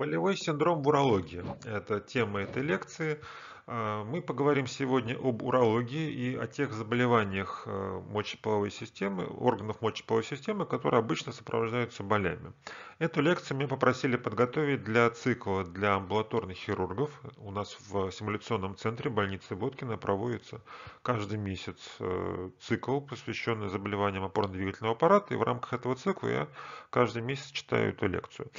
Болевой синдром в урологии – это тема этой лекции. Э, мы поговорим сегодня об урологии и о тех заболеваниях э, мочеполовой системы, органов мочеполовой системы, которые обычно сопровождаются болями. Эту лекцию мне попросили подготовить для цикла для амбулаторных хирургов. У нас в симуляционном центре больницы Боткина проводится каждый месяц э, цикл, посвященный заболеваниям опорно-двигательного аппарата. И в рамках этого цикла я каждый месяц читаю эту лекцию.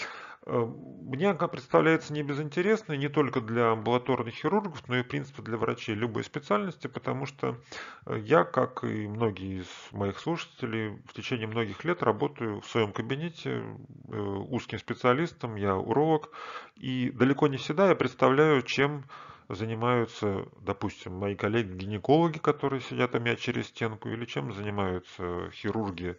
Э, мне она представляется не безинтересной не только для амбулаторных хирургов, но и, в принципе, для врачей любой специальности, потому что э, я, как и многие из моих слушателей, в течение многих лет работаю в своем кабинете э, узким специалистом, я уролог, и далеко не всегда я представляю, чем занимаются, допустим, мои коллеги-гинекологи, которые сидят у меня через стенку, или чем занимаются хирурги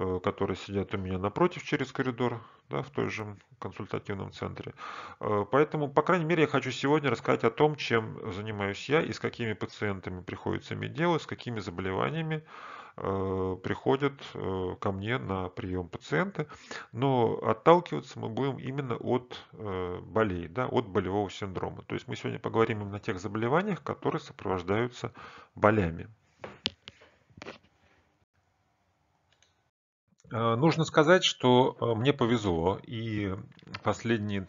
Э, которые сидят у меня напротив через коридор, да, в той же консультативном центре. Э, поэтому, по крайней мере, я хочу сегодня рассказать о том, чем занимаюсь я и с какими пациентами приходится иметь дело, с какими заболеваниями э, приходят ко мне на прием пациенты, но отталкиваться мы будем именно от болей, да, от болевого синдрома. То есть мы сегодня поговорим именно о тех заболеваниях, которые сопровождаются болями. Э, нужно сказать, что э, мне повезло, и последние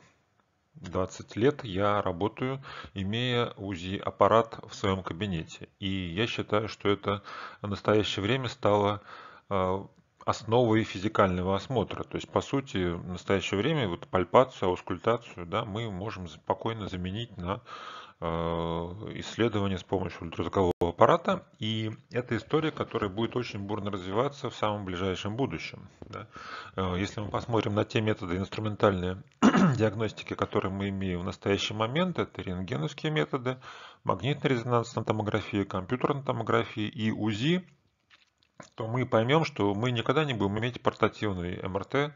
20 лет я работаю, имея УЗИ-аппарат в своем кабинете. И я считаю, что это в настоящее время стало э, основой физикального осмотра. То есть, по сути, в настоящее время вот пальпацию, аускультацию да, мы можем спокойно заменить на Э, исследования с помощью ультразвукового аппарата. И это история, которая будет очень бурно развиваться в самом ближайшем будущем. Да? Э, если мы посмотрим на те методы инструментальной диагностики, которые мы имеем в настоящий момент, это рентгеновские методы, магнитно-резонансная томография, компьютерная томография и УЗИ – то мы поймем, что мы никогда не будем иметь портативный МРТ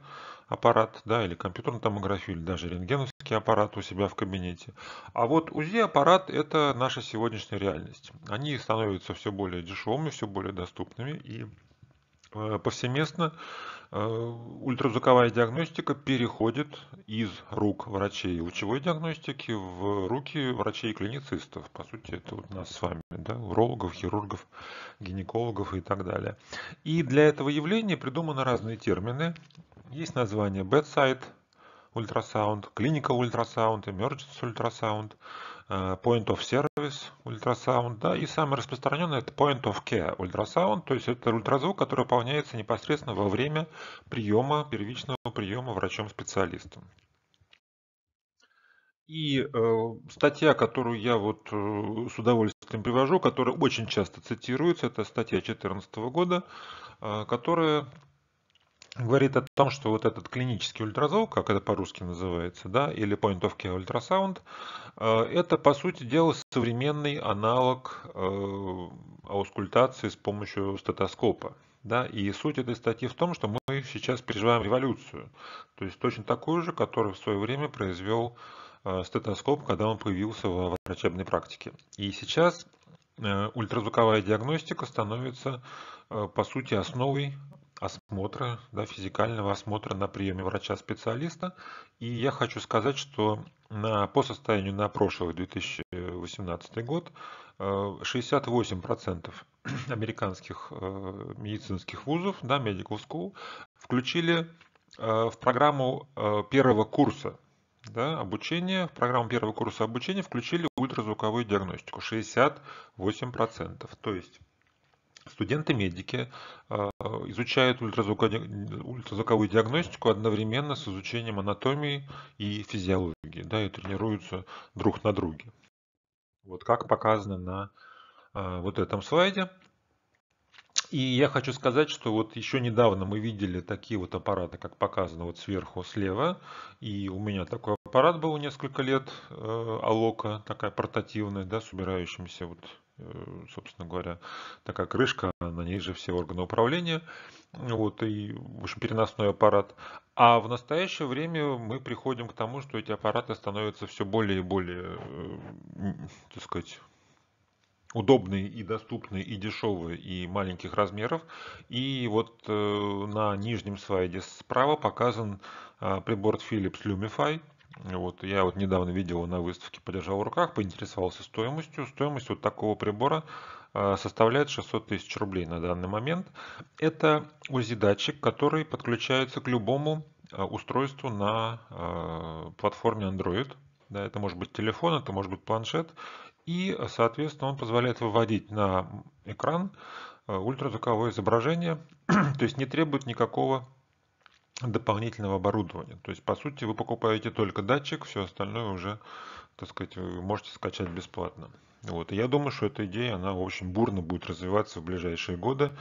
аппарат, да, или компьютерную томографию, или даже рентгеновский аппарат у себя в кабинете. А вот УЗИ-аппарат – это наша сегодняшняя реальность. Они становятся все более дешевыми, все более доступными, и э, повсеместно Э, ультразвуковая диагностика переходит из рук врачей лучевой диагностики в руки врачей-клиницистов. По сути, это вот нас с вами, да, урологов, хирургов, гинекологов и так далее. И для этого явления придуманы разные термины. Есть название bedside ультрасаунд, клиника ультрасаунд, emergency ультрасаунд. ultrasound Э, point of service ультрасаунд, да, и самый распространенный это point of care ультрасаунд, то есть это ультразвук, который выполняется непосредственно во время приема, первичного приема врачом-специалистом. И э, статья, которую я вот э, с удовольствием привожу, которая очень часто цитируется, это статья 2014 года, э, которая говорит о том, что вот этот клинический ультразвук, как это по-русски называется, да, или point of care ультрасаунд, э, это, по сути дела, современный аналог э, аускультации с помощью стетоскопа. Да, и суть этой статьи в том, что мы сейчас переживаем революцию. То есть точно такую же, которую в свое время произвел э, стетоскоп, когда он появился в врачебной практике. И сейчас ультразвуковая диагностика становится, по сути, основой осмотра, да, физикального осмотра на приеме врача-специалиста. И я хочу сказать, что на, по состоянию на прошлый 2018 год 68% э, американских э, медицинских вузов, да, medical school, включили э, в программу первого курса да, обучения, в программу первого курса обучения включили ультразвуковую диагностику 68%. То есть Студенты-медики э, изучают ультразвуковую диагностику одновременно с изучением анатомии и физиологии, да, и тренируются друг на друге. Вот как показано на э, вот этом слайде. И я хочу сказать, что вот еще недавно мы видели такие вот аппараты, как показано вот сверху слева. И у меня такой аппарат был несколько лет, э, Алока, такая портативная, да, с убирающимся вот Э, собственно говоря, такая крышка, на ней же все органы управления, вот, и, в общем, переносной аппарат. А в настоящее время мы приходим к тому, что эти аппараты становятся все более и более, э, так сказать, удобные и доступные и дешевые и маленьких размеров и вот э, на нижнем слайде справа показан э, прибор Philips Lumify вот, я вот недавно видел на выставке, подержал в руках, поинтересовался стоимостью. Стоимость вот такого прибора э, составляет 600 тысяч рублей на данный момент. Это УЗИ-датчик, который подключается к любому э, устройству на э, платформе Android. Да, это может быть телефон, это может быть планшет. И, соответственно, он позволяет выводить на экран ультразвуковое изображение, то есть не требует никакого дополнительного оборудования. То есть, по сути, вы покупаете только датчик, все остальное уже, так сказать, вы можете скачать бесплатно. Вот. И я думаю, что эта идея, она очень бурно будет развиваться в ближайшие годы.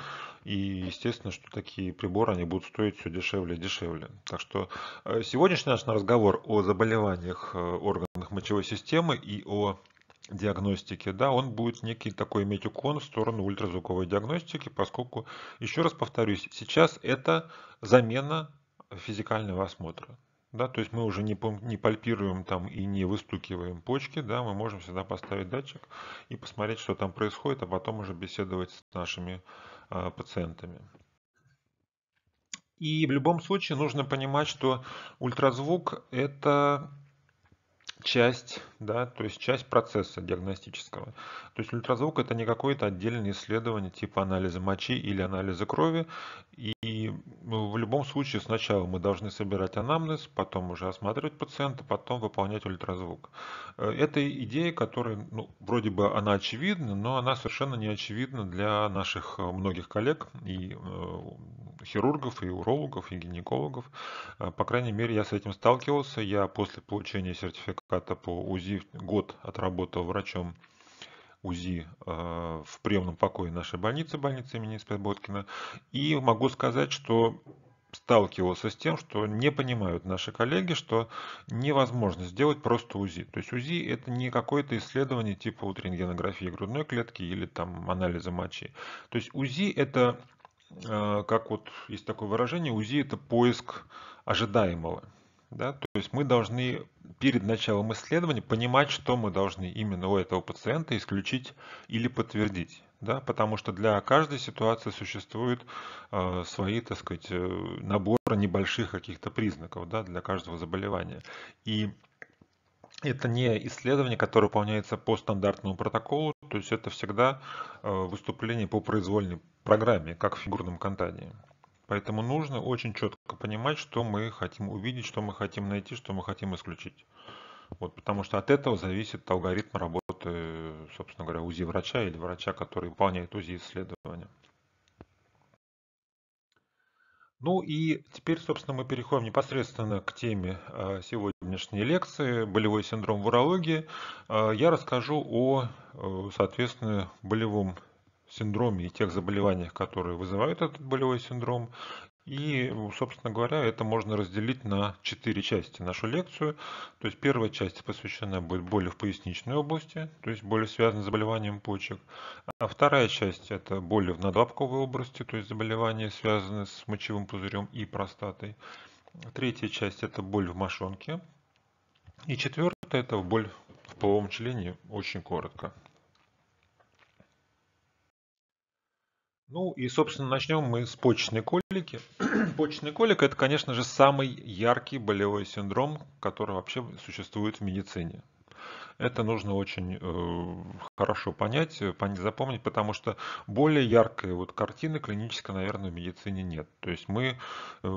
И естественно, что такие приборы, они будут стоить все дешевле и дешевле. Так что э, сегодняшний наш разговор о заболеваниях э, органов мочевой системы и о диагностики, да, он будет некий такой иметь уклон в сторону ультразвуковой диагностики, поскольку, еще раз повторюсь, сейчас это замена физикального осмотра. Да, то есть мы уже не, не пальпируем там и не выстукиваем почки, да, мы можем всегда поставить датчик и посмотреть, что там происходит, а потом уже беседовать с нашими э, пациентами. И в любом случае нужно понимать, что ультразвук это часть, да, то есть часть процесса диагностического. То есть ультразвук это не какое-то отдельное исследование типа анализа мочи или анализа крови. И ну, в любом случае сначала мы должны собирать анамнез, потом уже осматривать пациента, потом выполнять ультразвук. Э, это идея, которая, ну, вроде бы она очевидна, но она совершенно не очевидна для наших э, многих коллег и э, хирургов, и урологов, и гинекологов. По крайней мере, я с этим сталкивался. Я после получения сертификата когда по УЗИ год отработал врачом УЗИ э, в приемном покое нашей больницы, больницы имени С.П. Боткина. И могу сказать, что сталкивался с тем, что не понимают наши коллеги, что невозможно сделать просто УЗИ. То есть УЗИ это не какое-то исследование типа вот грудной клетки или там анализа мочи. То есть УЗИ это, э, как вот есть такое выражение, УЗИ это поиск ожидаемого. Да? То есть мы должны перед началом исследования понимать, что мы должны именно у этого пациента исключить или подтвердить. Да? Потому что для каждой ситуации существуют э, свои, так сказать, э, набор небольших каких-то признаков да, для каждого заболевания. И это не исследование, которое выполняется по стандартному протоколу, то есть это всегда э, выступление по произвольной программе, как в фигурном катании. Поэтому нужно очень четко понимать, что мы хотим увидеть, что мы хотим найти, что мы хотим исключить. Вот, потому что от этого зависит алгоритм работы, собственно говоря, УЗИ врача или врача, который выполняет УЗИ исследования. Ну и теперь, собственно, мы переходим непосредственно к теме э, сегодняшней лекции «Болевой синдром в урологии». Э, я расскажу о, э, соответственно, болевом синдроме и тех заболеваниях, которые вызывают этот болевой синдром. И, собственно говоря, это можно разделить на четыре части нашу лекцию. То есть первая часть посвящена будет боли в поясничной области, то есть боли, связанные с заболеванием почек. А вторая часть – это боли в надвапковой области, то есть заболевания, связанные с мочевым пузырем и простатой. Третья часть – это боль в мошонке. И четвертая – это боль в половом члене, очень коротко. Ну и, собственно, начнем мы с почечной колики. Почечный колик – это, конечно же, самый яркий болевой синдром, который вообще существует в медицине. Это нужно очень э, хорошо понять, э, запомнить, потому что более яркой вот картины клинической, наверное, в медицине нет. То есть мы э,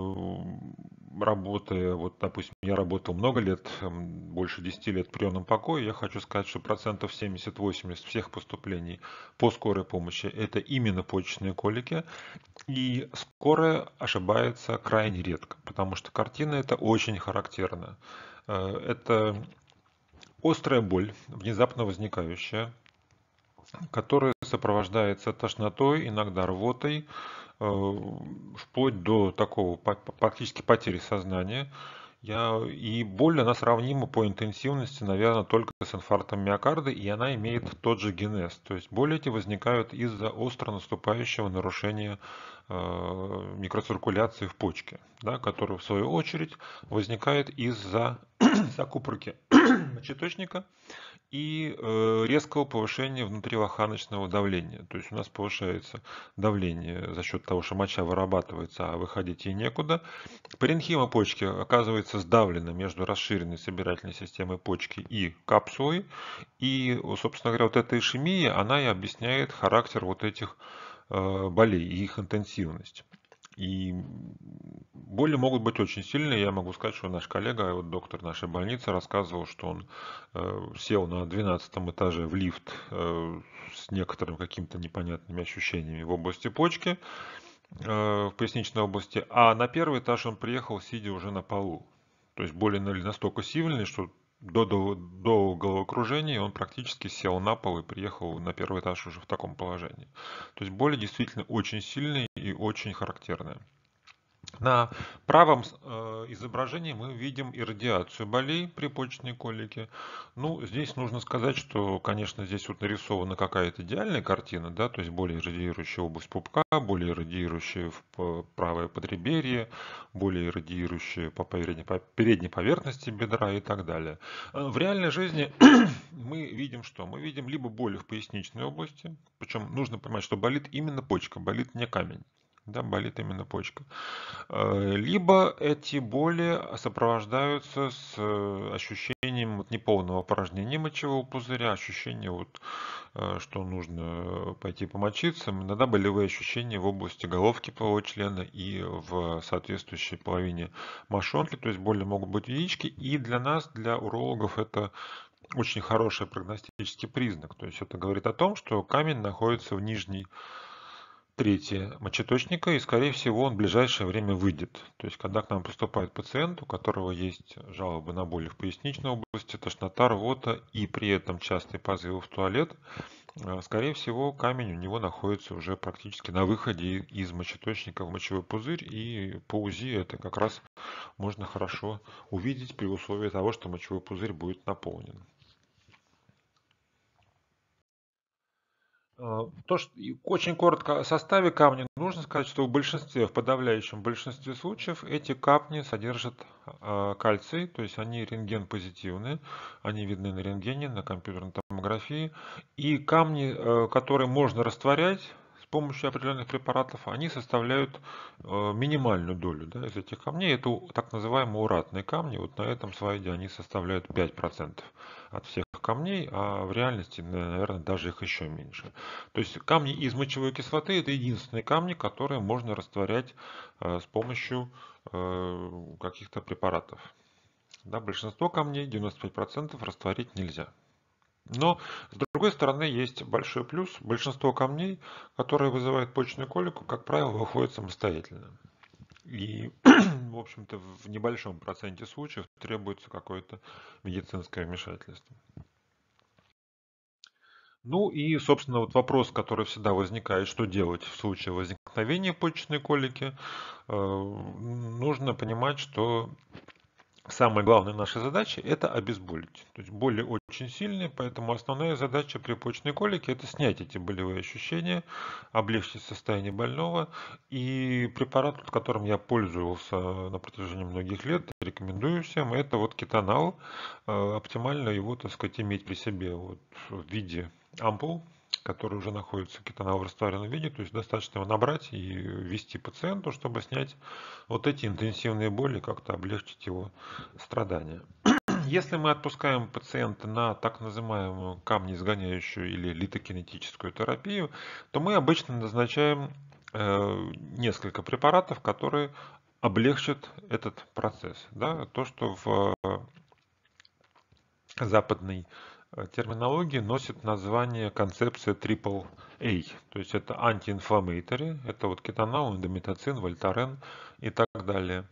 работая, вот, допустим, я работал много лет, больше 10 лет в приемном покое, я хочу сказать, что процентов 70-80 всех поступлений по скорой помощи это именно почечные колики, и скорая ошибается крайне редко, потому что картина это очень характерна. Это Острая боль, внезапно возникающая, которая сопровождается тошнотой, иногда рвотой, э, вплоть до такого практически потери сознания. Я, и боль, она сравнима по интенсивности, наверное, только с инфарктом миокарда, и она имеет тот же генез. То есть боли эти возникают из-за остро наступающего нарушения э, микроциркуляции в почке, да, которая в свою очередь возникает из-за закупорки мочеточника и э, резкого повышения внутриваханочного давления. То есть у нас повышается давление за счет того, что моча вырабатывается, а выходить ей некуда. Паренхима почки оказывается сдавлена между расширенной собирательной системой почки и капсулой. И, собственно говоря, вот эта ишемия, она и объясняет характер вот этих э, болей и их интенсивность. И боли могут быть очень сильные. Я могу сказать, что наш коллега, вот доктор нашей больницы, рассказывал, что он э, сел на 12 этаже в лифт э, с некоторым каким-то непонятными ощущениями в области почки, э, в поясничной области, а на первый этаж он приехал, сидя уже на полу. То есть боли настолько сильные, что до, до, до головокружения он практически сел на пол и приехал на первый этаж уже в таком положении. То есть боль действительно очень сильная и очень характерная. На правом э, изображении мы видим иррадиацию болей при почечной колике. Ну, здесь нужно сказать, что, конечно, здесь вот нарисована какая-то идеальная картина, да, то есть более радиирующая область пупка, более радиирующая в правое подреберье, более радиирующая по передней поверхности бедра и так далее. Э, в реальной жизни мы видим что? Мы видим либо боли в поясничной области, причем нужно понимать, что болит именно почка, болит не камень да, болит именно почка. Э, либо эти боли сопровождаются с э, ощущением вот неполного порождения мочевого пузыря, ощущение, вот, э, что нужно пойти помочиться, иногда болевые ощущения в области головки полового члена и в соответствующей половине мошонки, то есть боли могут быть в яичке, и для нас, для урологов, это очень хороший прогностический признак, то есть это говорит о том, что камень находится в нижней третье мочеточника, и, скорее всего, он в ближайшее время выйдет. То есть, когда к нам поступает пациент, у которого есть жалобы на боли в поясничной области, тошнота, рвота и при этом частые позывы в туалет, э, скорее всего, камень у него находится уже практически на выходе из мочеточника в мочевой пузырь, и по УЗИ это как раз можно хорошо увидеть при условии того, что мочевой пузырь будет наполнен. Э, то, что очень коротко о составе камня, нужно сказать, что в большинстве, в подавляющем большинстве случаев эти капни содержат э, кальций, то есть они рентген позитивны, они видны на рентгене, на компьютерной томографии. И камни, э, которые можно растворять с помощью определенных препаратов, они составляют э, минимальную долю да, из этих камней. Это так называемые уратные камни, вот на этом слайде они составляют 5% от всех камней, а в реальности, наверное, даже их еще меньше. То есть камни из мочевой кислоты – это единственные камни, которые можно растворять э, с помощью э, каких-то препаратов. Да, большинство камней, 95%, растворить нельзя. Но, с другой стороны, есть большой плюс. Большинство камней, которые вызывают почечную колику, как правило, выходят самостоятельно. И, в общем-то, в небольшом проценте случаев требуется какое-то медицинское вмешательство. Ну и, собственно, вот вопрос, который всегда возникает, что делать в случае возникновения почечной колики, э, нужно понимать, что самая главная наша задача – это обезболить. То есть боли очень сильные, поэтому основная задача при почечной колике – это снять эти болевые ощущения, облегчить состояние больного. И препарат, которым я пользовался на протяжении многих лет, рекомендую всем, это вот кетонал. Э, оптимально его, так сказать, иметь при себе вот в виде ампул, которые уже находятся как-то на растворенном виде, то есть достаточно его набрать и ввести пациенту, чтобы снять вот эти интенсивные боли, как-то облегчить его страдания. Если мы отпускаем пациента на так называемую камнеизгоняющую или литокинетическую терапию, то мы обычно назначаем э, несколько препаратов, которые облегчат этот процесс. Да? То, что в э, западной Э, терминологии носит название концепция AAA. То есть это антиинфламматоры, это вот кетонал, эндометацин, вольтарен и так далее.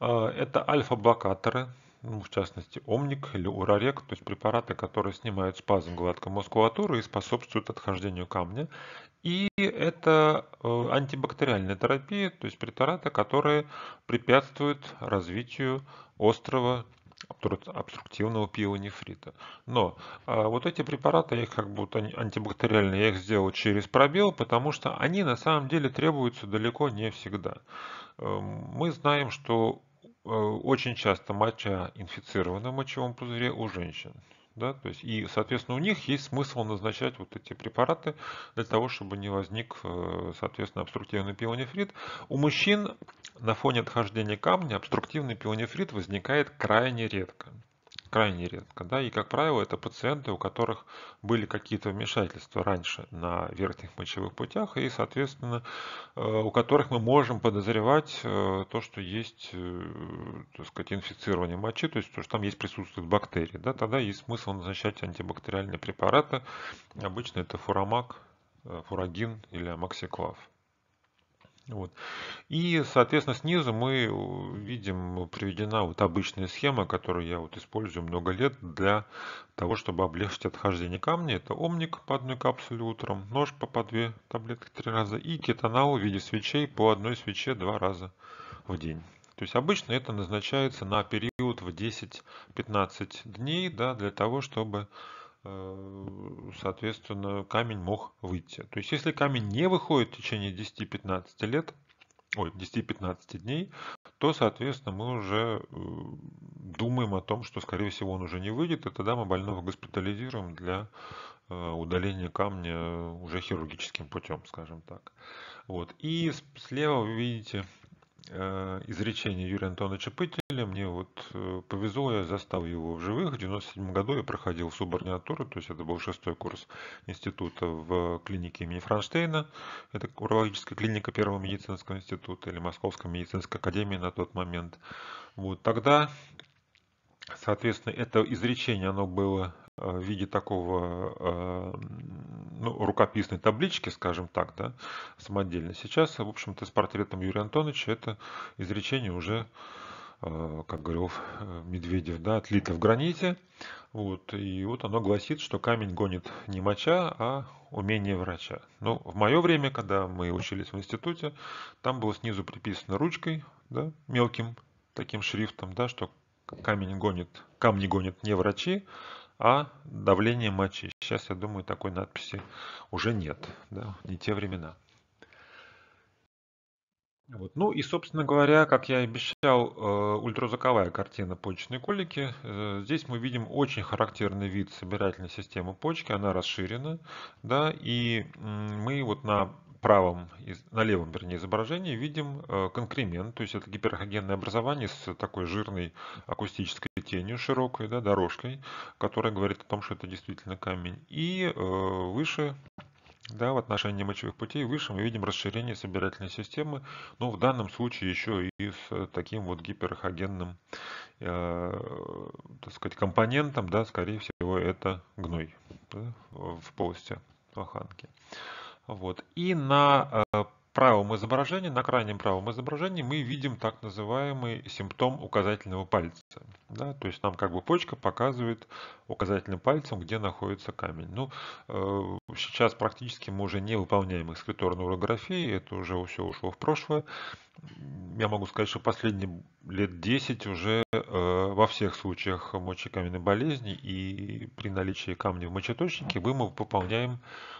Э, это альфа-блокаторы, ну, в частности Омник или Урарек, то есть препараты, которые снимают спазм гладкой мускулатуры и способствуют отхождению камня. И это э, антибактериальная терапия, то есть препараты, которые препятствуют развитию острого обструктивного пилонефрита. Но а, вот эти препараты, их как будто антибактериальные, я их сделал через пробел, потому что они на самом деле требуются далеко не всегда. Эм, мы знаем, что э, очень часто моча инфицирована в мочевом пузыре у женщин. Да? То есть, и, соответственно, у них есть смысл назначать вот эти препараты для того, чтобы не возник, э, соответственно, обструктивный пионефрит. У мужчин на фоне отхождения камня обструктивный пионефрит возникает крайне редко крайне редко. Да? И, как правило, это пациенты, у которых были какие-то вмешательства раньше на верхних мочевых путях, и, соответственно, э, у которых мы можем подозревать э, то, что есть э, так сказать, инфицирование мочи, то есть то, что там есть присутствуют бактерии. Да? Тогда есть смысл назначать антибактериальные препараты. Обычно это фурамак, фурагин или амаксиклав. Вот. И, соответственно, снизу мы видим приведена вот обычная схема, которую я вот использую много лет для того, чтобы облегчить отхождение камня. Это омник по одной капсуле утром, нож по, по две таблетки три раза и кетонал в виде свечей по одной свече два раза в день. То есть обычно это назначается на период в 10-15 дней да, для того, чтобы Э, соответственно, камень мог выйти. То есть, если камень не выходит в течение 10-15 лет, ой, 10-15 дней, то, соответственно, мы уже э, думаем о том, что, скорее всего, он уже не выйдет, и тогда мы больного госпитализируем для э, удаления камня уже хирургическим путем, скажем так. Вот. И слева вы видите Э, изречение Юрия Антоновича Пытеля. Мне вот э, повезло, я застал его в живых. В 97 году я проходил субординатуру, то есть это был шестой курс института в клинике имени Франштейна. Это урологическая клиника Первого медицинского института или Московской медицинской академии на тот момент. Вот тогда, соответственно, это изречение, оно было Э, в виде такого э, ну, рукописной таблички, скажем так, да, самодельно. Сейчас, в общем-то, с портретом Юрия Антоновича это изречение уже, э, как говорил Медведев, да, отлито в граните. Вот, и вот оно гласит, что камень гонит не моча, а умение врача. Ну, в мое время, когда мы учились в институте, там было снизу приписано ручкой, да, мелким таким шрифтом, да, что камень гонит, камни гонят не врачи, а давление мочи. Сейчас, я думаю, такой надписи уже нет. Да? Не те времена. Вот. Ну и, собственно говоря, как я и обещал, э, ультразвуковая картина почечной колики. Э, здесь мы видим очень характерный вид собирательной системы почки, она расширена. Да, и мы вот на правом, на левом, вернее, изображении видим э, конкремент, то есть это гиперхогенное образование с такой жирной акустической тенью широкой, да, дорожкой, которая говорит о том, что это действительно камень. И э, выше да, в отношении мочевых путей выше мы видим расширение собирательной системы, но в данном случае еще и с таким вот гиперхогенным э, так сказать, компонентом, да, скорее всего, это гной да, в полости лоханки. Вот. И на э, правом изображении, на крайнем правом изображении мы видим так называемый симптом указательного пальца. Да? То есть нам как бы почка показывает указательным пальцем, где находится камень. Ну, э, сейчас практически мы уже не выполняем экскреторную урографию, это уже все ушло в прошлое я могу сказать, что последние лет 10 уже э, во всех случаях мочекаменной болезни и при наличии камня в мочеточнике мы выполняем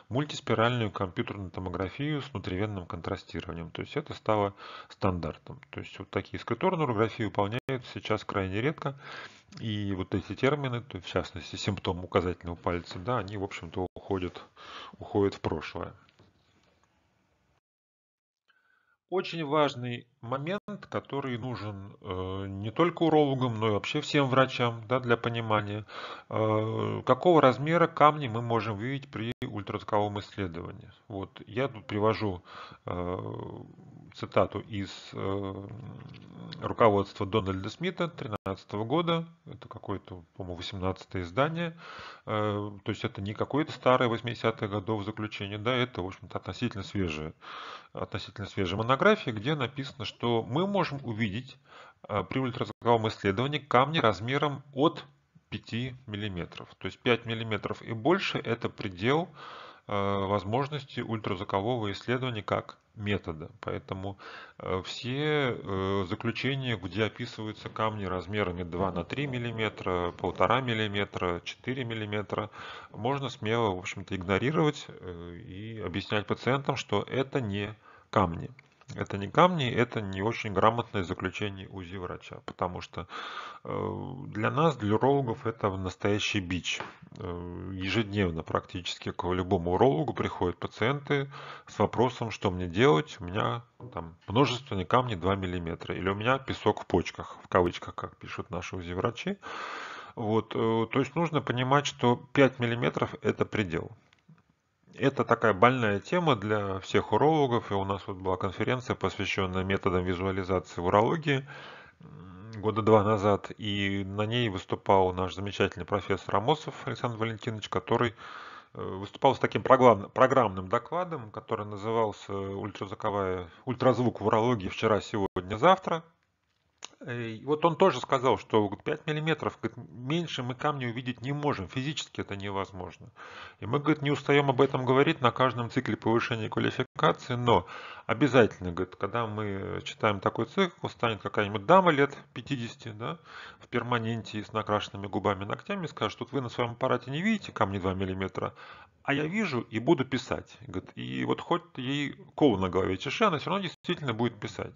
мультиспиральную компьютерную томографию с внутривенным контрастированием. То есть это стало стандартом. То есть вот такие скретурно-урографии выполняют сейчас крайне редко. И вот эти термины, то в частности симптом указательного пальца, да, они, в общем-то, уходят, уходят в прошлое очень важный момент, который нужен э, не только урологам, но и вообще всем врачам да, для понимания, э, какого размера камни мы можем видеть при ультразвуковом исследовании. Вот. Я тут привожу э, цитату из э, руководства Дональда Смита 2013 года. Это какое-то, по-моему, 18 издание. Э, то есть это не какое-то старое 80-х годов заключение, да, это, в общем-то, относительно свежая, относительно свежая монография, где написано, что мы можем увидеть э, при ультразвуковом исследовании камни размером от 5 миллиметров, То есть 5 миллиметров и больше это предел э, возможности ультразвукового исследования как метода. Поэтому э, все э, заключения, где описываются камни размерами 2 на 3 мм, 1,5 мм, 4 мм, можно смело в общем-то, игнорировать и объяснять пациентам, что это не камни это не камни, это не очень грамотное заключение УЗИ врача, потому что э, для нас, для урологов, это настоящий бич. Э, ежедневно практически к любому урологу приходят пациенты с вопросом, что мне делать, у меня там множественные камни 2 мм, или у меня песок в почках, в кавычках, как пишут наши УЗИ врачи. Вот, э, то есть нужно понимать, что 5 мм это предел. Это такая больная тема для всех урологов, и у нас вот была конференция, посвященная методам визуализации урологии года два назад, и на ней выступал наш замечательный профессор Амосов Александр Валентинович, который э, выступал с таким программным докладом, который назывался «Ультразвуковая, «Ультразвук в урологии вчера, сегодня, завтра». Э, вот он тоже сказал, что 5 миллиметров, меньше мы камни увидеть не можем, физически это невозможно. И мы, говорит, не устаем об этом говорить на каждом цикле повышения квалификации, но обязательно, говорит, когда мы читаем такой цикл, станет какая-нибудь дама лет 50, да, в перманенте с накрашенными губами ногтями, скажет, что вы на своем аппарате не видите камни 2 миллиметра, а я вижу и буду писать. Говорит, и вот хоть ей колу на голове чеши, она все равно действительно будет писать.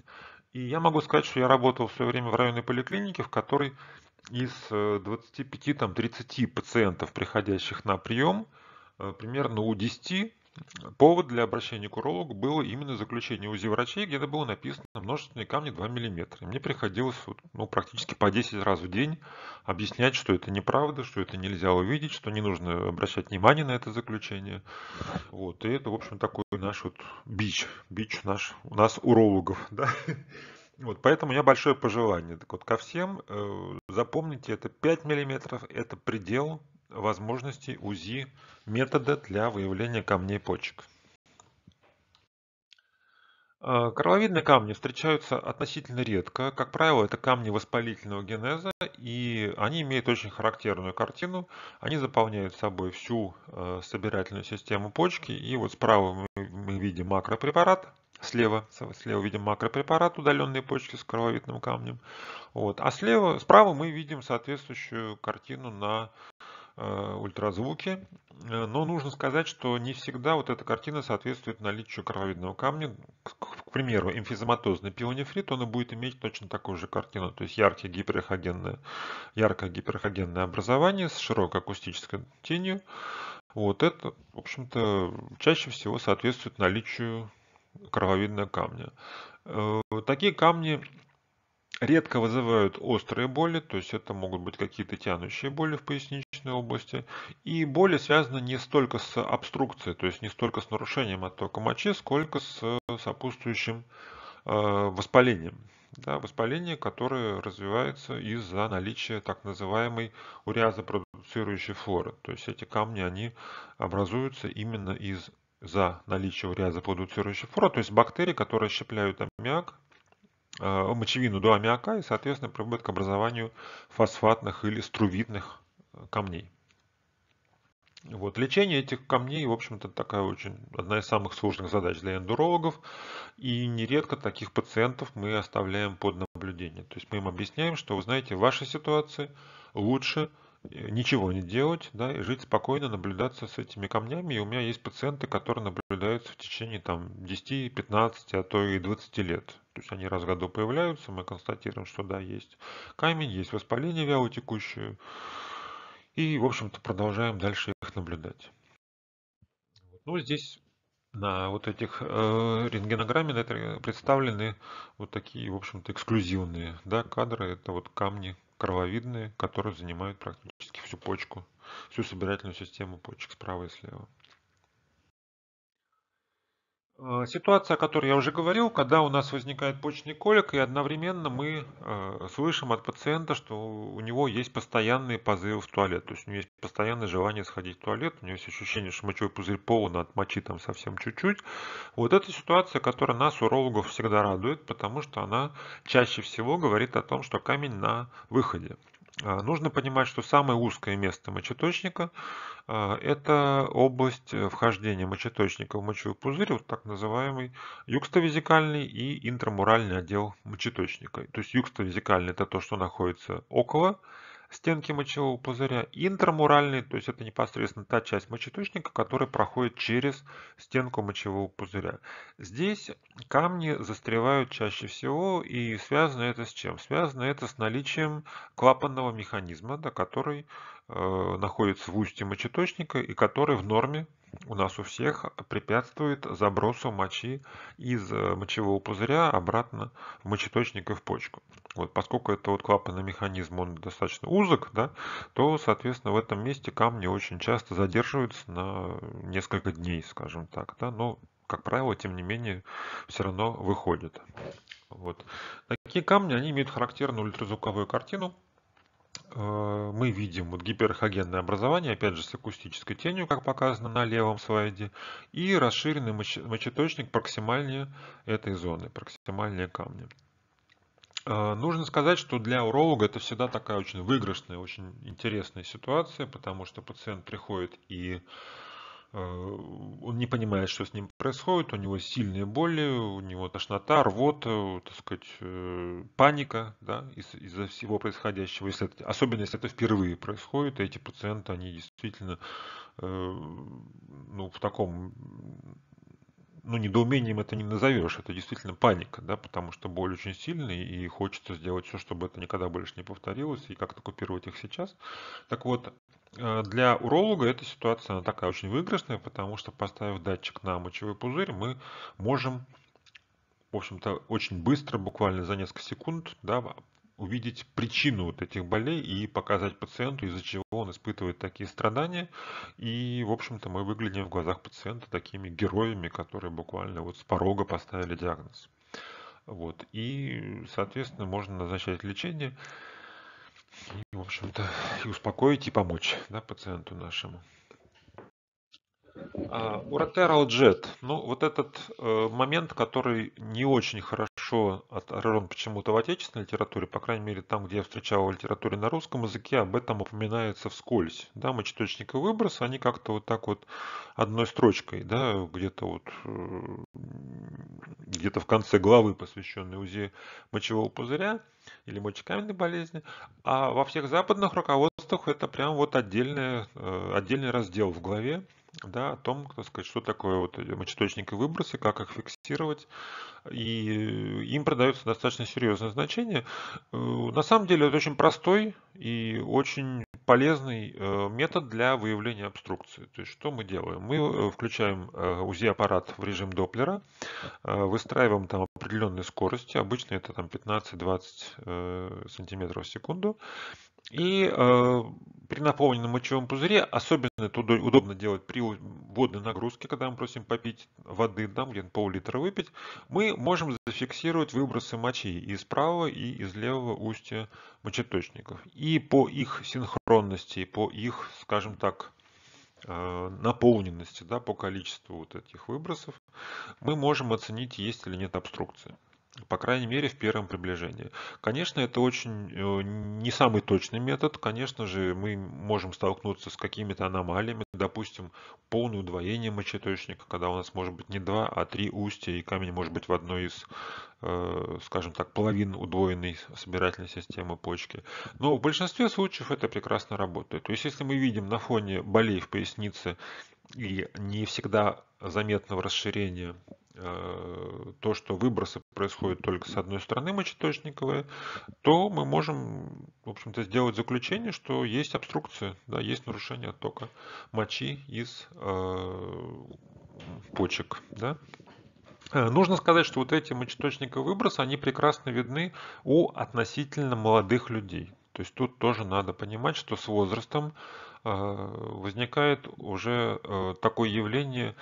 И я могу сказать, что я работал все время в районной поликлинике, в которой из 25-30 э, пациентов, приходящих на прием, э, примерно у 10 Повод для обращения к урологу было именно заключение УЗИ врачей, где было написано множественные камни 2 мм. мне приходилось ну, практически по 10 раз в день объяснять, что это неправда, что это нельзя увидеть, что не нужно обращать внимание на это заключение. Вот. И это, в общем, такой наш вот бич, бич наш, у нас урологов. Да? Вот, поэтому у меня большое пожелание так вот, ко всем. Э, запомните, это 5 мм, это предел, возможности УЗИ метода для выявления камней почек. Э, Коралловидные камни встречаются относительно редко. Как правило, это камни воспалительного генеза, и они имеют очень характерную картину. Они заполняют собой всю э, собирательную систему почки. И вот справа мы видим макропрепарат, слева, слева видим макропрепарат, удаленные почки с коралловидным камнем. Вот. А слева, справа мы видим соответствующую картину на Э, ультразвуки. Э, но нужно сказать, что не всегда вот эта картина соответствует наличию кровавидного камня. К примеру, эмфизематозный пионефрит, он и будет иметь точно такую же картину. То есть яркое гиперхогенное, яркое гиперхогенное образование с широкой акустической тенью. Вот это, в общем-то, чаще всего соответствует наличию кровавидного камня. Э, такие камни Редко вызывают острые боли, то есть это могут быть какие-то тянущие боли в поясничной области. И боли связаны не столько с обструкцией, то есть не столько с нарушением оттока мочи, сколько с сопутствующим э, воспалением. Да, воспаление, которое развивается из-за наличия так называемой урязопродуцирующей флоры. То есть эти камни, они образуются именно из за наличия урязопродуцирующей флоры, то есть бактерии, которые щепляют аммиак Э, мочевину до аммиака и, соответственно, приводит к образованию фосфатных или струвитных э, камней. Вот. Лечение этих камней, в общем-то, такая очень одна из самых сложных задач для эндурологов. И нередко таких пациентов мы оставляем под наблюдение. То есть мы им объясняем, что, вы знаете, в вашей ситуации лучше Э, ничего не делать, да, и жить спокойно, наблюдаться с этими камнями. И у меня есть пациенты, которые наблюдаются в течение там 10, 15, а то и 20 лет. То есть они раз в году появляются, мы констатируем, что да, есть камень, есть воспаление вялотекущее. И, в общем-то, продолжаем дальше их наблюдать. Ну, здесь на вот этих э, рентгенограмме представлены вот такие, в общем-то, эксклюзивные да, кадры. Это вот камни, крововидные которые занимают практически всю почку всю собирательную систему почек справа и слева Э, ситуация, о которой я уже говорил, когда у нас возникает почечный колик, и одновременно мы э, слышим от пациента, что у него есть постоянные позывы в туалет. То есть у него есть постоянное желание сходить в туалет, у него есть ощущение, что мочевой пузырь полон от мочи там совсем чуть-чуть. Вот эта ситуация, которая нас, урологов, всегда радует, потому что она чаще всего говорит о том, что камень на выходе. А, нужно понимать, что самое узкое место мочеточника а, – это область э, вхождения мочеточника в мочевой пузырь, вот так называемый юкставизикальный и интрамуральный отдел мочеточника. То есть юкставизикальный – это то, что находится около стенки мочевого пузыря. Интрамуральный, то есть это непосредственно та часть мочеточника, которая проходит через стенку мочевого пузыря. Здесь камни застревают чаще всего и связано это с чем? Связано это с наличием клапанного механизма, до который Э, находится в устье мочеточника и который в норме у нас у всех препятствует забросу мочи из э, мочевого пузыря обратно в мочеточник и в почку. Вот, поскольку это вот клапанный механизм, он достаточно узок, да, то, соответственно, в этом месте камни очень часто задерживаются на несколько дней, скажем так, да, но, как правило, тем не менее, все равно выходит. Вот. Такие камни, они имеют характерную ультразвуковую картину, Э, мы видим вот гиперхогенное образование, опять же с акустической тенью, как показано на левом слайде, и расширенный мочеточник проксимальнее этой зоны, проксимальнее камня. Э, нужно сказать, что для уролога это всегда такая очень выигрышная, очень интересная ситуация, потому что пациент приходит и Э, он не понимает, что с ним происходит, у него сильные боли, у него тошнота, рвота, э, так сказать, э, паника да, из- за всего происходящего, если это, особенно если это впервые происходит, эти пациенты, они действительно ну, в таком ну, недоумением это не назовешь, это действительно паника, да, потому что боль очень сильная, и хочется сделать все, чтобы это никогда больше не повторилось, и как-то купировать их сейчас. Так вот, Э, для уролога эта ситуация она такая очень выигрышная, потому что поставив датчик на мочевой пузырь, мы можем, в общем-то, очень быстро, буквально за несколько секунд, да, увидеть причину вот этих болей и показать пациенту, из-за чего он испытывает такие страдания. И, в общем-то, мы выглядим в глазах пациента такими героями, которые буквально вот с порога поставили диагноз. Вот. И, соответственно, можно назначать лечение в общем-то, и успокоить, и помочь да, пациенту нашему. А, Уратера Jet. Ну, вот этот э, момент, который не очень хорошо отражен почему-то в отечественной литературе, по крайней мере, там, где я встречал в литературе на русском языке, об этом упоминается вскользь. Да, мочеточник и выброс, они как-то вот так вот одной строчкой, да, где-то вот э, где-то в конце главы, посвященной УЗИ мочевого пузыря или мочекаменной болезни, а во всех западных руководствах это прям вот отдельный э, отдельный раздел в главе, да, о том, так сказать, что такое вот мочеточные выбросы, как их фиксировать. И им продается достаточно серьезное значение. Э, на самом деле это очень простой и очень полезный э, метод для выявления обструкции. То есть что мы делаем? Мы э, включаем УЗИ-аппарат в режим Доплера, выстраиваем там определенные скорости, обычно это там 15-20 сантиметров в секунду, и э, при наполненном мочевом пузыре особенно это удобно делать при водной нагрузке, когда мы просим попить воды, там где-то пол-литра выпить, мы можем зафиксировать выбросы мочи из правого и из левого устья мочеточников. И по их синхронности, по их, скажем так, э, наполненности, да, по количеству вот этих выбросов, мы можем оценить, есть или нет обструкции. По крайней мере, в первом приближении. Конечно, это очень э, не самый точный метод. Конечно же, мы можем столкнуться с какими-то аномалиями. Допустим, полное удвоение мочеточника, когда у нас может быть не два, а три устья, и камень может быть в одной из, э, скажем так, половин удвоенной собирательной системы почки. Но в большинстве случаев это прекрасно работает. То есть, если мы видим на фоне болей в пояснице и не всегда заметного расширения Э, то, что выбросы происходят только с одной стороны мочеточниковой, то мы можем, в общем-то, сделать заключение, что есть обструкция, да, есть нарушение оттока мочи из э, почек. Да. Э, нужно сказать, что вот эти мочеточниковые выбросы, они прекрасно видны у относительно молодых людей. То есть тут тоже надо понимать, что с возрастом э, возникает уже такое явление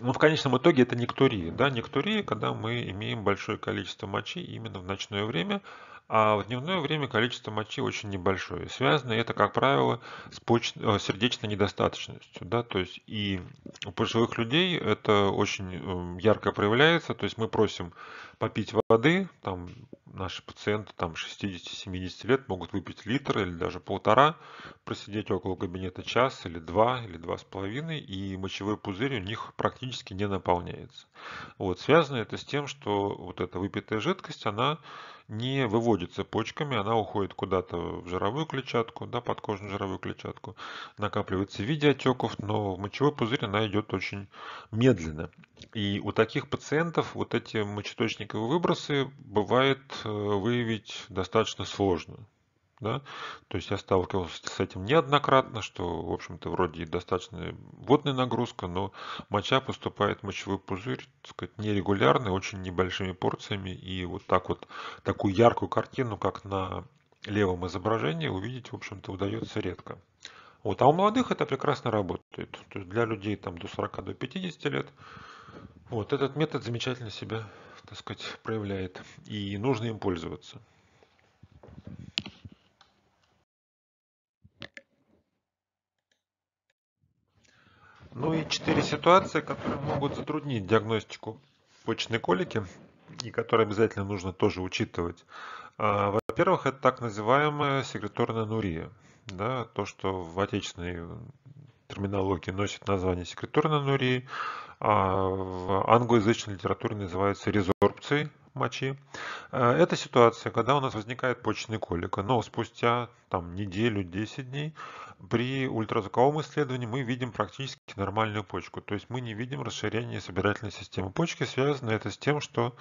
ну, в конечном итоге это никтурии. Да? Никтурии, когда мы имеем большое количество мочи именно в ночное время, а в дневное время количество мочи очень небольшое. Связано это, как правило, с поч... Э, сердечной недостаточностью. Да? То есть и у пожилых людей это очень э, ярко проявляется. То есть мы просим попить воды, там наши пациенты там 60-70 лет могут выпить литр или даже полтора, просидеть около кабинета час или два, или два с половиной, и мочевой пузырь у них практически не наполняется. Вот, связано это с тем, что вот эта выпитая жидкость, она не выводится почками, она уходит куда-то в жировую клетчатку, да, подкожную жировую клетчатку, накапливается в виде отеков, но в мочевой пузырь она идет очень медленно. И у таких пациентов вот эти мочеточниковые выбросы бывает э, выявить достаточно сложно. Да? То есть я сталкивался с этим неоднократно, что, в общем-то, вроде и достаточно водная нагрузка, но моча поступает в мочевой пузырь, так сказать, нерегулярно, очень небольшими порциями. И вот так вот, такую яркую картину, как на левом изображении, увидеть, в общем-то, удается редко. Вот. А у молодых это прекрасно работает. То есть для людей там до 40, до 50 лет вот этот метод замечательно себя, так сказать, проявляет. И нужно им пользоваться. Ну и четыре ситуации, которые могут затруднить диагностику почечной колики и которые обязательно нужно тоже учитывать. А, во-первых, это так называемая секреторная нурия. Да, то, что в отечественной терминологии носит название секреторной нурии, а в англоязычной литературе называется резорбцией, мочи. Э, это ситуация, когда у нас возникает почечная колика, но спустя там, неделю, 10 дней при ультразвуковом исследовании мы видим практически нормальную почку. То есть мы не видим расширения собирательной системы почки. Связано это с тем, что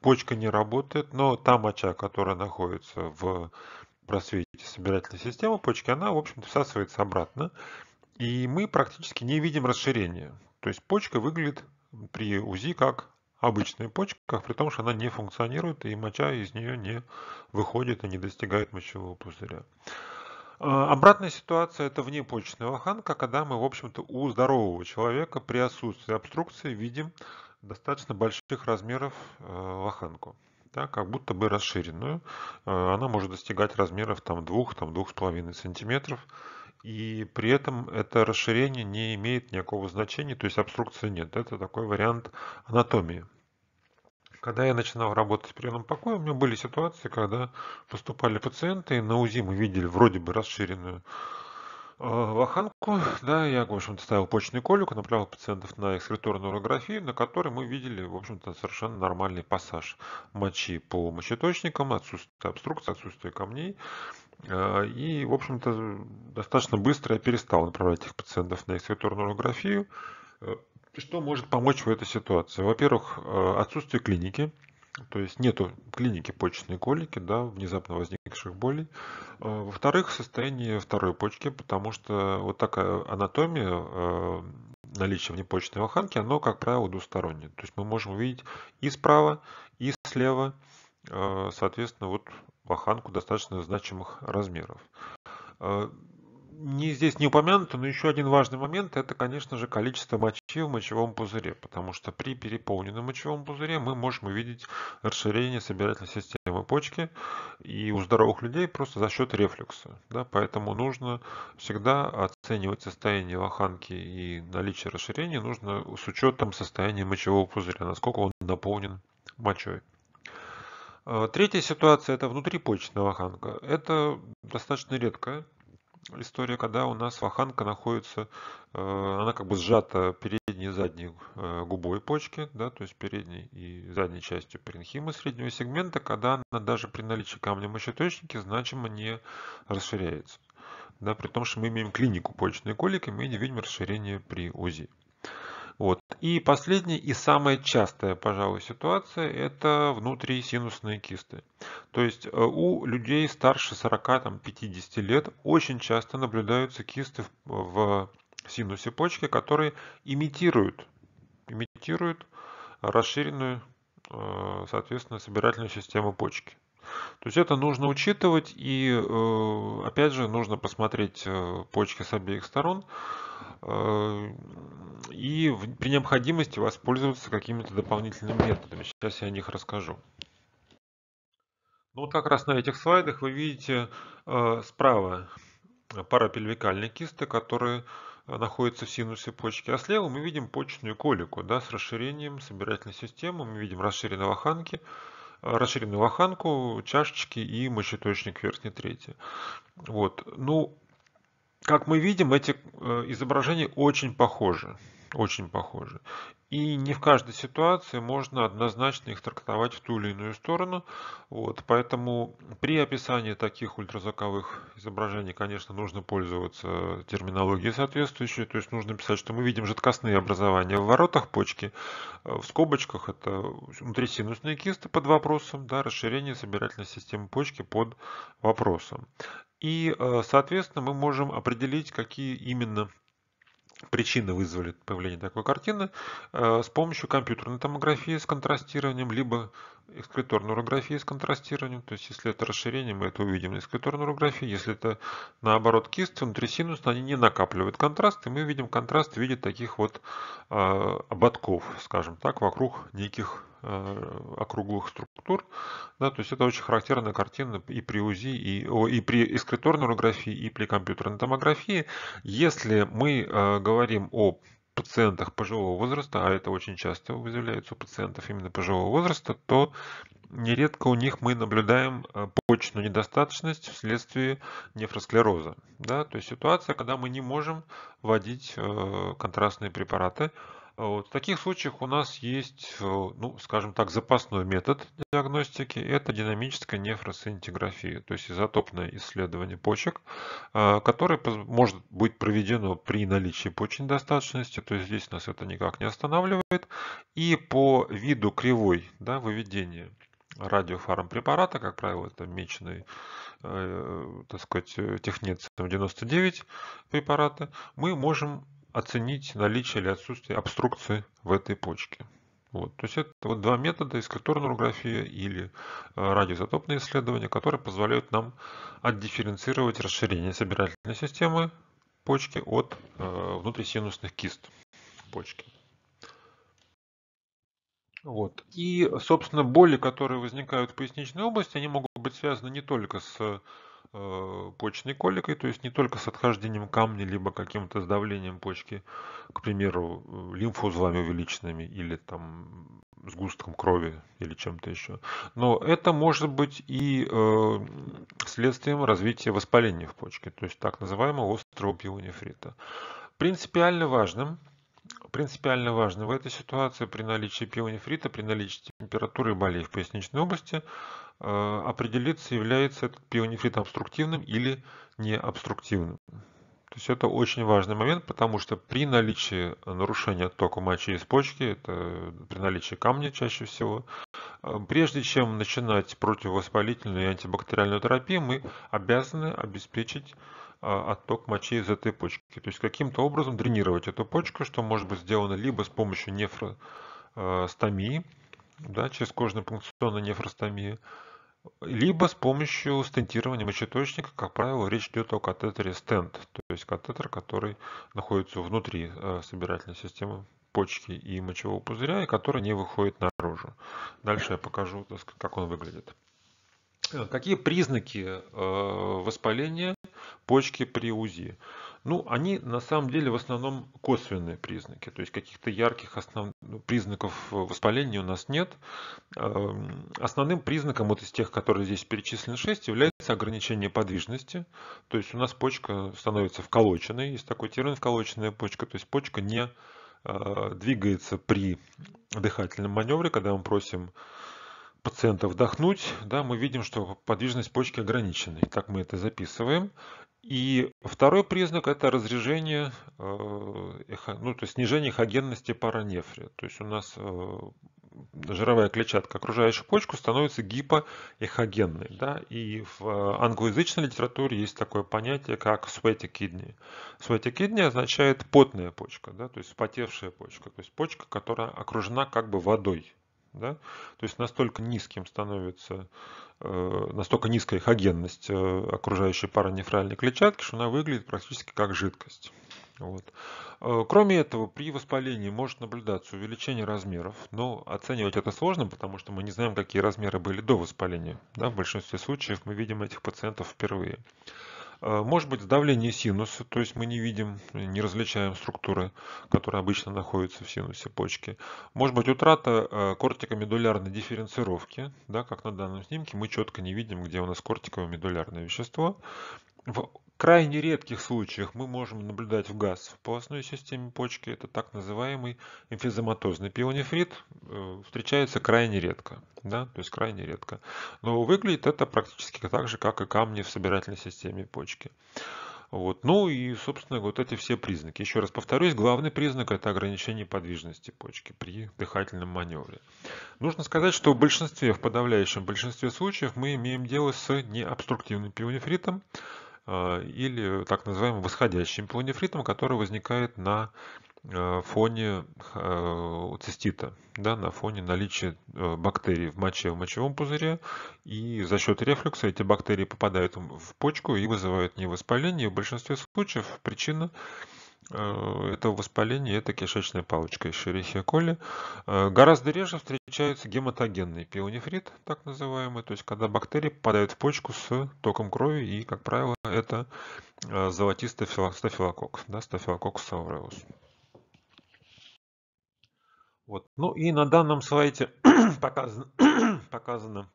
почка не работает, но та моча, которая находится в просвете собирательной системы почки, она, в общем-то, всасывается обратно. И мы практически не видим расширения. То есть почка выглядит при УЗИ как обычная почка, при том, что она не функционирует, и моча из нее не выходит и не достигает мочевого пузыря. А, обратная ситуация – это внепочечная лоханка, когда мы, в общем-то, у здорового человека при отсутствии обструкции видим достаточно больших размеров э, лоханку, да, как будто бы расширенную. Э, она может достигать размеров там, 2-2,5 там, см и при этом это расширение не имеет никакого значения, то есть обструкции нет. Это такой вариант анатомии. Когда я начинал работать в приемным покое, у меня были ситуации, когда поступали пациенты, и на УЗИ мы видели вроде бы расширенную э, лоханку. Да, я, в общем-то, ставил почечный колик, направил пациентов на экскреторную урографию, на которой мы видели, в общем-то, совершенно нормальный пассаж мочи по мочеточникам, отсутствие обструкции, отсутствие камней. А, и, в общем-то, достаточно быстро я перестал направлять этих пациентов на экскреторную урографию. Э, что может помочь в этой ситуации? Во-первых, э, отсутствие клиники. То есть нету клиники почечной колики, да, внезапно возникших болей. Э, во-вторых, состояние второй почки, потому что вот такая анатомия наличия внепочечной лоханки, оно, как правило, двустороннее. То есть мы можем увидеть и справа, и слева, соответственно, вот лоханку достаточно значимых размеров. Э, не, здесь не упомянуто, но еще один важный момент – это, конечно же, количество мочи в мочевом пузыре, потому что при переполненном мочевом пузыре мы можем увидеть расширение собирательной системы почки и у здоровых людей просто за счет рефлюкса. Да, поэтому нужно всегда оценивать состояние лоханки и наличие расширения нужно с учетом состояния мочевого пузыря, насколько он наполнен мочой. Э, третья ситуация – это внутрипочечная ваханка. Это достаточно редкая история, когда у нас ваханка находится, э, она как бы сжата передней и задней э, губой почки, да, то есть передней и задней частью паренхимы среднего сегмента, когда она даже при наличии камня мочеточники значимо не расширяется. Да, при том, что мы имеем клинику почечной колики, мы не видим расширения при УЗИ. Вот. И последняя и самая частая, пожалуй, ситуация – это внутрисинусные кисты. То есть э, у людей старше 40-50 лет очень часто наблюдаются кисты в синусе почки, которые имитируют, имитируют расширенную, э, соответственно, собирательную систему почки. То есть это нужно учитывать и э, опять же нужно посмотреть э, почки с обеих сторон э, и при необходимости воспользоваться какими-то дополнительными методами. Сейчас я о них расскажу. Ну вот как раз на этих слайдах вы видите справа парапельвикальные кисты, которые находятся в синусе почки, а слева мы видим почечную колику да, с расширением собирательной системы, мы видим расширенные лоханки, расширенную лоханку, чашечки и мочеточник верхней трети. Вот. Ну, как мы видим, эти э, изображения очень похожи. Очень похожи. И не в каждой ситуации можно однозначно их трактовать в ту или иную сторону. Вот, поэтому при описании таких ультразвуковых изображений, конечно, нужно пользоваться терминологией соответствующей. То есть нужно писать, что мы видим жидкостные образования в воротах почки, э, в скобочках это внутрисинусные кисты под вопросом, да, расширение собирательной системы почки под вопросом. И, э, соответственно, мы можем определить, какие именно причины вызвали появление такой картины э, с помощью компьютерной томографии с контрастированием, либо экскреторной урографии с контрастированием. То есть, если это расширение, мы это увидим на экскреторной урографии. Если это, наоборот, кист, внутри синуса они не накапливают контраст, и мы видим контраст в виде таких вот э, ободков, скажем так, вокруг неких Э, округлых структур. Да, то есть это очень характерная картина и при УЗИ, и, и при экскреторной урографии, и при компьютерной томографии. Если мы э, говорим о пациентах пожилого возраста, а это очень часто выявляется у пациентов именно пожилого возраста, то нередко у них мы наблюдаем э, почечную недостаточность вследствие нефросклероза. Да? То есть ситуация, когда мы не можем вводить контрастные препараты, вот. В таких случаях у нас есть, э, ну, скажем так, запасной метод диагностики. Это динамическая нефросцинтиграфия, то есть изотопное исследование почек, э, которое может быть проведено при наличии почечной достаточности, то есть здесь нас это никак не останавливает. И по виду кривой да, выведения радиофармпрепарата, как правило, это меченый, э, так сказать, технеций 99 препарата, мы можем оценить наличие или отсутствие обструкции в этой почке. Вот. То есть это вот два метода, эскалаторнография или э, радиоизотопные исследования, которые позволяют нам отдифференцировать расширение собирательной системы почки от э, внутрисинусных кист почки. Вот. И, собственно, боли, которые возникают в поясничной области, они могут быть связаны не только с Э, почечной коликой, то есть не только с отхождением камня, либо каким-то с давлением почки, к примеру, э, лимфоузлами увеличенными или там сгустком крови или чем-то еще. Но это может быть и э, следствием развития воспаления в почке, то есть так называемого острого пионефрита. Принципиально важным принципиально важным в этой ситуации при наличии пионефрита, при наличии температуры и болей в поясничной области а, определиться, является этот пионефрит обструктивным или необструктивным. То есть это очень важный момент, потому что при наличии нарушения оттока мочи из почки, это при наличии камня чаще всего, а, прежде чем начинать противовоспалительную и антибактериальную терапию, мы обязаны обеспечить а, отток мочи из этой почки. То есть каким-то образом дренировать эту почку, что может быть сделано либо с помощью нефростомии, да, через кожно-пункционную нефростомию, либо с помощью стентирования мочеточника, как правило, речь идет о катетере стент, то есть катетер, который находится внутри э, собирательной системы почки и мочевого пузыря, и который не выходит наружу. Дальше я покажу, как он выглядит. Э, какие признаки э, воспаления почки при УЗИ? Ну, они на самом деле в основном косвенные признаки, то есть каких-то ярких основ... Ну, признаков э, воспаления у нас нет. Эм, основным признаком вот из тех, которые здесь перечислены 6, является ограничение подвижности, то есть у нас почка становится вколоченной, есть такой термин вколоченная почка, то есть почка не э, двигается при дыхательном маневре, когда мы просим пациента вдохнуть, да, мы видим, что подвижность почки ограничена. так мы это записываем. И второй признак это разрежение, э, ну, то есть снижение эхогенности паранефрия. То есть у нас э, жировая клетчатка окружающая почку становится гипоэхогенной. Да? И в э, англоязычной литературе есть такое понятие, как sweaty kidney. Sweaty kidney означает потная почка, да? то есть вспотевшая почка, то есть почка, которая окружена как бы водой. Да? То есть настолько низким становится, э, настолько низкая хогенность э, окружающей паранефральной клетчатки, что она выглядит практически как жидкость. Вот. Э, кроме этого, при воспалении может наблюдаться увеличение размеров, но оценивать это сложно, потому что мы не знаем, какие размеры были до воспаления. Да, в большинстве случаев мы видим этих пациентов впервые. Э, может быть давление синуса, то есть мы не видим, не различаем структуры, которые обычно находятся в синусе почки. Может быть утрата э, кортикомедулярной дифференцировки, да, как на данном снимке, мы четко не видим, где у нас кортикомедулярное вещество в крайне редких случаях мы можем наблюдать в газ в полостной системе почки. Это так называемый эмфизематозный пионефрит. Э, встречается крайне редко. Да? То есть крайне редко. Но выглядит это практически так же, как и камни в собирательной системе почки. Вот. Ну и, собственно, вот эти все признаки. Еще раз повторюсь, главный признак – это ограничение подвижности почки при дыхательном маневре. Нужно сказать, что в большинстве, в подавляющем большинстве случаев мы имеем дело с необструктивным пионефритом, а, или так называемым восходящим полунефритом, который возникает на э, фоне а, цистита, да, на фоне наличия э, бактерий в моче, в мочевом пузыре. И за счет рефлюкса эти бактерии попадают в почку и вызывают не воспаление. В большинстве случаев причина Э, этого воспаления – это кишечная палочка эшерихия коли. Э, гораздо реже встречаются гематогенный пионефрит, так называемый, то есть когда бактерии попадают в почку с током крови, и, как правило, это э, золотистый стафилококк, да, стафилококкус ауреус. Вот. Ну и на данном слайде показано, показано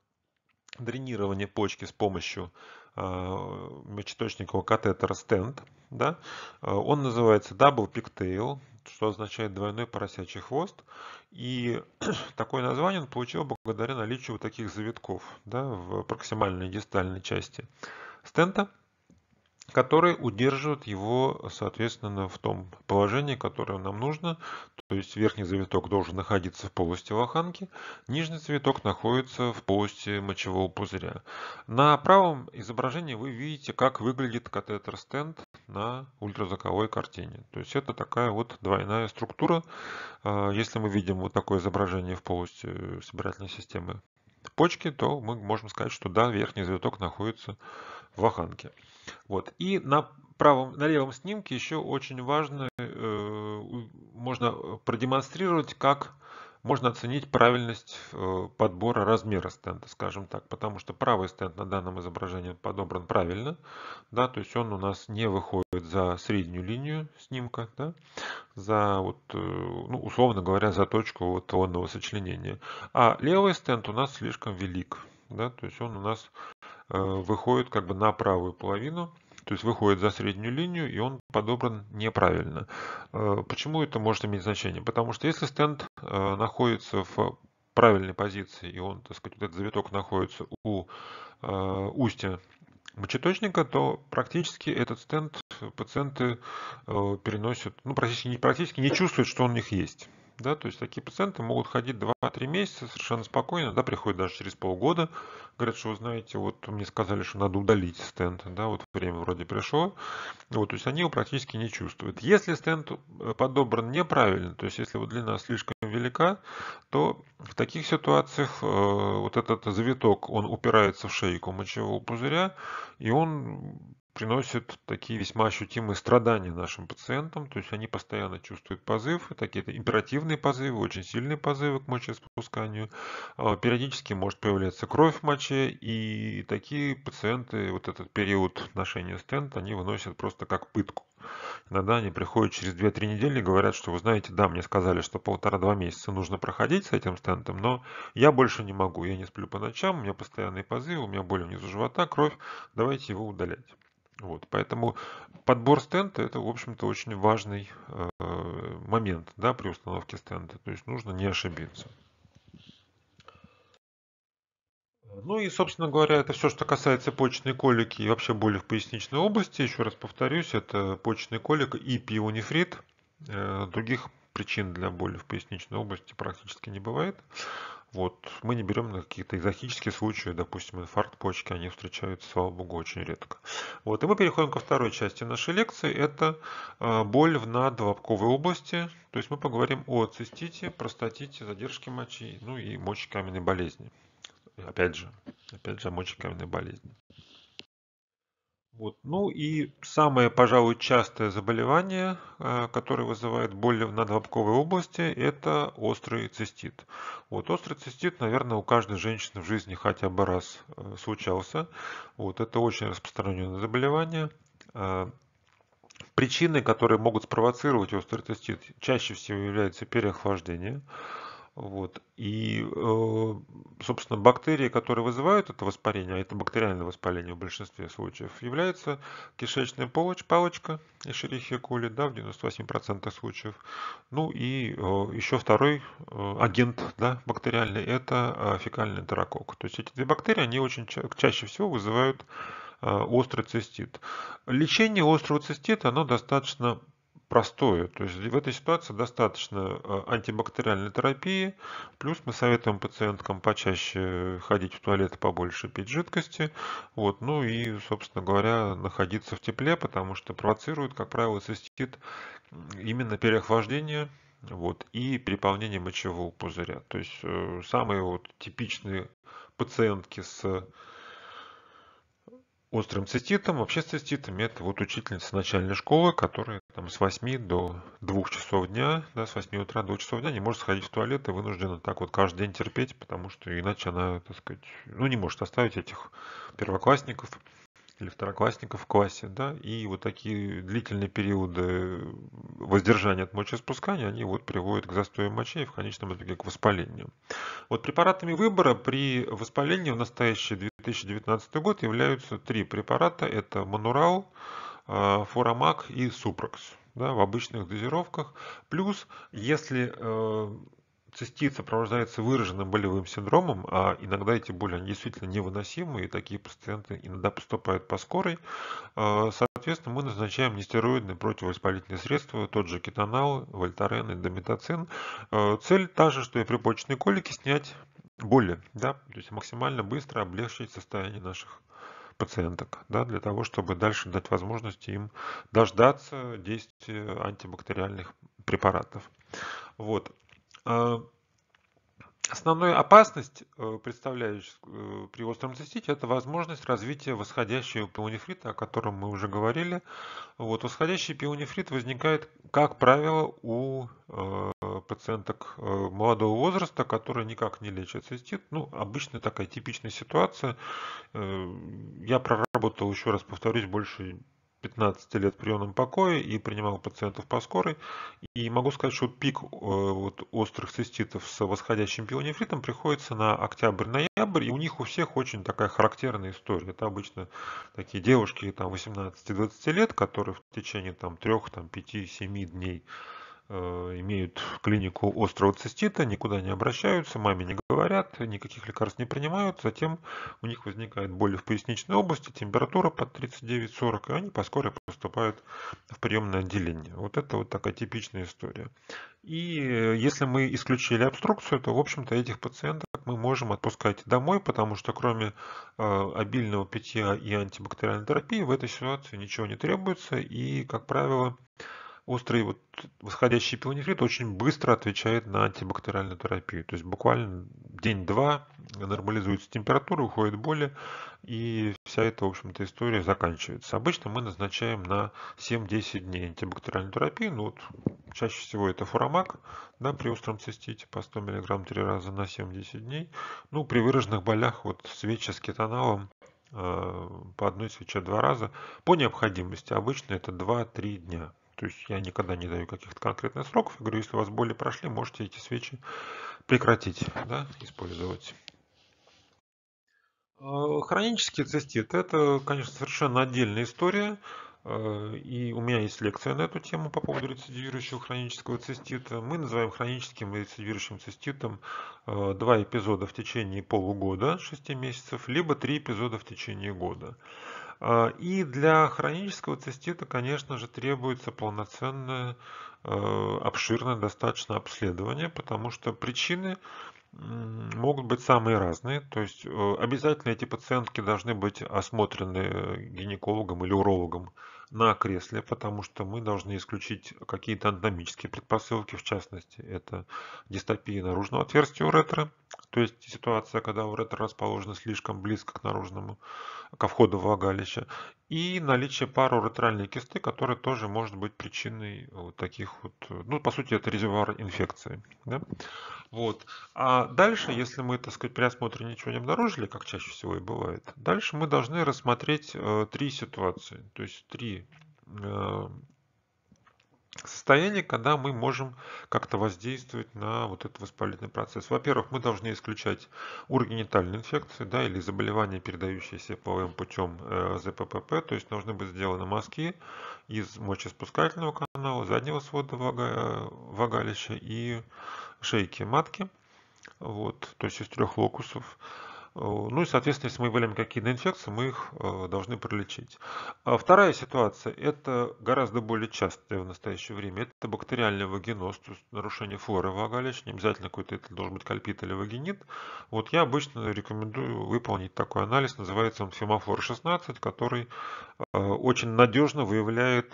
дренирование почки с помощью мочеточникового катетера стенд да, э, он называется Double Pigtail, что означает двойной поросячий хвост. И такое название он получил благодаря наличию вот таких завитков да, в проксимальной и дистальной части стента которые удерживают его, соответственно, в том положении, которое нам нужно. То есть верхний завиток должен находиться в полости лоханки, нижний завиток находится в полости мочевого пузыря. На правом изображении вы видите, как выглядит катетер стенд на ультразвуковой картине. То есть это такая вот двойная структура. А, если мы видим вот такое изображение в полости собирательной системы почки, то мы можем сказать, что да, верхний завиток находится в лоханке. Вот. И на, правом, на левом снимке еще очень важно, э, можно э, продемонстрировать, как можно оценить правильность э, подбора размера стенда, скажем так, потому что правый стенд на данном изображении подобран правильно, да, то есть он у нас не выходит за среднюю линию снимка, да, за вот, э, ну, условно говоря, за точку вот онного сочленения, а левый стенд у нас слишком велик, да, то есть он у нас э, выходит как бы на правую половину, то есть выходит за среднюю линию, и он подобран неправильно. Э, почему это может иметь значение? Потому что если стенд э, находится в правильной позиции, и он, так сказать, вот этот завиток находится у э, устья мочеточника, то практически этот стенд пациенты переносят, ну практически не, практически не чувствуют, что он у них есть. Да, то есть такие пациенты могут ходить 2-3 месяца совершенно спокойно, да, приходят даже через полгода, говорят, что, вы знаете, вот мне сказали, что надо удалить стенд, да, вот время вроде пришло, вот, то есть они его практически не чувствуют. Если стенд э, подобран неправильно, то есть если его длина слишком велика, то в таких ситуациях э, вот этот завиток, он упирается в шейку мочевого пузыря, и он приносит такие весьма ощутимые страдания нашим пациентам. То есть они постоянно чувствуют позыв, такие это императивные позывы, очень сильные позывы к мочеиспусканию. А, периодически может появляться кровь в моче, и такие пациенты вот этот период ношения стента они выносят просто как пытку. Иногда они приходят через 2-3 недели и говорят, что вы знаете, да, мне сказали, что полтора-два месяца нужно проходить с этим стентом, но я больше не могу, я не сплю по ночам, у меня постоянные позывы, у меня боли внизу живота, кровь, давайте его удалять. Вот, поэтому подбор стенда это, в общем-то, очень важный э, момент да, при установке стенда. То есть нужно не ошибиться. Ну и, собственно говоря, это все, что касается почечной колики и вообще боли в поясничной области. Еще раз повторюсь, это почечный колик и пионефрит. Э, других причин для боли в поясничной области практически не бывает. Вот мы не берем на какие-то экзотические случаи, допустим, инфаркт почки, они встречаются, слава богу, очень редко. Вот, и мы переходим ко второй части нашей лекции, это э, боль в надлобковой области, то есть мы поговорим о цистите, простатите, задержке мочи, ну и мочекаменной болезни. Опять же, опять же, мочекаменной болезни. Вот. Ну и самое, пожалуй, частое заболевание, э, которое вызывает боли в надвобковой области, это острый цистит. Вот. Острый цистит, наверное, у каждой женщины в жизни хотя бы раз э, случался. Вот. Это очень распространенное заболевание. Э, причины, которые могут спровоцировать острый цистит, чаще всего является переохлаждение. Вот. И, э, собственно, бактерии, которые вызывают это воспаление, а это бактериальное воспаление в большинстве случаев, является кишечная полоч, палочка Escherichia коли, да, в 98% случаев. Ну и э, еще второй э, агент да, бактериальный – это фекальный энтерокок. То есть эти две бактерии, они очень ча чаще всего вызывают острый цистит. Лечение острого цистита, оно достаточно простое. То есть в этой ситуации достаточно э, антибактериальной терапии, плюс мы советуем пациенткам почаще ходить в туалет побольше, пить жидкости, вот, ну и, собственно говоря, находиться в тепле, потому что провоцирует, как правило, цистит именно переохлаждение вот, и переполнение мочевого пузыря. То есть э, самые вот типичные пациентки с острым циститом. Вообще с циститами это вот учительница начальной школы, которая там с 8 до 2 часов дня, да, с 8 утра до 2 часов дня не может сходить в туалет и вынуждена так вот каждый день терпеть, потому что иначе она, так сказать, ну не может оставить этих первоклассников или второклассников в классе, да, и вот такие длительные периоды воздержания от мочеиспускания, они вот приводят к застою мочи и в конечном итоге к воспалению. Вот препаратами выбора при воспалении в настоящий 2019 год являются три препарата, это Манурал, а, Фурамак и Супрокс да, в обычных дозировках. Плюс, если э, частиц сопровождается выраженным болевым синдромом, а иногда эти боли они действительно невыносимы, и такие пациенты иногда поступают по скорой. А, соответственно, мы назначаем нестероидные противовоспалительные средства, тот же кетонал, вольтарен и домитоцин. А, цель та же, что и при почечной колике, снять боли, да, то есть максимально быстро облегчить состояние наших пациенток, да, для того, чтобы дальше дать возможность им дождаться действия антибактериальных препаратов. Вот. Э, основную опасность, э, представляющую э, при остром цистите, это возможность развития восходящего пионефрита, о котором мы уже говорили. Вот, восходящий пионефрит возникает, как правило, у пациенток молодого возраста, которые никак не лечат цистит. Ну, обычно такая типичная ситуация. Я проработал, еще раз повторюсь, больше 15 лет в приемном покое и принимал пациентов по скорой. И могу сказать, что пик э, вот, острых циститов с восходящим пилонефритом приходится на октябрь-ноябрь, и у них у всех очень такая характерная история. Это обычно такие девушки там, 18-20 лет, которые в течение там, 3-5-7 дней Э, имеют клинику острого цистита, никуда не обращаются, маме не говорят, никаких лекарств не принимают, затем у них возникает боль в поясничной области, температура под 39-40, и они поскорее поступают в приемное отделение. Вот это вот такая типичная история. И э, если мы исключили обструкцию, то, в общем-то, этих пациентов мы можем отпускать домой, потому что кроме э, обильного питья и антибактериальной терапии в этой ситуации ничего не требуется, и, как правило, острый вот восходящий пилонефрит очень быстро отвечает на антибактериальную терапию. То есть буквально день-два нормализуется температура, уходит боли, и вся эта, в общем-то, история заканчивается. Обычно мы назначаем на 7-10 дней антибактериальную терапию. Ну, вот, чаще всего это фурамак да, при остром цистите по 100 мг 3 раза на 7-10 дней. Ну, при выраженных болях вот свечи с кетоналом э, по одной свече два раза по необходимости. Обычно это 2-3 дня. То есть я никогда не даю каких-то конкретных сроков. Я говорю, если у вас боли прошли, можете эти свечи прекратить да, использовать. Э, хронический цистит – это, конечно, совершенно отдельная история. Э, и у меня есть лекция на эту тему по поводу рецидивирующего хронического цистита. Мы называем хроническим рецидивирующим циститом э, два эпизода в течение полугода, 6 месяцев, либо три эпизода в течение года. А, и для хронического цистита, конечно же, требуется полноценное, э, обширное достаточно обследование, потому что причины могут быть самые разные. То есть э, обязательно эти пациентки должны быть осмотрены гинекологом или урологом на кресле, потому что мы должны исключить какие-то анатомические предпосылки, в частности, это дистопия наружного отверстия уретра, то есть ситуация, когда уретра расположена слишком близко к наружному ко входу влагалища. И наличие пару пароуретральной кисты, которая тоже может быть причиной вот таких вот, ну, по сути, это резервуар инфекции. Да? Вот. А дальше, если мы, так сказать, при осмотре ничего не обнаружили, как чаще всего и бывает, дальше мы должны рассмотреть э, три ситуации, то есть три э, состояние, когда мы можем как-то воздействовать на вот этот воспалительный процесс. Во-первых, мы должны исключать урогенитальные инфекции да, или заболевания, передающиеся половым путем э, ЗППП, то есть должны быть сделаны мазки из мочеиспускательного канала, заднего свода вага, э, вагалища и шейки матки, вот, то есть из трех локусов. Э, ну и, соответственно, если мы выявляем какие-то инфекции, мы их э, должны пролечить. А вторая ситуация, это гораздо более частая в настоящее время, это бактериальный вагиноз, то есть нарушение флоры влагалища, не обязательно какой-то это должен быть кальпит или вагинит. Вот я обычно рекомендую выполнить такой анализ, называется он фемофлор 16, который э, очень надежно выявляет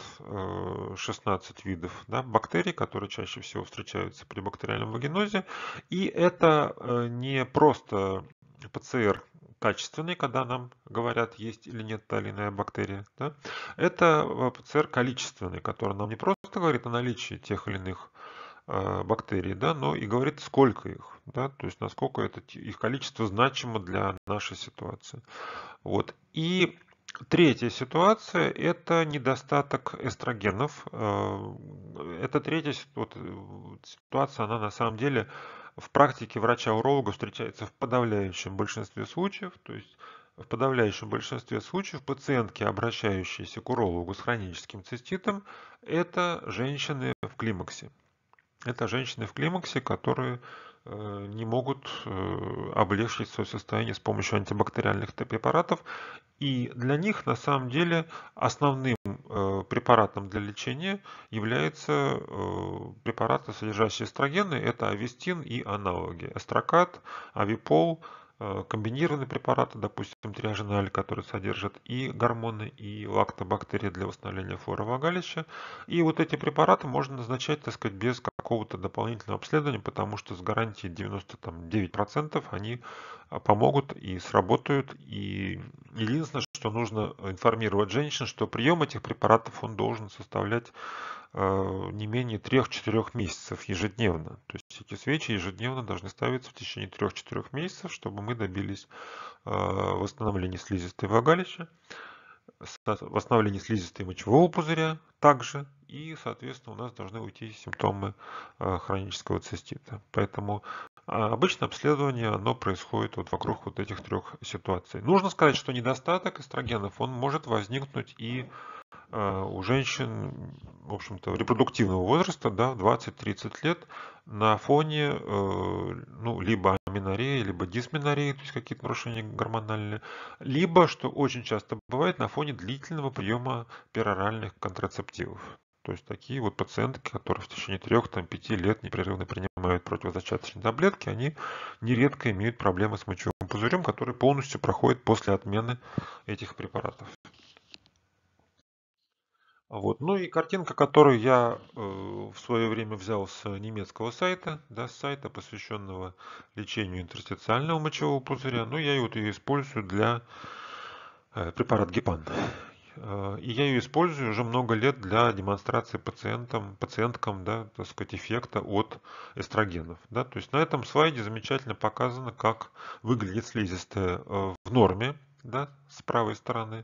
16 видов да, бактерий, которые чаще всего встречаются при бактериальном вагинозе. И это не просто ПЦР качественный, когда нам говорят, есть или нет та или иная бактерия. Да? Это э, ПЦР количественный, который нам не просто говорит о наличии тех или иных э, бактерий, да, но и говорит, сколько их, да, то есть насколько это их количество значимо для нашей ситуации. Вот. И Третья ситуация – это недостаток эстрогенов. Э, это третья вот, ситуация, она на самом деле в практике врача-уролога встречается в подавляющем большинстве случаев, то есть в подавляющем большинстве случаев пациентки, обращающиеся к урологу с хроническим циститом, это женщины в климаксе. Это женщины в климаксе, которые Э, не могут э, облегчить свое состояние с помощью антибактериальных препаратов. И для них на самом деле основным э, препаратом для лечения являются препараты, содержащие эстрогены. Это авестин и аналоги. Эстрокат, авипол, Э, комбинированные препараты, допустим, триажиналь, который содержит и гормоны, и лактобактерии для восстановления флоры влагалища. И вот эти препараты можно назначать, так сказать, без какого-то дополнительного обследования, потому что с гарантией 99% они а, помогут и сработают. И единственное, что нужно информировать женщин, что прием этих препаратов он должен составлять Э, не менее 3-4 месяцев ежедневно. То есть эти свечи ежедневно должны ставиться в течение 3-4 месяцев, чтобы мы добились э, восстановления слизистой влагалища, восстановления слизистой мочевого пузыря также, и, соответственно, у нас должны уйти симптомы э, хронического цистита. Поэтому обычно обследование оно происходит вот вокруг вот этих трех ситуаций. Нужно сказать, что недостаток эстрогенов он может возникнуть и Э, у женщин, в общем-то, репродуктивного возраста, да, 20-30 лет, на фоне э, ну, либо аминореи, либо дисминореи, то есть какие-то нарушения гормональные, либо, что очень часто бывает, на фоне длительного приема пероральных контрацептивов. То есть такие вот пациентки, которые в течение 3-5 лет непрерывно принимают противозачаточные таблетки, они нередко имеют проблемы с мочевым пузырем, который полностью проходит после отмены этих препаратов. Вот. Ну и картинка, которую я э, в свое время взял с немецкого сайта, да, с сайта, посвященного лечению интерстициального мочевого пузыря, ну я ее вот ее использую для э, препарат Гепан. Э, и я ее использую уже много лет для демонстрации пациентам, пациенткам, да, так сказать, эффекта от эстрогенов. Да. То есть на этом слайде замечательно показано, как выглядит слизистая э, в норме, да, с правой стороны,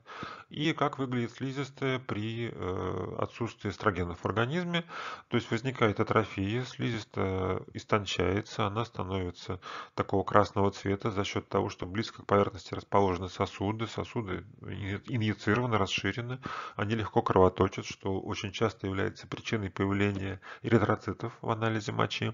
и как выглядит слизистая при э, отсутствии эстрогенов в организме. То есть возникает атрофия, слизистая истончается, она становится такого красного цвета за счет того, что близко к поверхности расположены сосуды, сосуды инъецированы, расширены, они легко кровоточат, что очень часто является причиной появления эритроцитов в анализе мочи.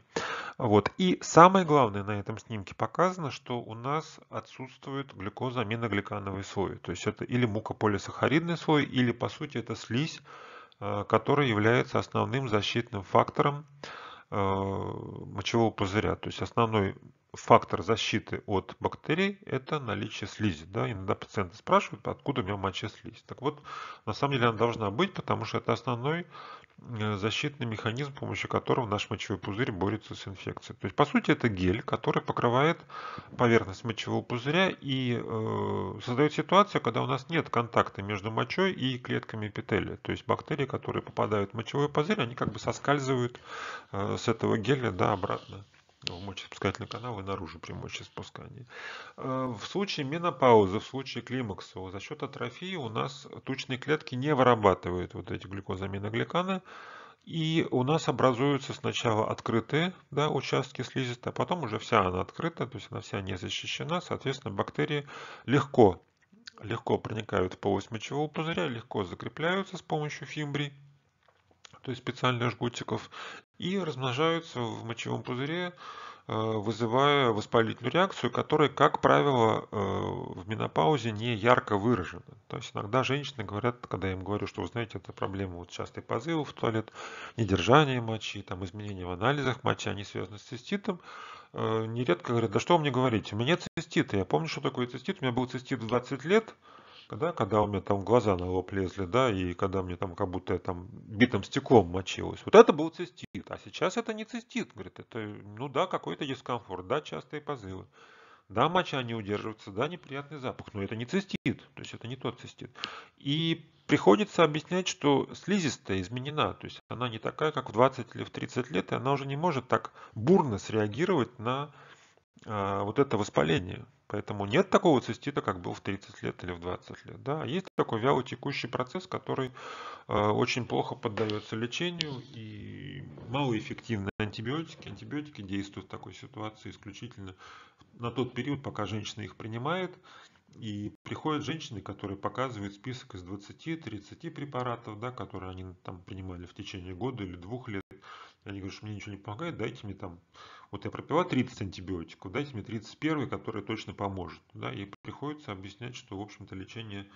Вот. И самое главное на этом снимке показано, что у нас отсутствует глюкоза аминогликановый свой слое. То есть это или мукополисахаридный слой, или по сути это слизь, э, которая является основным защитным фактором э, мочевого пузыря. То есть основной фактор защиты от бактерий – это наличие слизи. Да? Иногда пациенты спрашивают, откуда у меня в моче слизь. Так вот, на самом деле она должна быть, потому что это основной Э, защитный механизм, с помощью которого наш мочевой пузырь борется с инфекцией. То есть, по сути, это гель, который покрывает поверхность мочевого пузыря и э, создает ситуацию, когда у нас нет контакта между мочой и клетками эпителия. То есть, бактерии, которые попадают в мочевой пузырь, они как бы соскальзывают э, с этого геля да, обратно в мочеиспускательный канал и наружу при мочеиспускании. Э, в случае менопаузы, в случае климакса, за счет атрофии у нас тучные клетки не вырабатывают вот эти глюкозаминогликаны, и у нас образуются сначала открытые да, участки слизистой, а потом уже вся она открыта, то есть она вся не защищена, соответственно, бактерии легко, легко проникают в полость мочевого пузыря, легко закрепляются с помощью фимбрий, то есть специальных жгутиков, и размножаются в мочевом пузыре, э, вызывая воспалительную реакцию, которая, как правило, э, в менопаузе не ярко выражена. То есть иногда женщины говорят, когда я им говорю, что, вы знаете, это проблема вот частой позыва в туалет, недержание мочи, там, изменения в анализах мочи, они связаны с циститом, э, нередко говорят, да что вы мне говорите, у меня цистит, я помню, что такое цистит, у меня был цистит в 20 лет, когда, когда у меня там глаза на лоб лезли, да, и когда мне там как будто я там битым стеклом мочилось. Вот это был цистит, а сейчас это не цистит, говорит, это, ну да, какой-то дискомфорт, да, частые позывы. Да, моча не удерживается, да, неприятный запах, но это не цистит, то есть это не тот цистит. И приходится объяснять, что слизистая изменена, то есть она не такая, как в 20 или в 30 лет, и она уже не может так бурно среагировать на а, вот это воспаление. Поэтому нет такого цистита, как был в 30 лет или в 20 лет. Да? Есть такой вяло текущий процесс, который э, очень плохо поддается лечению и малоэффективны антибиотики. Антибиотики действуют в такой ситуации исключительно на тот период, пока женщина их принимает. И приходят женщины, которые показывают список из 20-30 препаратов, да, которые они там принимали в течение года или двух лет. Они говорят, что мне ничего не помогает, дайте мне там... Вот я пропила 30 антибиотиков, дайте мне 31, который точно поможет. Да? И приходится объяснять, что, в общем-то, лечение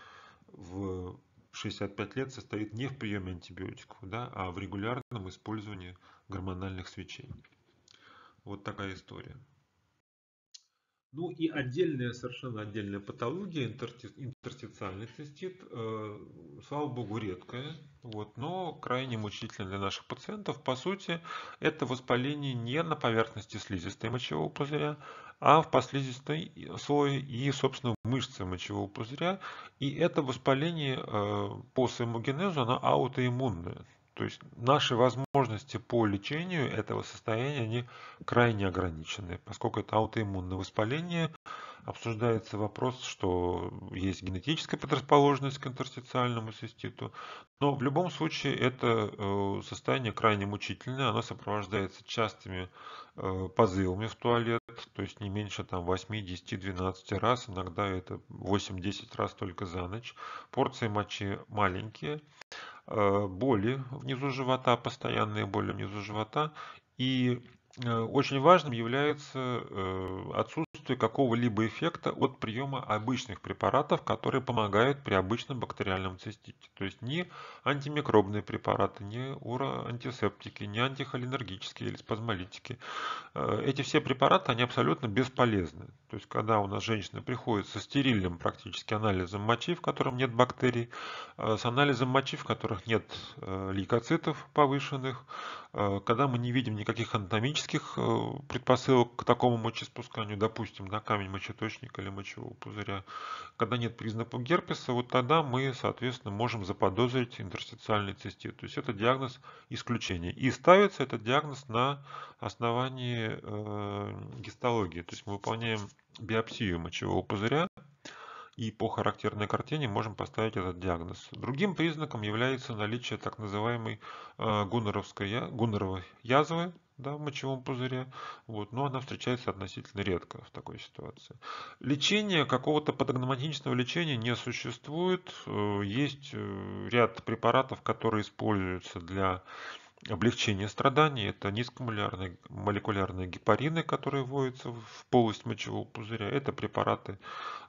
в 65 лет состоит не в приеме антибиотиков, да, а в регулярном использовании гормональных свечей. Вот такая история. Ну и отдельная, совершенно отдельная патология, интерстициальный цистит, э, слава богу, редкая, вот, но крайне мучительная для наших пациентов. По сути, это воспаление не на поверхности слизистой мочевого пузыря, а в послизистой слое и, собственно, мышце мочевого пузыря. И это воспаление э, по своему генезу, оно аутоиммунное. То есть наши возможности по лечению этого состояния, они крайне ограничены. Поскольку это аутоиммунное воспаление, обсуждается вопрос, что есть генетическая предрасположенность к интерстициальному циститу. Но в любом случае это э, состояние крайне мучительное, оно сопровождается частыми э, позывами в туалет, то есть не меньше там 8, 10, 12 раз, иногда это 8-10 раз только за ночь. Порции мочи маленькие. Э, боли внизу живота, постоянные боли внизу живота и Э, очень важным является э, отсутствие какого-либо эффекта от приема обычных препаратов, которые помогают при обычном бактериальном цистите. То есть ни антимикробные препараты, ни уроантисептики, ни антихолинергические или спазмолитики. Э, эти все препараты, они абсолютно бесполезны. То есть когда у нас женщина приходит со стерильным практически анализом мочи, в котором нет бактерий, с анализом мочи, в которых нет лейкоцитов повышенных, Э, когда мы не видим никаких анатомических э, предпосылок к такому мочеиспусканию, допустим, на камень мочеточника или мочевого пузыря, когда нет признаков герпеса, вот тогда мы, соответственно, можем заподозрить интерстициальный цистит. То есть это диагноз исключения. И ставится этот диагноз на основании э, гистологии. То есть мы выполняем биопсию мочевого пузыря, и по характерной картине можем поставить этот диагноз. Другим признаком является наличие так называемой э, гуннеровской, язвы да, в мочевом пузыре, вот, но она встречается относительно редко в такой ситуации. Лечение, какого-то патогноматичного лечения не существует. Э, есть э, ряд препаратов, которые используются для облегчение страданий. Это низкомолекулярные молекулярные гепарины, которые вводятся в полость мочевого пузыря. Это препараты,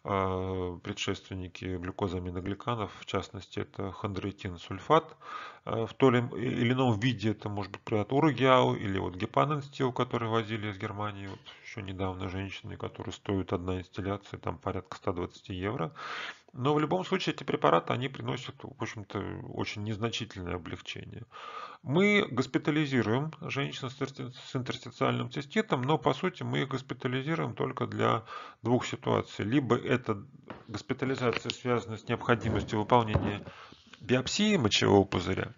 э, предшественники глюкозаминогликанов, в частности, это хондроитин сульфат. Э, в то или ином виде это может быть препарат Урагиау или вот гепаненстил, который возили из Германии вот еще недавно женщины, которые стоят одна инстилляция, там порядка 120 евро. Но в любом случае эти препараты, они приносят, в общем-то, очень незначительное облегчение. Мы госпитализируем женщин с интерстициальным циститом, но по сути мы их госпитализируем только для двух ситуаций. Либо это госпитализация связана с необходимостью выполнения биопсии мочевого пузыря,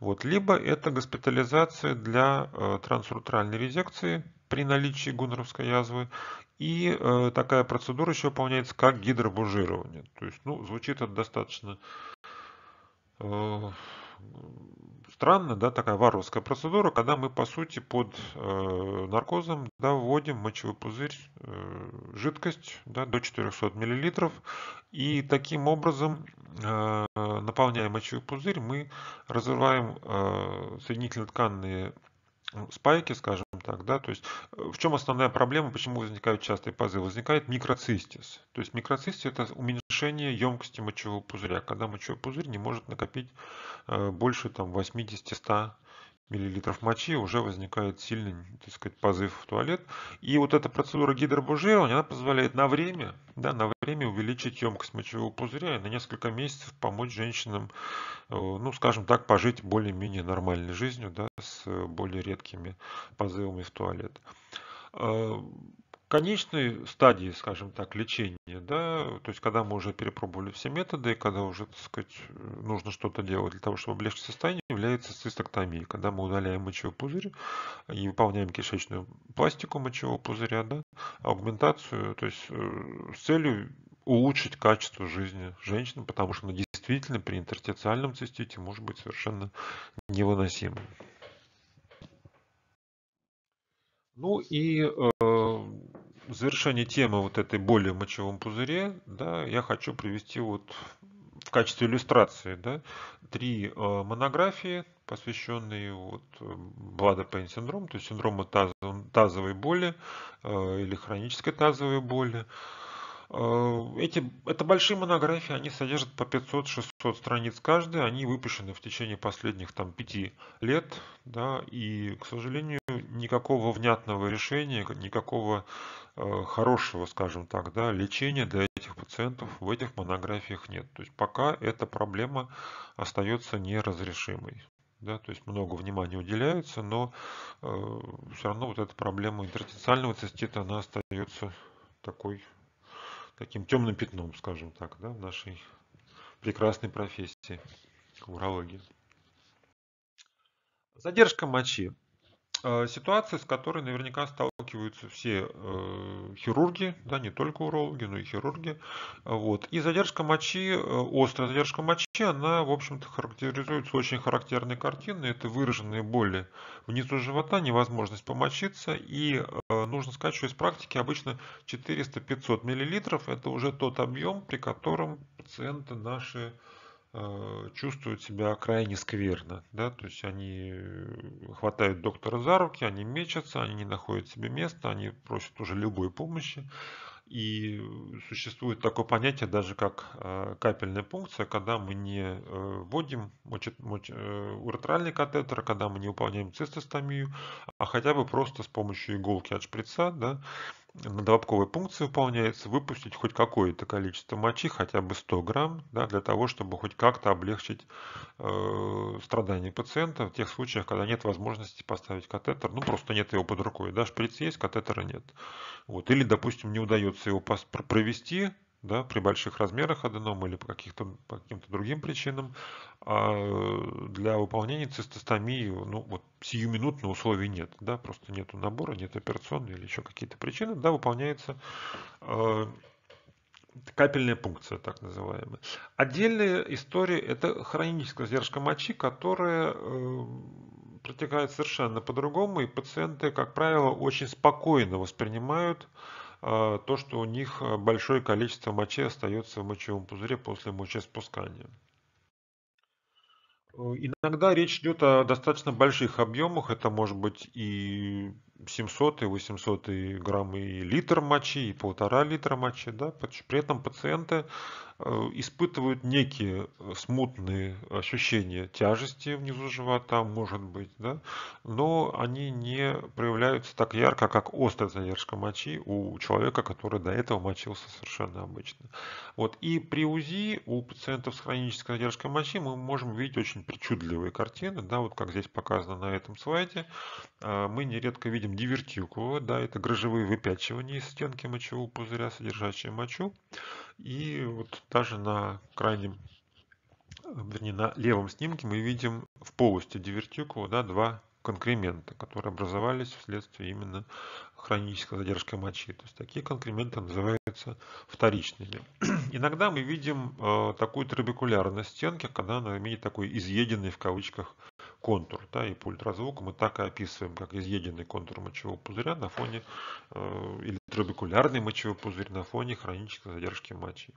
вот, либо это госпитализация для э, трансутральной резекции при наличии гуннеровской язвы и э, такая процедура еще выполняется как гидробужирование. То есть, ну, звучит это достаточно э, странно, да, такая варварская процедура, когда мы, по сути, под э, наркозом доводим мочевой пузырь, э, жидкость да, до 400 мл. И таким образом, э, наполняя мочевой пузырь, мы разрываем э, соединительно-тканные спайки, скажем так, да, то есть э, в чем основная проблема, почему возникают частые позывы? Возникает микроцистис. То есть микроцистис это уменьшение емкости мочевого пузыря, когда мочевой пузырь не может накопить э, больше там 80-100 миллилитров мочи уже возникает сильный, так сказать, позыв в туалет. И вот эта процедура гидробужирования, она позволяет на время, да, на время увеличить емкость мочевого пузыря и на несколько месяцев помочь женщинам, э, ну, скажем так, пожить более-менее нормальной жизнью, да, с более редкими позывами в туалет. Э, конечной стадии, скажем так, лечения, да, то есть когда мы уже перепробовали все методы, когда уже, так сказать, нужно что-то делать для того, чтобы облегчить состояние, является цистоктомия, когда мы удаляем мочевой пузырь и выполняем кишечную пластику мочевого пузыря, да, аугментацию, то есть э, с целью улучшить качество жизни женщины, потому что она действительно при интерстициальном цистите может быть совершенно невыносимой. Ну и э, в завершении темы вот этой боли в мочевом пузыре, да, я хочу привести вот в качестве иллюстрации, да, три э, монографии, посвященные вот bladder pain синдром, то есть синдрому таз, тазовой боли э, или хронической тазовой боли. Э, Э, эти, это большие монографии, они содержат по 500-600 страниц каждая, они выпущены в течение последних там, пяти лет, да, и, к сожалению, никакого внятного решения, никакого э, хорошего, скажем так, да, лечения для этих пациентов в этих монографиях нет. То есть пока эта проблема остается неразрешимой. Да, то есть много внимания уделяется, но э, все равно вот эта проблема интерстициального цистита, она остается такой таким темным пятном, скажем так, да, в нашей прекрасной профессии урологии. Задержка мочи. Э, ситуация, с которой наверняка сталкиваются все э, хирурги, да, не только урологи, но и хирурги. Вот. И задержка мочи, э, острая задержка мочи, она, в общем-то, характеризуется очень характерной картиной. Это выраженные боли внизу живота, невозможность помочиться. И э, нужно сказать, что из практики обычно 400-500 мл – это уже тот объем, при котором пациенты наши Э, чувствуют себя крайне скверно, да, то есть они э, хватают доктора за руки, они мечутся, они не находят себе места, они просят уже любой помощи. И э, существует такое понятие даже как капельная пункция, когда мы не вводим уретральный катетер, когда мы не выполняем цистостомию, а хотя бы просто с помощью иголки от шприца да, надобковой пункции выполняется выпустить хоть какое-то количество мочи, хотя бы 100 грамм, да, для того, чтобы хоть как-то облегчить э, страдания пациента в тех случаях, когда нет возможности поставить катетер, ну просто нет его под рукой, да, шприц есть, катетера нет. Вот. Или, допустим, не удается его провести, да, при больших размерах аденома или по, каких-то, по каким-то другим причинам, а для выполнения цистостомии ну, вот, сиюминутно условий нет. Да, просто нет набора, нет операционной или еще какие-то причины. Да, выполняется э, капельная пункция, так называемая. Отдельная история – это хроническая задержка мочи, которая э, протекает совершенно по-другому, и пациенты, как правило, очень спокойно воспринимают э, Э, то, что у них э, большое количество мочи остается в мочевом пузыре после мочеспускания. Э, иногда речь идет о достаточно больших объемах, это может быть и 700 и 800 грамм и литр мочи, и полтора литра мочи. Да? При этом пациенты э, испытывают некие э, смутные ощущения тяжести внизу живота, может быть, да? но они не проявляются так ярко, как острая задержка мочи у человека, который до этого мочился совершенно обычно. Вот. И при УЗИ у пациентов с хронической задержкой мочи мы можем видеть очень причудливые картины, да? вот как здесь показано на этом слайде. Э, мы нередко видим видим дивертикулу, да, это грыжевые выпячивания из стенки мочевого пузыря, содержащие мочу. И вот даже на крайнем, вернее, на левом снимке мы видим в полости дивертикула да, два конкремента, которые образовались вследствие именно хронической задержки мочи. То есть такие конкременты называются вторичными. Иногда мы видим э, такую трабекулярность стенки, когда она имеет такой изъеденный в кавычках контур. Да, и по ультразвуку мы так и описываем, как изъеденный контур мочевого пузыря на фоне э, или трабекулярный мочевой пузырь на фоне хронической задержки мочи.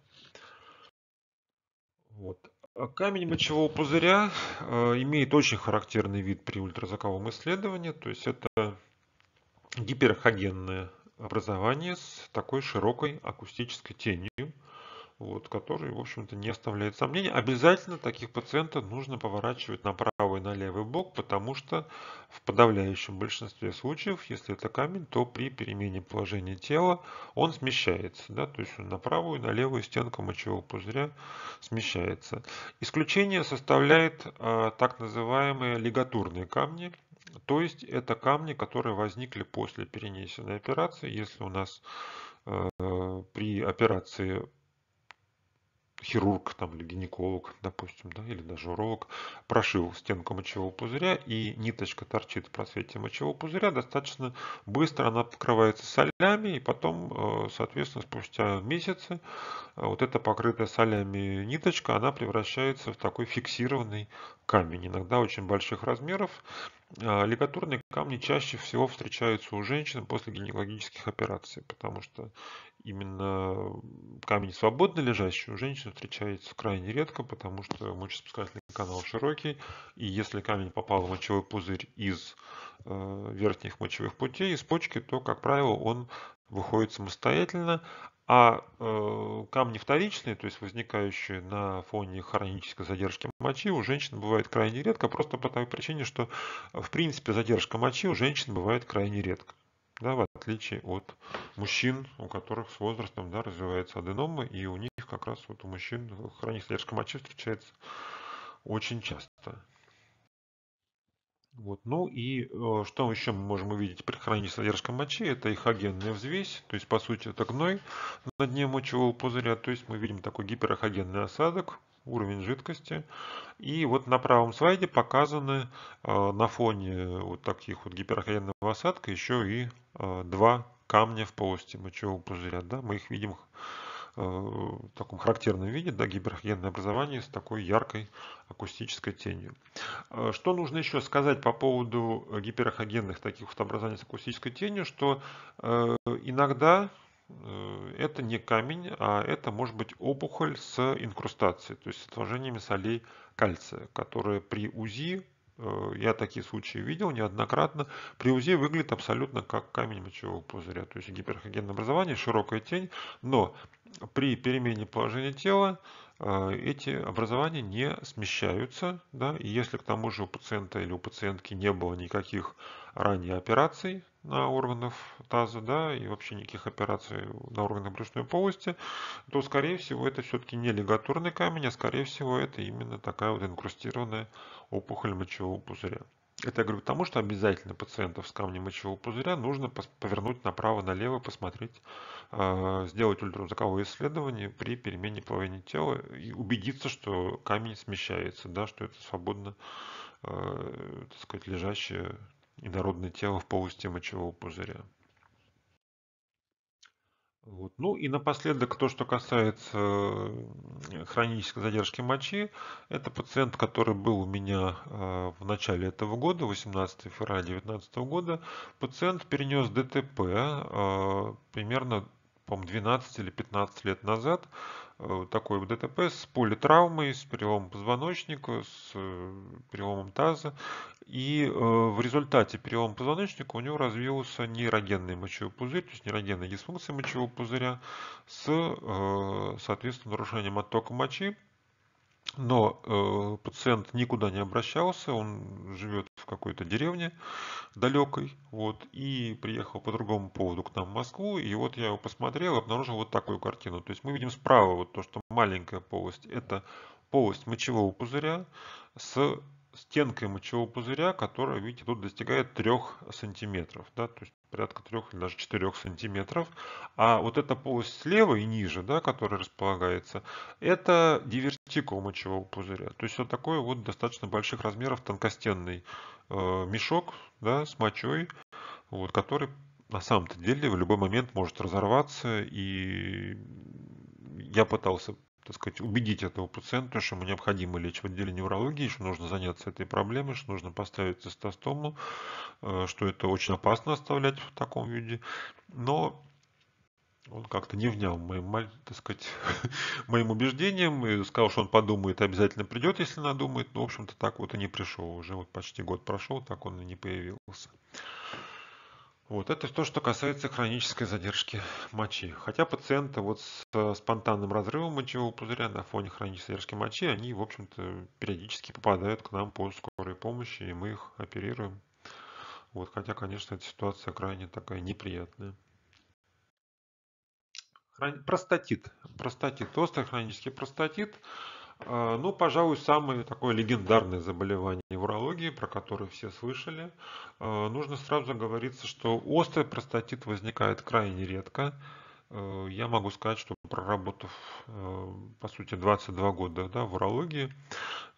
Вот. А камень мочевого пузыря э, имеет очень характерный вид при ультразвуковом исследовании, то есть это гиперхогенное образование с такой широкой акустической тенью, вот, который, в общем-то, не оставляет сомнений. Обязательно таких пациентов нужно поворачивать на правый и на левый бок, потому что в подавляющем большинстве случаев, если это камень, то при перемене положения тела он смещается, да, то есть он на правую и на левую стенку мочевого пузыря смещается. Исключение составляет э, так называемые лигатурные камни, то есть это камни, которые возникли после перенесенной операции. Если у нас э, при операции хирург там, или гинеколог, допустим, да, или даже уролог, прошил стенку мочевого пузыря, и ниточка торчит в просвете мочевого пузыря, достаточно быстро она покрывается солями, и потом, э, соответственно, спустя месяцы э, вот эта покрытая солями ниточка, она превращается в такой фиксированный камень, иногда очень больших размеров. Э, лигатурные камни чаще всего встречаются у женщин после гинекологических операций, потому что именно камень свободно лежащий у женщин встречается крайне редко, потому что мочеиспускательный канал широкий, и если камень попал в мочевой пузырь из э, верхних мочевых путей, из почки, то, как правило, он выходит самостоятельно, а э, камни вторичные, то есть возникающие на фоне хронической задержки мочи, у женщин бывает крайне редко, просто по той причине, что э, в принципе задержка мочи у женщин бывает крайне редко да, в отличие от мужчин, у которых с возрастом да, развивается аденома, и у них как раз вот у мужчин хроническая мочи встречается очень часто. Вот. Ну и э, что еще мы можем увидеть при хранении содержком мочи, это эхогенная взвесь, то есть по сути это гной на дне мочевого пузыря, то есть мы видим такой гиперэхогенный осадок, уровень жидкости. И вот на правом слайде показаны э, на фоне вот таких вот гиперхоенного осадка еще и э, два камня в полости мочевого пузыря. Да? Мы их видим э, в таком характерном виде, да, гиперхогенное образование с такой яркой акустической тенью. Что нужно еще сказать по поводу гиперхогенных таких вот образований с акустической тенью, что иногда Э, это не камень, а это может быть опухоль с инкрустацией, то есть с отложениями солей кальция, которые при УЗИ, э, я такие случаи видел неоднократно, при УЗИ выглядит абсолютно как камень мочевого пузыря, то есть гиперхогенное образование, широкая тень, но при перемене положения тела э, эти образования не смещаются, да, и если к тому же у пациента или у пациентки не было никаких ранее операций, на органов таза, да, и вообще никаких операций на органах брюшной полости, то, скорее всего, это все-таки не лигатурный камень, а, скорее всего, это именно такая вот инкрустированная опухоль мочевого пузыря. Это я говорю потому, что обязательно пациентов с камнем мочевого пузыря нужно повернуть направо-налево, посмотреть, э, сделать ультразвуковое исследование при перемене половины тела и убедиться, что камень смещается, да, что это свободно э, так сказать, лежащее и народное тело в полости мочевого пузыря. Вот. Ну и напоследок то, что касается э, хронической задержки мочи, это пациент, который был у меня э, в начале этого года, 18 февраля 2019 года. Пациент перенес ДТП э, примерно по 12 или 15 лет назад. Э, такой ДТП с политравмой, с переломом позвоночника, с э, переломом таза. И э, в результате перелома позвоночника у него развился нейрогенный мочевой пузырь, то есть нейрогенная дисфункция мочевого пузыря с, соответственно, нарушением оттока мочи. Но пациент никуда не обращался, он живет какой-то деревне далекой, вот, и приехал по другому поводу к нам в Москву, и вот я его посмотрел обнаружил вот такую картину. То есть мы видим справа вот то, что маленькая полость, это полость мочевого пузыря с стенкой мочевого пузыря, которая, видите, тут достигает 3 сантиметров. Да? То есть порядка 3 или даже 4 сантиметров. А вот эта полость слева и ниже, да, которая располагается, это дивертику мочевого пузыря. То есть вот такой вот достаточно больших размеров тонкостенный э, мешок да, с мочой, вот, который на самом-то деле в любой момент может разорваться. И я пытался так сказать, убедить этого пациента, что ему необходимо лечь в отделении неврологии, что нужно заняться этой проблемой, что нужно поставить цистостому, э, что это очень опасно оставлять в таком виде. Но он как-то не внял моим, так сказать, моим убеждениям и сказал, что он подумает, обязательно придет, если надумает. Но, ну, в общем-то, так вот и не пришел. Уже вот почти год прошел, так он и не появился. Вот, это то, что касается хронической задержки мочи. Хотя пациенты вот с э, спонтанным разрывом мочевого пузыря на фоне хронической задержки мочи, они, в общем-то, периодически попадают к нам по скорой помощи, и мы их оперируем. Вот, хотя, конечно, эта ситуация крайне такая неприятная. Простатит. Простатит. Острый хронический простатит а, ну, пожалуй, самое такое легендарное заболевание урологии, про которое все слышали. А, нужно сразу заговориться, что острый простатит возникает крайне редко. А, я могу сказать, что проработав, по сути, 22 года да, в урологии,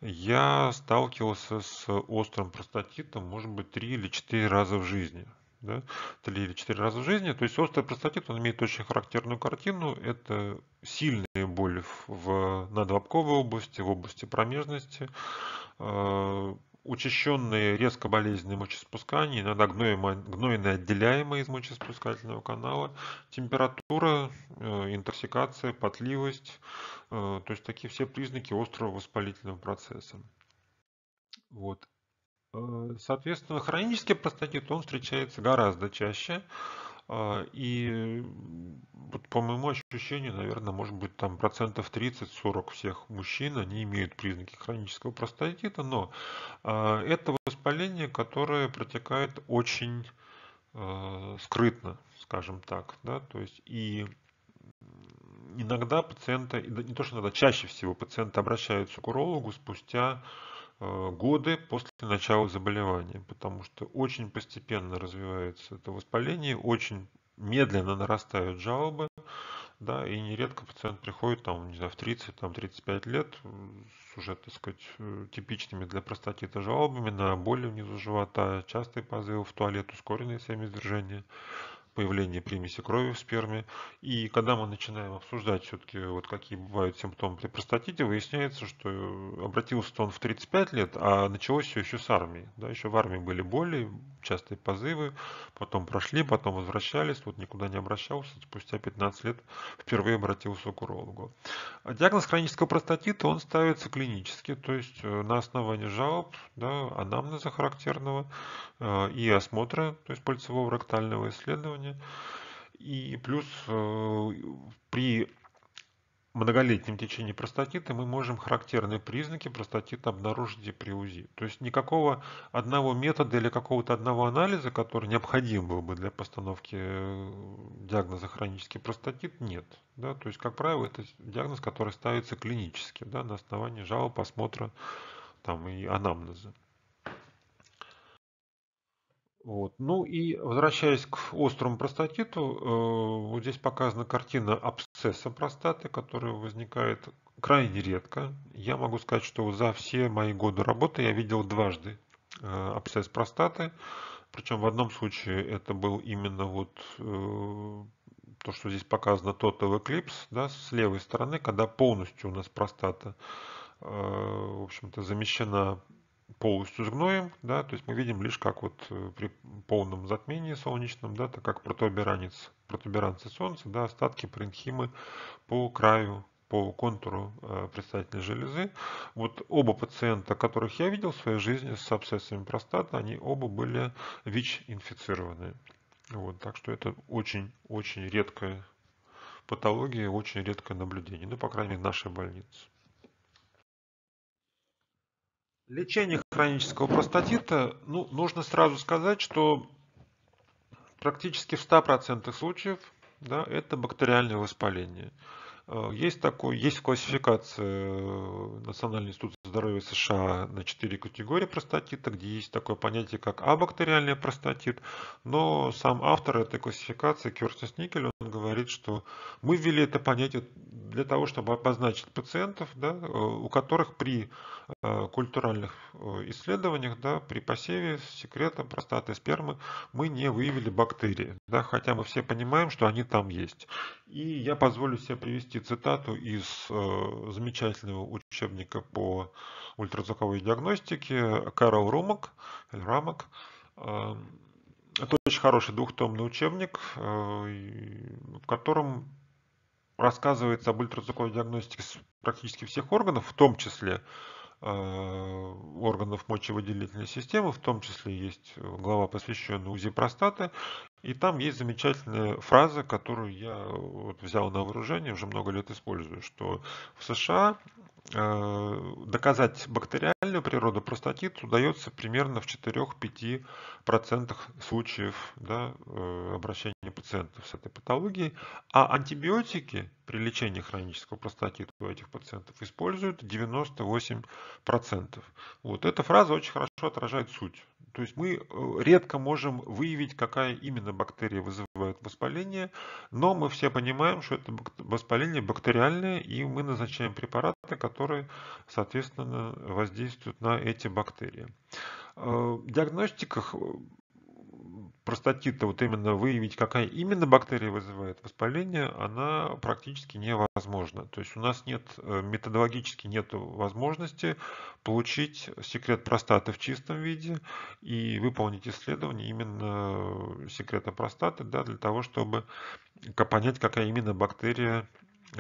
я сталкивался с острым простатитом, может быть, 3 или 4 раза в жизни да, 3 или 4 раза в жизни. То есть острый простатит, он имеет очень характерную картину. Это сильные боли в, в надвобковой области, в области промежности, э, учащенные резко болезненные мочеиспускания, иногда гнойные гнойные отделяемые из мочеиспускательного канала, температура, э, интоксикация, потливость, э, то есть такие все признаки острого воспалительного процесса. Вот. Э, соответственно, хронический простатит он встречается гораздо чаще. Э, и вот по моему ощущению, наверное, может быть там процентов 30-40 всех мужчин, они имеют признаки хронического простатита, но э, это воспаление, которое протекает очень скрытно, скажем так, да, то есть и иногда пациенты, не то что иногда, чаще всего пациенты обращаются к урологу спустя Э, годы после начала заболевания, потому что очень постепенно развивается это воспаление, очень медленно нарастают жалобы, да, и нередко пациент приходит там, не знаю, в 30, там, 35 лет с уже, так сказать, э, типичными для простатита жалобами на боли внизу живота, частые позывы в туалет, ускоренное семяизвержение. движения появление примеси крови в сперме. И когда мы начинаем обсуждать все-таки, вот какие бывают симптомы при простатите, выясняется, что э, обратился он в 35 лет, а началось все еще с армии. Да, еще в армии были боли, частые позывы, потом прошли, потом возвращались, вот никуда не обращался, спустя 15 лет впервые обратился к урологу. А диагноз хронического простатита, он ставится клинически, то есть э, на основании жалоб, да, анамнеза характерного э, и осмотра, то есть пальцевого ректального исследования, образования. И плюс э, при многолетнем течении простатита мы можем характерные признаки простатита обнаружить и при УЗИ. То есть никакого одного метода или какого-то одного анализа, который необходим был бы для постановки э, диагноза хронический простатит, нет. Да? То есть, как правило, это диагноз, который ставится клинически да, на основании жалоб, осмотра там, и анамнеза. Вот. Ну и возвращаясь к острому простатиту, э, вот здесь показана картина абсцесса простаты, который возникает крайне редко. Я могу сказать, что за все мои годы работы я видел дважды э, абсцесс простаты. Причем в одном случае это был именно вот э, то, что здесь показано total eclipse, да, с левой стороны, когда полностью у нас простата, в общем-то, замещена полностью с гноем, да, то есть мы видим лишь как вот э, при полном затмении солнечном, да, так как протуберанец, протуберанцы солнца, да, остатки паренхимы по краю по контуру э, предстательной железы. Вот оба пациента, которых я видел в своей жизни с абсцессами простаты, они оба были ВИЧ-инфицированы. Вот, так что это очень-очень редкая патология, очень редкое наблюдение, ну, по крайней мере, в нашей больнице. Лечение хронического простатита, ну, нужно сразу сказать, что практически в 100% случаев да, это бактериальное воспаление. Э, есть такой, есть классификация э, Национального института здоровья США на 4 категории простатита, где есть такое понятие, как абактериальный простатит, но сам автор этой классификации, Кёрстен Никель он говорит, что мы ввели это понятие для того, чтобы обозначить пациентов, да, э, у которых при Э, культуральных э, исследованиях да, при посеве с секретом простаты спермы мы не выявили бактерии, да, хотя мы все понимаем, что они там есть. И я позволю себе привести цитату из э, замечательного учебника по ультразвуковой диагностике Карл Румак, Рамок. Это очень хороший двухтомный учебник, в котором рассказывается об ультразвуковой диагностике практически всех органов, в том числе Э, органов мочевыделительной системы, в том числе есть э, глава, посвященная УЗИ простаты, и там есть замечательная фраза, которую я э, вот взял на вооружение, уже много лет использую, что в США Э, доказать бактериальную природу простатит удается примерно в 4-5% случаев да, э, обращения пациентов с этой патологией, а антибиотики при лечении хронического простатита у этих пациентов используют 98%. Вот эта фраза очень хорошо отражает суть то есть мы э, редко можем выявить, какая именно бактерия вызывает воспаление, но мы все понимаем, что это воспаление бактериальное, и мы назначаем препараты, которые, соответственно, воздействуют на эти бактерии. Э, в диагностиках э, простатита, вот именно выявить, какая именно бактерия вызывает воспаление, она практически невозможна. То есть у нас нет, э, методологически нет возможности получить секрет простаты в чистом виде и выполнить исследование именно э, секрета простаты, да, для того, чтобы понять, какая именно бактерия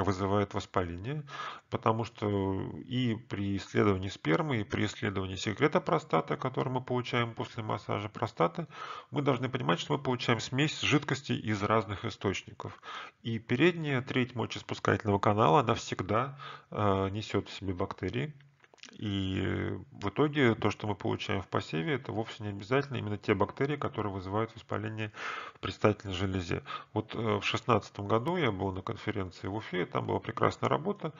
вызывает воспаление, потому что и при исследовании спермы, и при исследовании секрета простаты, который мы получаем после массажа простаты, мы должны понимать, что мы получаем смесь жидкости из разных источников. И передняя треть мочеиспускательного канала, она всегда э, несет в себе бактерии, и в итоге то, что мы получаем в посеве, это вовсе не обязательно именно те бактерии, которые вызывают воспаление в предстательной железе. Вот э, в 2016 году я был на конференции в Уфе, там была прекрасная работа,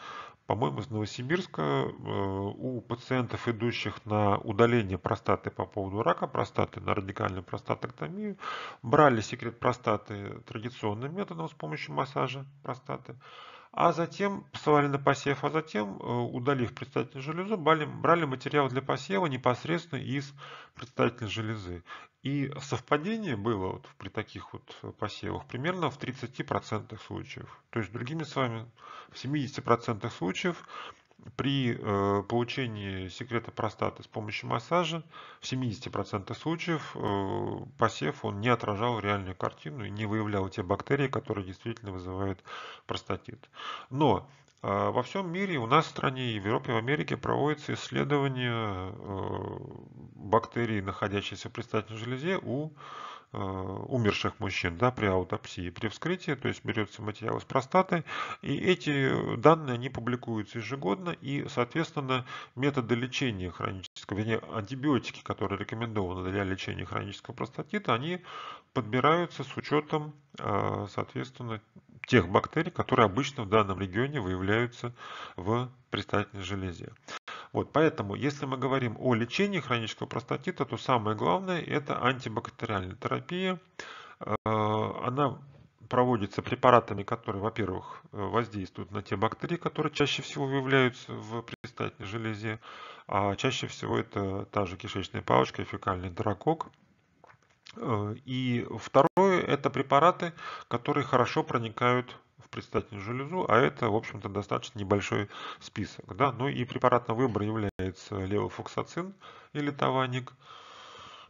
по-моему, из Новосибирска. Э, у пациентов, идущих на удаление простаты по поводу рака простаты, на радикальную простатоктомию, брали секрет простаты традиционным методом с помощью массажа простаты а затем псовали на посев, а затем, э, удалив предстательную железу, брали, брали материал для посева непосредственно из предстательной железы. И совпадение было вот при таких вот посевах примерно в 30% случаев. То есть, другими словами, в 70% случаев при э, получении секрета простаты с помощью массажа в 70% случаев э, посев он не отражал реальную картину и не выявлял те бактерии, которые действительно вызывают простатит. Но а, во всем мире, у нас в стране и в Европе, и в Америке проводятся исследования э, бактерий, находящихся в предстательной железе у Э, умерших мужчин да, при аутопсии, при вскрытии, то есть берется материал из простаты, и эти данные они публикуются ежегодно, и, соответственно, методы лечения хронического, вернее, антибиотики, которые рекомендованы для лечения хронического простатита, они подбираются с учетом, э, соответственно, тех бактерий, которые обычно в данном регионе выявляются в предстательной железе. Вот, поэтому, если мы говорим о лечении хронического простатита, то самое главное это антибактериальная терапия. Э, она проводится препаратами, которые, во-первых, э, воздействуют на те бактерии, которые чаще всего выявляются в предстательной железе, а чаще всего это та же кишечная палочка и фекальный дракок. Э, и второе – это препараты, которые хорошо проникают предстательную железу, а это, в общем-то, достаточно небольшой список. Да? Ну и препарат на выбор является левофоксацин или таваник.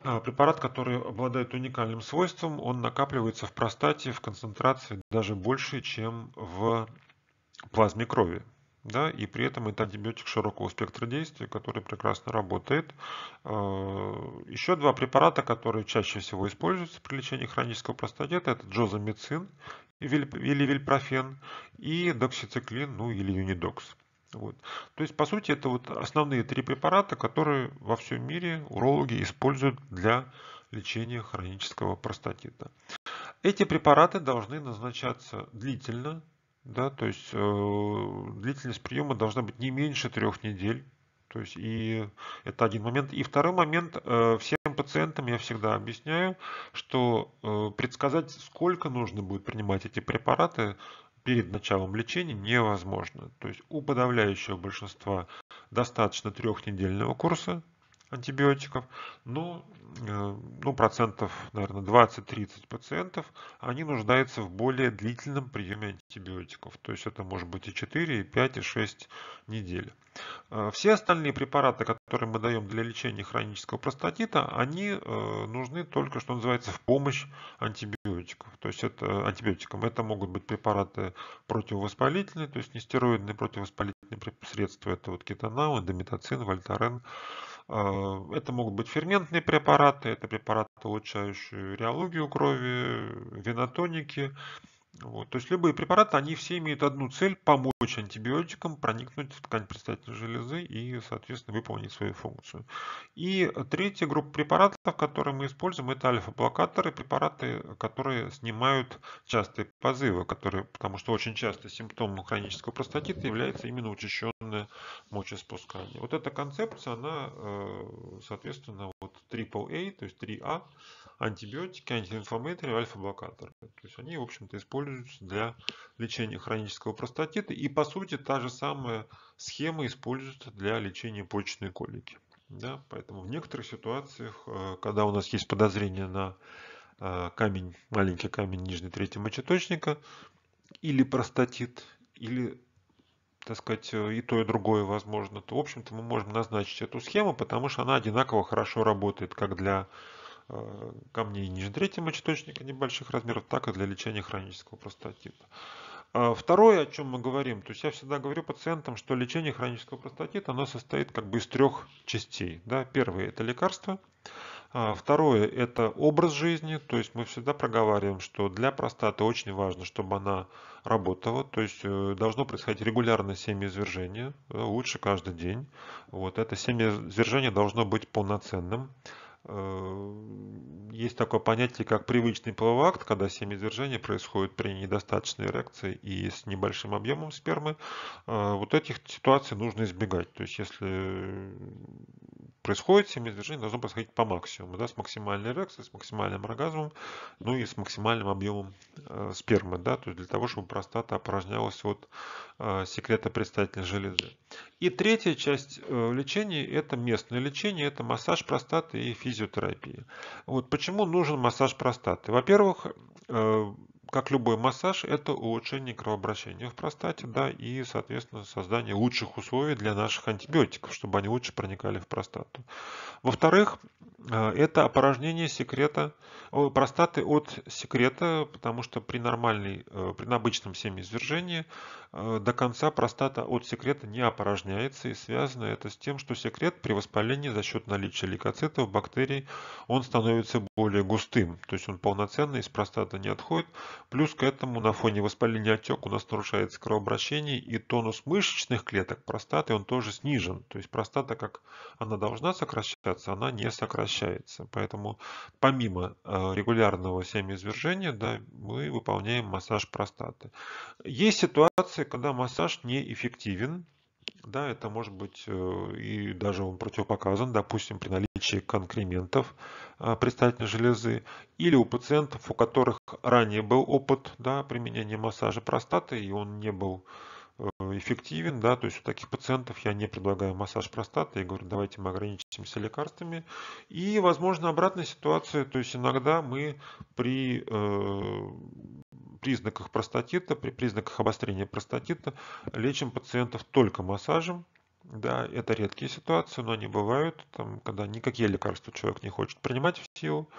А, препарат, который обладает уникальным свойством, он накапливается в простате в концентрации даже больше, чем в плазме крови. Да, и при этом это антибиотик широкого спектра действия, который прекрасно работает. Э, Еще два препарата, которые чаще всего используются при лечении хронического простатита, это джозамицин или вильпрофен и доксициклин, ну или юнидокс. Вот. То есть, по сути, это вот основные три препарата, которые во всем мире урологи используют для лечения хронического простатита. Эти препараты должны назначаться длительно, да, то есть э, длительность приема должна быть не меньше трех недель. То есть и это один момент. И второй момент, э, всем пациентам я всегда объясняю, что э, предсказать, сколько нужно будет принимать эти препараты перед началом лечения невозможно. То есть у подавляющего большинства достаточно трехнедельного курса, антибиотиков, но ну, э, ну, процентов, наверное, 20-30 пациентов, они нуждаются в более длительном приеме антибиотиков. То есть это может быть и 4, и 5, и 6 недель. Э, все остальные препараты, которые мы даем для лечения хронического простатита, они э, нужны только, что называется, в помощь антибиотиков. То есть это антибиотикам. Это могут быть препараты противовоспалительные, то есть нестероидные противовоспалительные средства. Это вот кетонал, эндометацин, вольтарен, а, это могут быть ферментные препараты, это препараты, улучшающие реологию крови, винотоники, вот. То есть любые препараты, они все имеют одну цель – помочь антибиотикам проникнуть в ткань предстательной железы и, соответственно, выполнить свою функцию. И третья группа препаратов, которые мы используем, это альфа-блокаторы, препараты, которые снимают частые позывы, которые, потому что очень часто симптомом хронического простатита является именно учащенное мочеиспускание. Вот эта концепция, она, э, соответственно, вот AAA, то есть 3А, антибиотики, антиинфламаторы, альфа-блокаторы. То есть они, в общем-то, используются для лечения хронического простатита. И, по сути, та же самая схема используется для лечения почечной колики. Да? Поэтому в некоторых ситуациях, э, когда у нас есть подозрение на э, камень, маленький камень нижней трети мочеточника, или простатит, или так сказать, э, и то, и другое возможно, то, в общем-то, мы можем назначить эту схему, потому что она одинаково хорошо работает как для Э, камней ниже третьего мочеточника небольших размеров, так и для лечения хронического простатита. А второе, о чем мы говорим, то есть я всегда говорю пациентам, что лечение хронического простатита, оно состоит как бы из трех частей. Да? Первое – это лекарство, а второе – это образ жизни, то есть мы всегда проговариваем, что для простаты очень важно, чтобы она работала, то есть э, должно происходить регулярное семяизвержение, э, лучше каждый день. Вот это семяизвержение должно быть полноценным. Э, есть такое понятие, как привычный половакт, когда семяизвержение происходит при недостаточной эрекции и с небольшим объемом спермы. Э, вот этих ситуаций нужно избегать. То есть, если происходит, семяизвержение должно происходить по максимуму, да, с максимальной эрекцией, с максимальным оргазмом, ну и с максимальным объемом э, спермы, да, то есть для того, чтобы простата опорожнялась от э, секрета предстательной железы. И третья часть э, лечения – это местное лечение, это массаж простаты и физиотерапия. Вот почему нужен массаж простаты? Во-первых, э, как любой массаж, это улучшение кровообращения в простате, да, и, соответственно, создание лучших условий для наших антибиотиков, чтобы они лучше проникали в простату. Во-вторых, э, это опорожнение секрета, простаты от секрета, потому что при нормальной, э, при обычном семяизвержении э, до конца простата от секрета не опорожняется, и связано это с тем, что секрет при воспалении за счет наличия лейкоцитов, бактерий, он становится более густым, то есть он полноценно из простаты не отходит, Плюс к этому на фоне воспаления отек у нас нарушается кровообращение и тонус мышечных клеток простаты он тоже снижен. То есть простата, как она должна сокращаться, она не сокращается. Поэтому помимо э, регулярного семяизвержения да, мы выполняем массаж простаты. Есть ситуации, когда массаж неэффективен да, это может быть э, и даже он противопоказан, допустим, при наличии конкрементов а, предстательной железы или у пациентов, у которых ранее был опыт да, применения массажа простаты, и он не был Э, эффективен, да, то есть у таких пациентов я не предлагаю массаж простаты, я говорю, давайте мы ограничимся лекарствами. И, возможно, обратная ситуация, то есть иногда мы при э, признаках простатита, при признаках обострения простатита лечим пациентов только массажем, да, это редкие ситуации, но они бывают, там, когда никакие лекарства человек не хочет принимать в силу.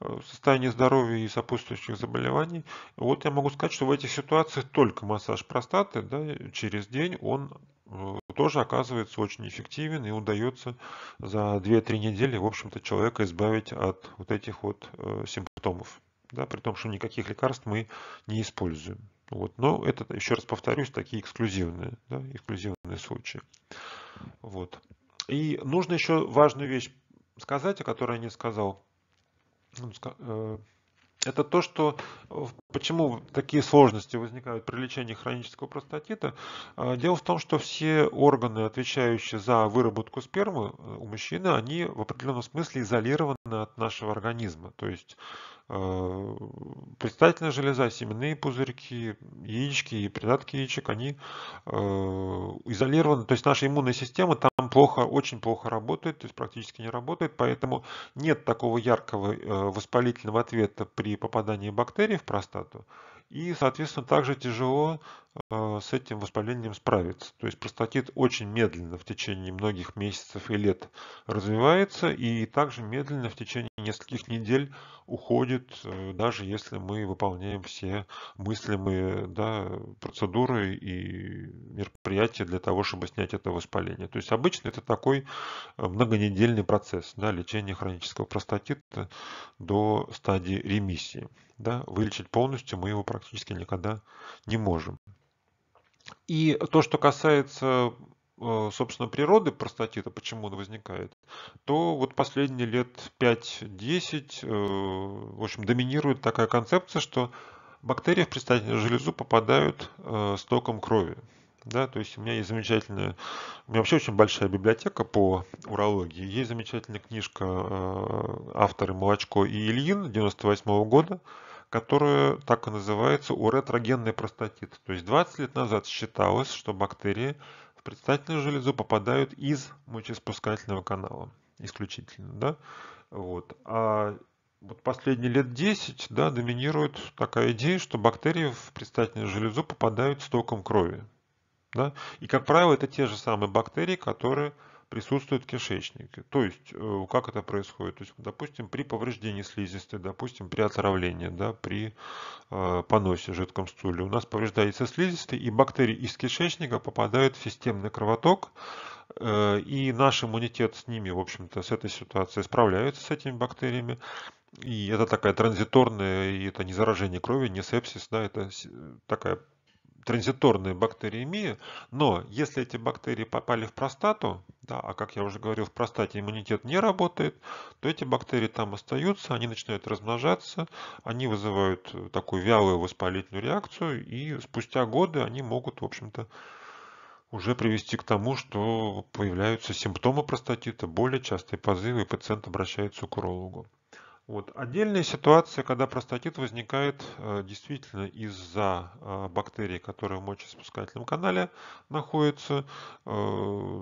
Э, состоянии здоровья и сопутствующих заболеваний. Вот я могу сказать, что в этих ситуациях только массаж простаты да, через день, он э, тоже оказывается очень эффективен и удается за 2-3 недели, в общем-то, человека избавить от вот этих вот э, симптомов. Да, при том, что никаких лекарств мы не используем. Вот. Но это, еще раз повторюсь, такие эксклюзивные, да, эксклюзивные случаи. Вот. И нужно еще важную вещь сказать, о которой я не сказал. Ну, э, это то, что э, почему такие сложности возникают при лечении хронического простатита. А, дело в том, что все органы, отвечающие за выработку спермы э, у мужчины, они в определенном смысле изолированы от нашего организма. То есть Э, предстательная железа, семенные пузырьки, яички и придатки яичек, они э, изолированы. То есть наша иммунная система там плохо, очень плохо работает, то есть практически не работает, поэтому нет такого яркого э, воспалительного ответа при попадании бактерий в простату. И, соответственно, также тяжело Э, с этим воспалением справиться. То есть простатит очень медленно в течение многих месяцев и лет развивается и также медленно в течение нескольких недель уходит, э, даже если мы выполняем все мыслимые да, процедуры и мероприятия для того, чтобы снять это воспаление. То есть обычно это такой э, многонедельный процесс да, лечения хронического простатита до стадии ремиссии. Да, вылечить полностью мы его практически никогда не можем. И то, что касается э, собственно, природы простатита, почему он возникает, то вот последние лет 5-10, э, в общем, доминирует такая концепция, что бактерии в предстательную железу попадают э, с током крови. Да, то есть у меня есть замечательная, у меня вообще очень большая библиотека по урологии. Есть замечательная книжка авторы Молочко и Ильин 98 года, которая так и называется уретрогенный простатит. То есть 20 лет назад считалось, что бактерии в предстательную железу попадают из мочеиспускательного канала исключительно. Да? Вот. А вот последние лет 10 да, доминирует такая идея, что бактерии в предстательную железу попадают с током крови. Да? И, как правило, это те же самые бактерии, которые присутствует кишечник. То есть, э, как это происходит? То есть, допустим, при повреждении слизистой, допустим, при отравлении, да, при э, поносе в жидком стуле у нас повреждается слизистая, и бактерии из кишечника попадают в системный кровоток, э, и наш иммунитет с ними, в общем-то, с этой ситуацией справляется, с этими бактериями. И это такая транзиторная, и это не заражение крови, не сепсис, да, это такая транзиторные бактериемии, но если эти бактерии попали в простату, да, а как я уже говорил, в простате иммунитет не работает, то эти бактерии там остаются, они начинают размножаться, они вызывают э, такую вялую воспалительную реакцию, и спустя годы они могут, в общем-то, уже привести к тому, что появляются симптомы простатита, более частые позывы, и пациент обращается к урологу. Вот. Отдельная ситуация, когда простатит возникает э, действительно из-за э, бактерий, которые в мочеиспускательном канале находятся, э,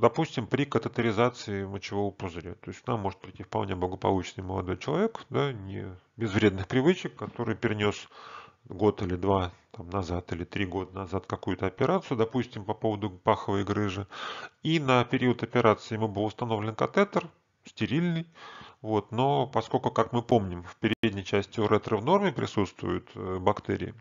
допустим, при катетеризации мочевого пузыря. То есть к нам может прийти вполне благополучный молодой человек, да, не, без вредных привычек, который перенес год или два там, назад или три года назад какую-то операцию, допустим, по поводу паховой грыжи, и на период операции ему был установлен катетер, стерильный, вот, но поскольку, как мы помним, в передней части уретры в норме присутствуют э, бактерии,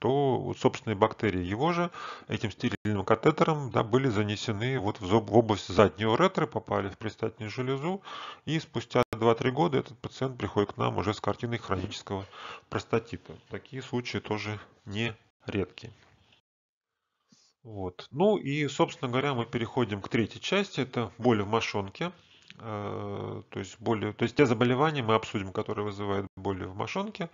то собственные бактерии его же этим стерильным катетером да, были занесены вот в, зоб, в область задней уретры, попали в предстательную железу. И спустя 2-3 года этот пациент приходит к нам уже с картиной хронического простатита. Такие случаи тоже не редкие. Вот. Ну и, собственно говоря, мы переходим к третьей части. Это боль в мошонке. Э, то есть боли, то есть те заболевания мы обсудим, которые вызывают боли в мошонке.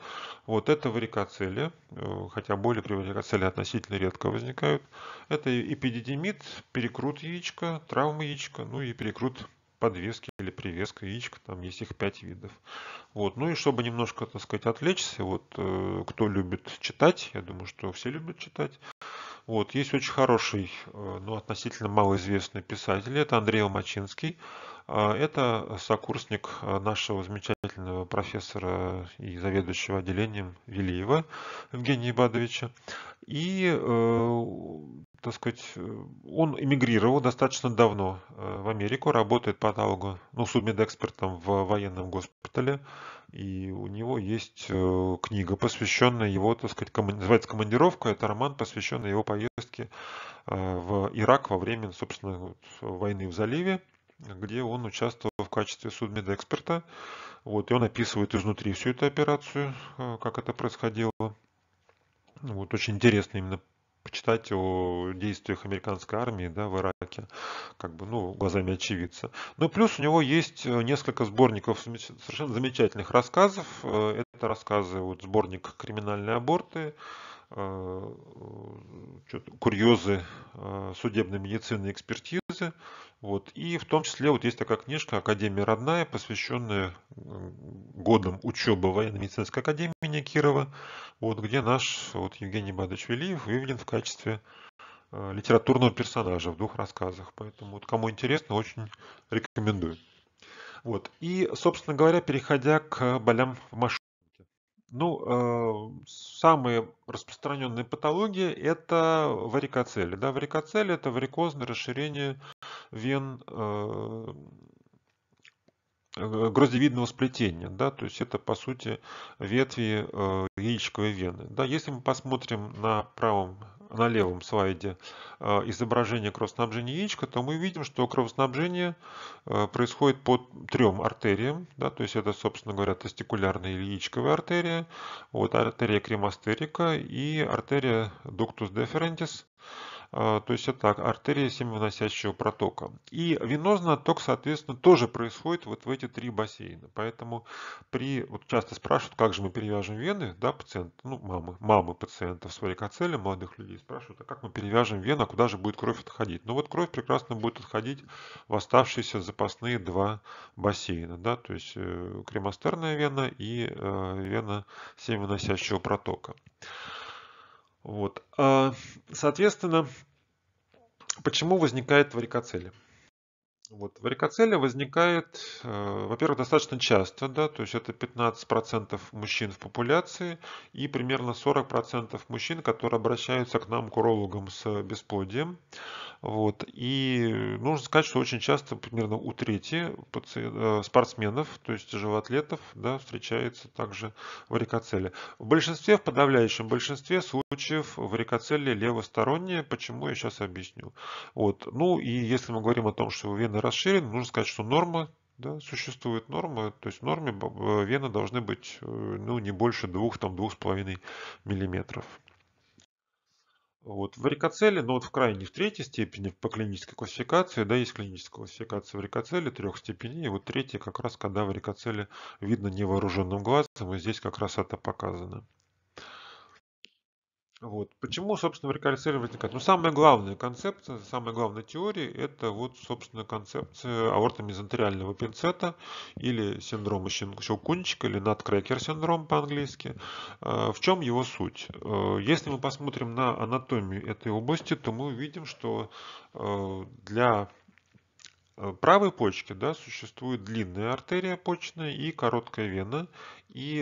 Вот это варикоцели, э, хотя боли при варикоцели относительно редко возникают. Это эпидидимит, перекрут яичка, травма яичка, ну и перекрут подвески или привеска яичка, там есть их пять видов. Вот. Ну и чтобы немножко, так сказать, отвлечься, вот э, кто любит читать, я думаю, что все любят читать, вот, есть очень хороший, но ну, относительно малоизвестный писатель, это Андрей Алмачинский. А, это сокурсник а, нашего замечательного профессора и заведующего отделением Велиева Евгения Ибадовича. И, э, так сказать, он эмигрировал достаточно давно э, в Америку, работает патологу, ну, судмедэкспертом в военном госпитале. И у него есть э, книга, посвященная его, так сказать, ком... называется «Командировка». Это роман, посвященный его поездке в Ирак во время, собственно, войны в заливе где он участвовал в качестве судмедэксперта. Вот, и он описывает изнутри всю эту операцию, э, как это происходило. Вот, очень интересно именно почитать о действиях американской армии да, в Ираке, как бы, ну, глазами очевидца. Ну, плюс у него есть э, несколько сборников совершенно замечательных рассказов. Э, это рассказы, вот, сборник «Криминальные аборты», курьезы судебной медицины и экспертизы, вот. И в том числе вот есть такая книжка «Академия родная», посвященная годам учебы военно-медицинской академии имени Кирова, вот, где наш вот, Евгений Бадович Велиев выведен в качестве э, литературного персонажа в двух рассказах. Поэтому вот, кому интересно, очень рекомендую. Вот. И, собственно говоря, переходя к болям в машине. Ну, э, самые распространенные патологии это варикоцели. Да, варикоцели это варикозное расширение вен э, Э, гроздевидного сплетения, да, то есть это по сути ветви э, яичковой вены. Да, если мы посмотрим на правом на левом слайде э, изображение кровоснабжения яичка, то мы видим, что кровоснабжение происходит по трем артериям. Да, то есть это, собственно говоря, тестикулярная или яичковая артерия, вот, артерия кремастерика и артерия дуктус деферентис. А, то есть это так, артерия семявыносящего протока. И венозный ток, соответственно, тоже происходит вот в эти три бассейна. Поэтому при, вот часто спрашивают, как же мы перевяжем вены, да, пациент, ну, мамы, мамы пациентов с варикоцелем, молодых людей спрашивают, а как мы перевяжем вену, а куда же будет кровь отходить? Ну вот кровь прекрасно будет отходить в оставшиеся запасные два бассейна, да, то есть э, кремастерная вена и э, вена семявыносящего протока. Вот. А, соответственно, почему возникает варикоцели? Вот, варикоцели возникает, э, во-первых, достаточно часто, да, то есть это 15% мужчин в популяции и примерно 40% мужчин, которые обращаются к нам, к урологам с бесплодием. Вот. И нужно сказать, что очень часто, примерно у трети э, спортсменов, то есть живоатлетов, да, встречается также варикоцелия. В большинстве, в подавляющем большинстве случаев варикоцелия левосторонняя. Почему, я сейчас объясню. Вот. Ну и если мы говорим о том, что вены расширены, нужно сказать, что норма да, существует норма, то есть в норме э, вены должны быть э, ну, не больше 2-2,5 мм. Вот. В варикоцеле, но ну, вот в крайней, в третьей степени по клинической классификации, да, есть клиническая классификация варикоцеле трех степеней, и вот третья как раз, когда варикоцеле видно невооруженным глазом, и здесь как раз это показано. Вот. Почему, собственно, вертикаль возникает? Ну, самая главная концепция, самая главная теория, это вот, собственно, концепция аортомизонтериального пинцета или синдрома щелкунчика, или надкрекер синдром по-английски. Э, в чем его суть? Э, если мы посмотрим на анатомию этой области, то мы увидим, что э, для правой почки да, существует длинная артерия почная и короткая вена, и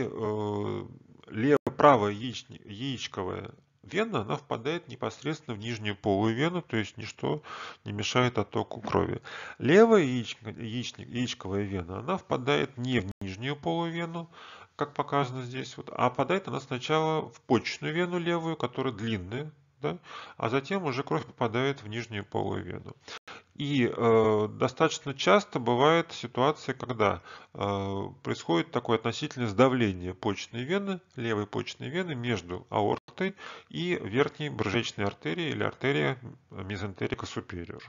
лево правая яич, яичковая вена, она впадает непосредственно в нижнюю полую вену, то есть ничто не мешает оттоку крови. Левая яичко, яичник, яичковая вена, она впадает не в нижнюю полую вену, как показано здесь, вот, а впадает она сначала в почечную вену левую, которая длинная, да, а затем уже кровь попадает в нижнюю полую вену. И э, достаточно часто бывает ситуация, когда э, происходит такое относительное сдавление почечной вены, левой почечной вены между аортом аорты и верхней брыжечной артерии или артерия мезентерика superior.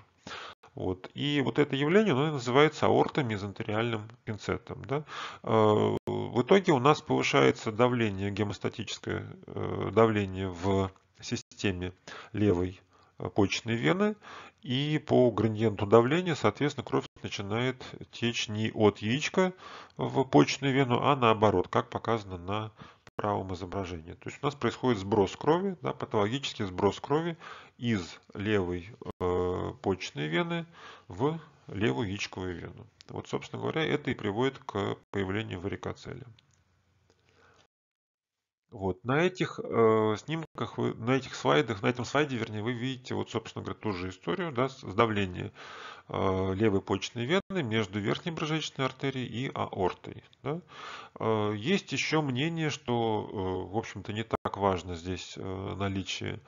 Вот. И вот это явление оно называется аортомезонтериальным пинцетом. Да? Э, в итоге у нас повышается давление, гемостатическое э, давление в системе левой э, почечной вены, и по градиенту давления, соответственно, кровь начинает течь не от яичка в почечную вену, а наоборот, как показано на правом изображении. То есть у нас происходит сброс крови, да, патологический сброс крови из левой э, почечной вены в левую яичковую вену. Вот, собственно говоря, это и приводит к появлению варикоцеля. Вот, на этих э, снимках, вы, на этих слайдах, на этом слайде, вернее, вы видите, вот, собственно говоря, ту же историю, да, с давлением э, левой почечной вены между верхней брыжечной артерией и аортой. Да. Э, есть еще мнение, что, э, в общем-то, не так важно здесь э, наличие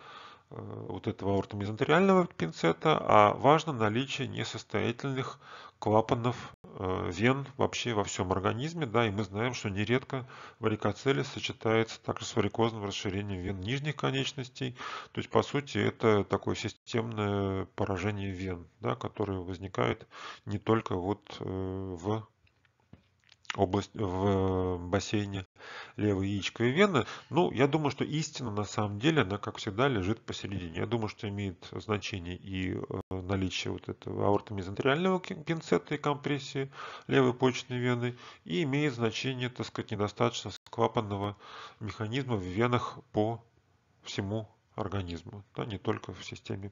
Э, вот этого аортомезонтериального пинцета, а важно наличие несостоятельных клапанов э, вен вообще во всем организме. Да, и мы знаем, что нередко варикоцелис сочетается также с варикозным расширением вен нижних конечностей. То есть, по сути, это такое системное поражение вен, да, которое возникает не только вот э, в область в бассейне левой яичковой вены. Ну, я думаю, что истина на самом деле, она, как всегда, лежит посередине. Я думаю, что имеет значение и э, наличие вот этого аортомезонтериального пинцета и компрессии левой почечной вены, и имеет значение, так сказать, недостаточно сквапанного механизма в венах по всему организму, да, не только в системе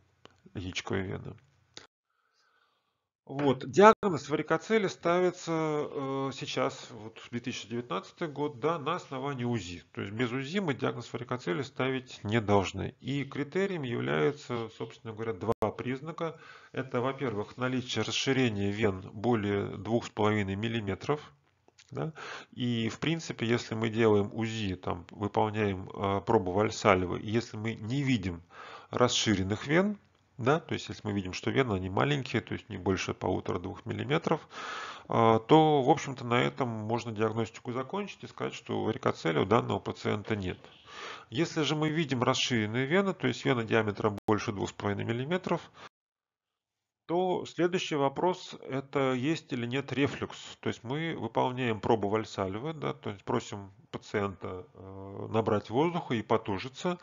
яичковой вены. Вот. Диагноз варикоцели ставится э, сейчас, вот 2019 год, да, на основании УЗИ. То есть без УЗИ мы диагноз варикоцели ставить не должны. И критерием являются, собственно говоря, два признака. Это, во-первых, наличие расширения вен более 2,5 мм. Да? И, в принципе, если мы делаем УЗИ, там, выполняем э, пробу вальсальвы, если мы не видим расширенных вен, да, то есть если мы видим, что вены, они маленькие, то есть не больше полутора-двух миллиметров, а, то, в общем-то, на этом можно диагностику закончить и сказать, что варикоцеля у данного пациента нет. Если же мы видим расширенные вены, то есть вены диаметром больше 2,5 мм, то следующий вопрос – это есть или нет рефлюкс. То есть мы выполняем пробу вальсальвы, да, то есть просим пациента э, набрать воздуха и потужиться.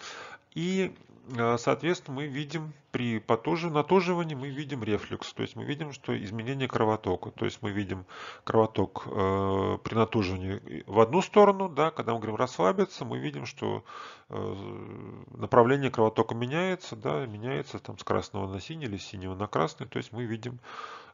И, э, соответственно, мы видим при потоже, натуживании мы видим рефлюкс, то есть мы видим, что изменение кровотока, то есть мы видим кровоток э, при натуживании в одну сторону, да, когда мы говорим расслабиться, мы видим, что э, направление кровотока меняется, да, меняется там с красного на синий или синего на красный, то есть мы видим,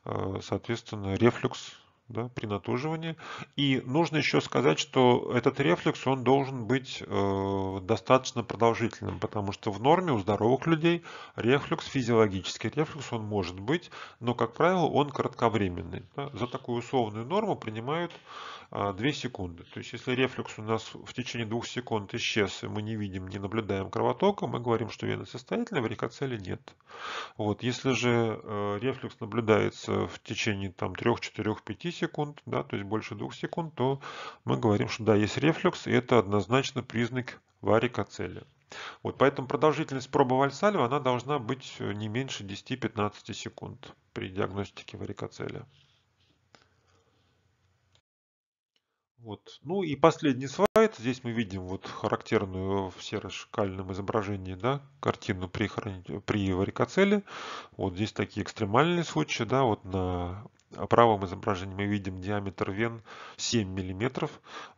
э, соответственно, рефлюкс да, при натуживании. И нужно еще сказать, что этот рефлекс, он должен быть э, достаточно продолжительным, потому что в норме у здоровых людей рефлекс, физиологический рефлекс, он может быть, но, как правило, он кратковременный. Да. За такую условную норму принимают 2 а, секунды. То есть, если рефлюкс у нас в течение 2 секунд исчез, и мы не видим, не наблюдаем кровотока, мы говорим, что вена состоятельная, варикоцели нет. Вот. Если же э, рефлюкс наблюдается в течение там, 3, 4, 5 секунд, да, то есть больше 2 секунд, то мы говорим, что да, есть рефлюкс, и это однозначно признак варикоцели. Вот, поэтому продолжительность пробы вальсальва она должна быть э, не меньше 10-15 секунд при диагностике варикоцеля. Вот. Ну и последний слайд. Здесь мы видим вот характерную в серо-шкальном изображении да, картину при, хрон... при варикоцеле. Вот здесь такие экстремальные случаи. Да, вот на правом изображении мы видим диаметр вен 7 мм.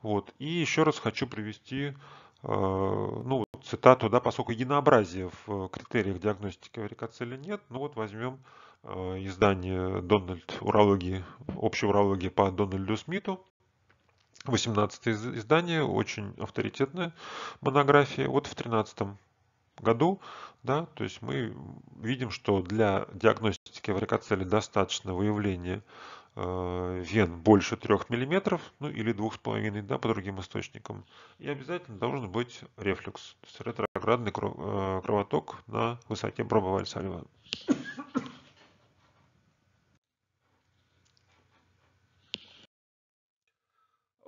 Вот. И еще раз хочу привести э, ну, цитату, да, поскольку единообразия в критериях диагностики варикоцеля нет, ну вот возьмем э, издание Дональд урологии, общей урологии по Дональду Смиту. 18 издание, очень авторитетная монография. Вот в 13 году, да, то есть мы видим, что для диагностики варикоцели достаточно выявления э, вен больше 3 мм, ну или 2,5 да, по другим источникам. И обязательно должен быть рефлюкс, то есть ретроградный э, кровоток на высоте Пробовали сальва.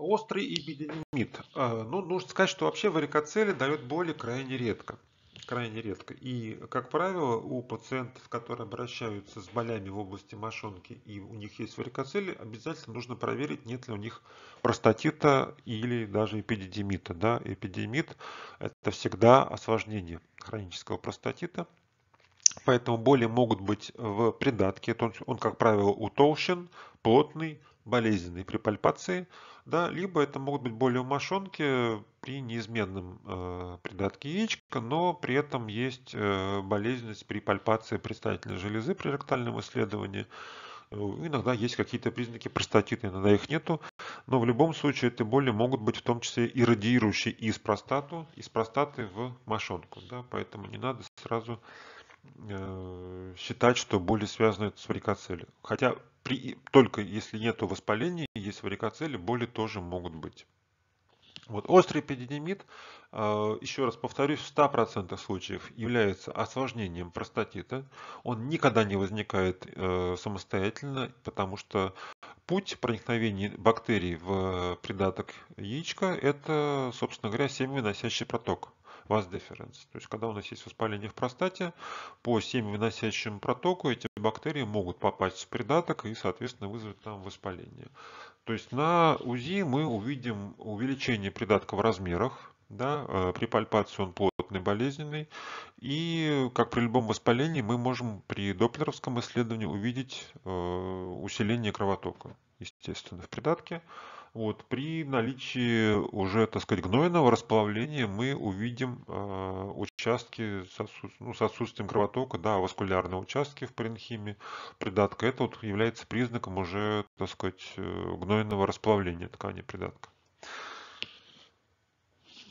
острый и беденемид. А, ну, нужно сказать, что вообще варикоцеле дает боли крайне редко. Крайне редко. И, как правило, у пациентов, которые обращаются с болями в области мошонки и у них есть варикоцели, обязательно нужно проверить, нет ли у них простатита или даже эпидидимита. Да? Эпидемит – это всегда осложнение хронического простатита. Поэтому боли могут быть в придатке. он, как правило, утолщен, плотный, болезненные при пальпации, да, либо это могут быть боли в мошонке при неизменном э, придатке яичка, но при этом есть э, болезненность при пальпации предстательной железы при ректальном исследовании. Э, иногда есть какие-то признаки простатита, иногда их нету, но в любом случае эти боли могут быть в том числе и радиирующие из простату, из простаты в мошонку, да, поэтому не надо сразу э, считать, что боли связаны с варикоцелью. Хотя при, только если нет воспаления, есть варикоцели, боли тоже могут быть. Вот острый эпидидимит, а, еще раз повторюсь, в 100% случаев является осложнением простатита. Он никогда не возникает э, самостоятельно, потому что путь проникновения бактерий в э, придаток яичка – это, собственно говоря, семивыносящий проток вас дифференс. То есть, когда у нас есть воспаление в простате, по семивыносящему протоку эти бактерии могут попасть в придаток и, соответственно, вызвать там воспаление. То есть, на УЗИ мы увидим увеличение придатка в размерах, да, э, при пальпации он плотный, болезненный. И, как при любом воспалении, мы можем при доплеровском исследовании увидеть э, усиление кровотока, естественно, в придатке. Вот, при наличии уже, так сказать, гнойного расплавления мы увидим э, участки с, отсу... ну, с отсутствием кровотока, да, васкулярные участки в паренхиме придатка. Это вот является признаком уже, так сказать, э, гнойного расплавления ткани придатка.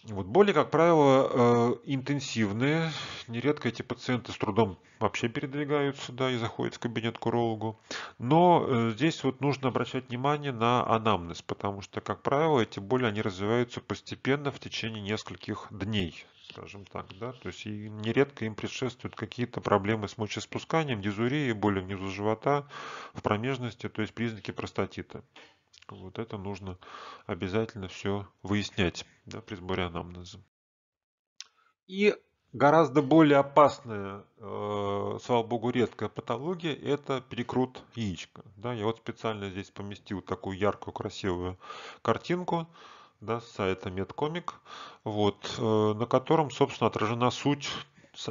Вот боли, как правило, э, интенсивные. Нередко эти пациенты с трудом вообще передвигаются да, и заходят в кабинет к урологу. Но э, здесь вот нужно обращать внимание на анамнез, потому что, как правило, эти боли они развиваются постепенно в течение нескольких дней скажем так, да, то есть и нередко им предшествуют какие-то проблемы с мочеиспусканием, дизурией, боли внизу живота, в промежности, то есть признаки простатита. Вот это нужно обязательно все выяснять да, при сборе анамнеза. И гораздо более опасная, э, слава богу, редкая патология – это перекрут яичка. Да, я вот специально здесь поместил такую яркую, красивую картинку да, сайта Медкомик, вот, э, на котором, собственно, отражена суть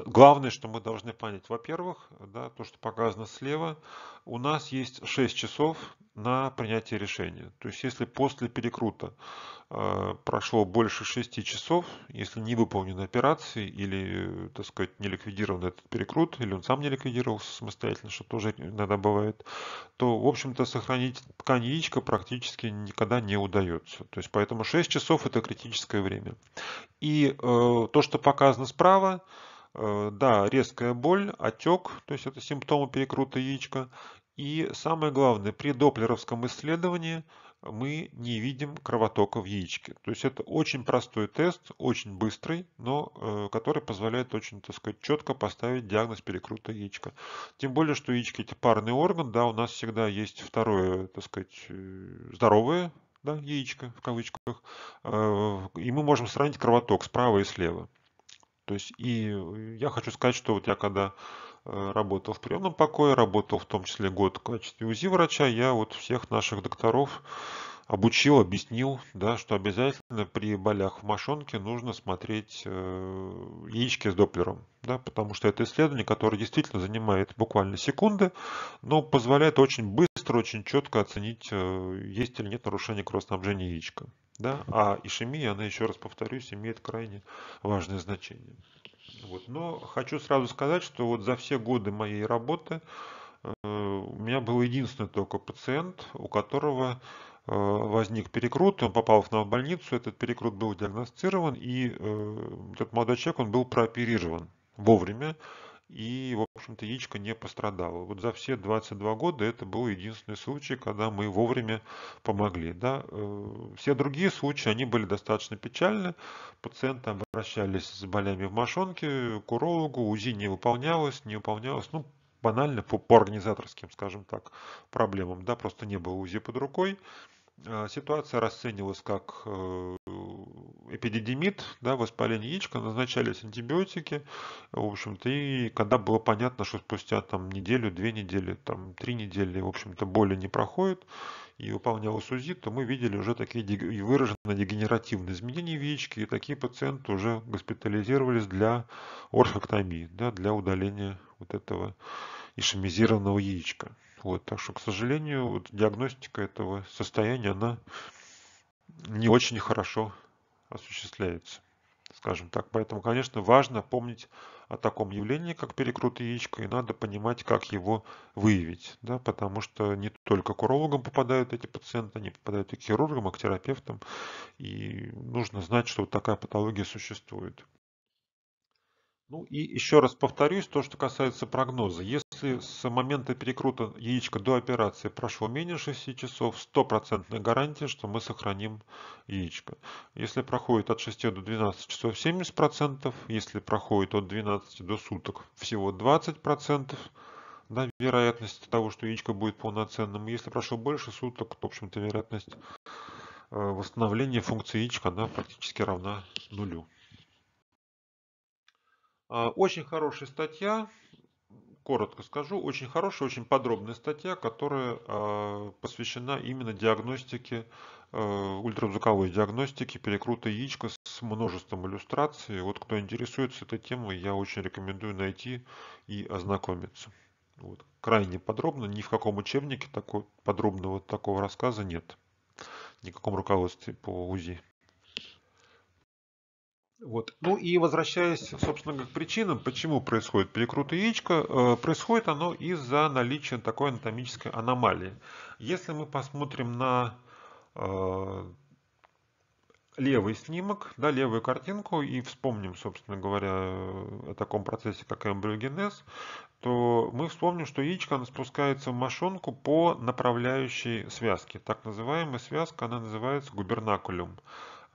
Главное, что мы должны понять, во-первых, да, то, что показано слева, у нас есть 6 часов на принятие решения. То есть, если после перекрута э, прошло больше 6 часов, если не выполнена операция или, э, так сказать, не ликвидирован этот перекрут, или он сам не ликвидировался самостоятельно, что тоже иногда бывает, то, в общем-то, сохранить ткань яичка практически никогда не удается. То есть, поэтому 6 часов – это критическое время. И э, то, что показано справа, Э, да, резкая боль, отек, то есть это симптомы перекрута яичка. И самое главное, при доплеровском исследовании мы не видим кровотока в яичке. То есть это очень простой тест, очень быстрый, но э, который позволяет очень так сказать, четко поставить диагноз перекрута яичка. Тем более, что яички это парный орган, да, у нас всегда есть второе, так сказать, э, здоровое да, яичко в кавычках, и мы можем сравнить кровоток справа и слева. То есть и э, я хочу сказать, что вот я когда э, работал в приемном покое, работал в том числе год в качестве УЗИ врача, я вот всех наших докторов обучил, объяснил, да, что обязательно при болях в мошонке нужно смотреть э, яички с доплером, да, потому что это исследование, которое действительно занимает буквально секунды, но позволяет очень быстро быстро очень четко оценить, э, есть или нет нарушение кровоснабжения яичка. Да? А ишемия, она, еще раз повторюсь, имеет крайне важное значение. Вот. Но хочу сразу сказать, что вот за все годы моей работы э, у меня был единственный только пациент, у которого э, возник перекрут, он попал в больницу этот перекрут был диагностирован, и этот молодой человек, он был прооперирован вовремя, и, в общем-то, яичко не пострадало. Вот за все 22 года это был единственный случай, когда мы вовремя помогли. Да? Э, все другие случаи, они были достаточно печальны. Пациенты обращались с болями в мошонке к урологу, УЗИ не выполнялось, не выполнялось. Ну, банально по, по организаторским, скажем так, проблемам. Да? Просто не было УЗИ под рукой. Э, ситуация расценивалась как э, эпидидимит, да, воспаление яичка, назначались антибиотики, в общем-то, и когда было понятно, что спустя там неделю, две недели, там три недели, в общем-то, боли не проходит, и выполнялась УЗИ, то мы видели уже такие выраженные дегенеративные изменения в яичке, и такие пациенты уже госпитализировались для орхоктомии, да, для удаления вот этого ишемизированного яичка. Вот, так что, к сожалению, вот диагностика этого состояния, она не очень хорошо осуществляется, Скажем так, поэтому, конечно, важно помнить о таком явлении, как перекрут яичка, и надо понимать, как его выявить. Да, потому что не только к урологам попадают эти пациенты, они попадают и к хирургам, и к терапевтам. И нужно знать, что вот такая патология существует. Ну и еще раз повторюсь, то, что касается прогноза. Если если с момента перекрута яичка до операции прошло менее 6 часов, стопроцентная гарантия, что мы сохраним яичко. Если проходит от 6 до 12 часов 70%, если проходит от 12 до суток всего 20%, да, вероятность того, что яичко будет полноценным. Если прошло больше суток, то, в общем-то, вероятность э, восстановления функции яичка она практически равна нулю. А, очень хорошая статья коротко скажу, очень хорошая, очень подробная статья, которая а, посвящена именно диагностике, э, ультразвуковой диагностике перекрута яичка с множеством иллюстраций. Вот кто интересуется этой темой, я очень рекомендую найти и ознакомиться. Вот. Крайне подробно, ни в каком учебнике такого подробного такого рассказа нет, ни в каком руководстве по УЗИ. Вот. Ну и возвращаясь, собственно, к причинам, почему происходит перекрут яичка, э, происходит оно из-за наличия такой анатомической аномалии. Если мы посмотрим на э, левый снимок, да, левую картинку и вспомним, собственно говоря, о таком процессе, как эмбриогенез, то мы вспомним, что яичко она спускается в мошонку по направляющей связке. Так называемая связка, она называется губернакулюм.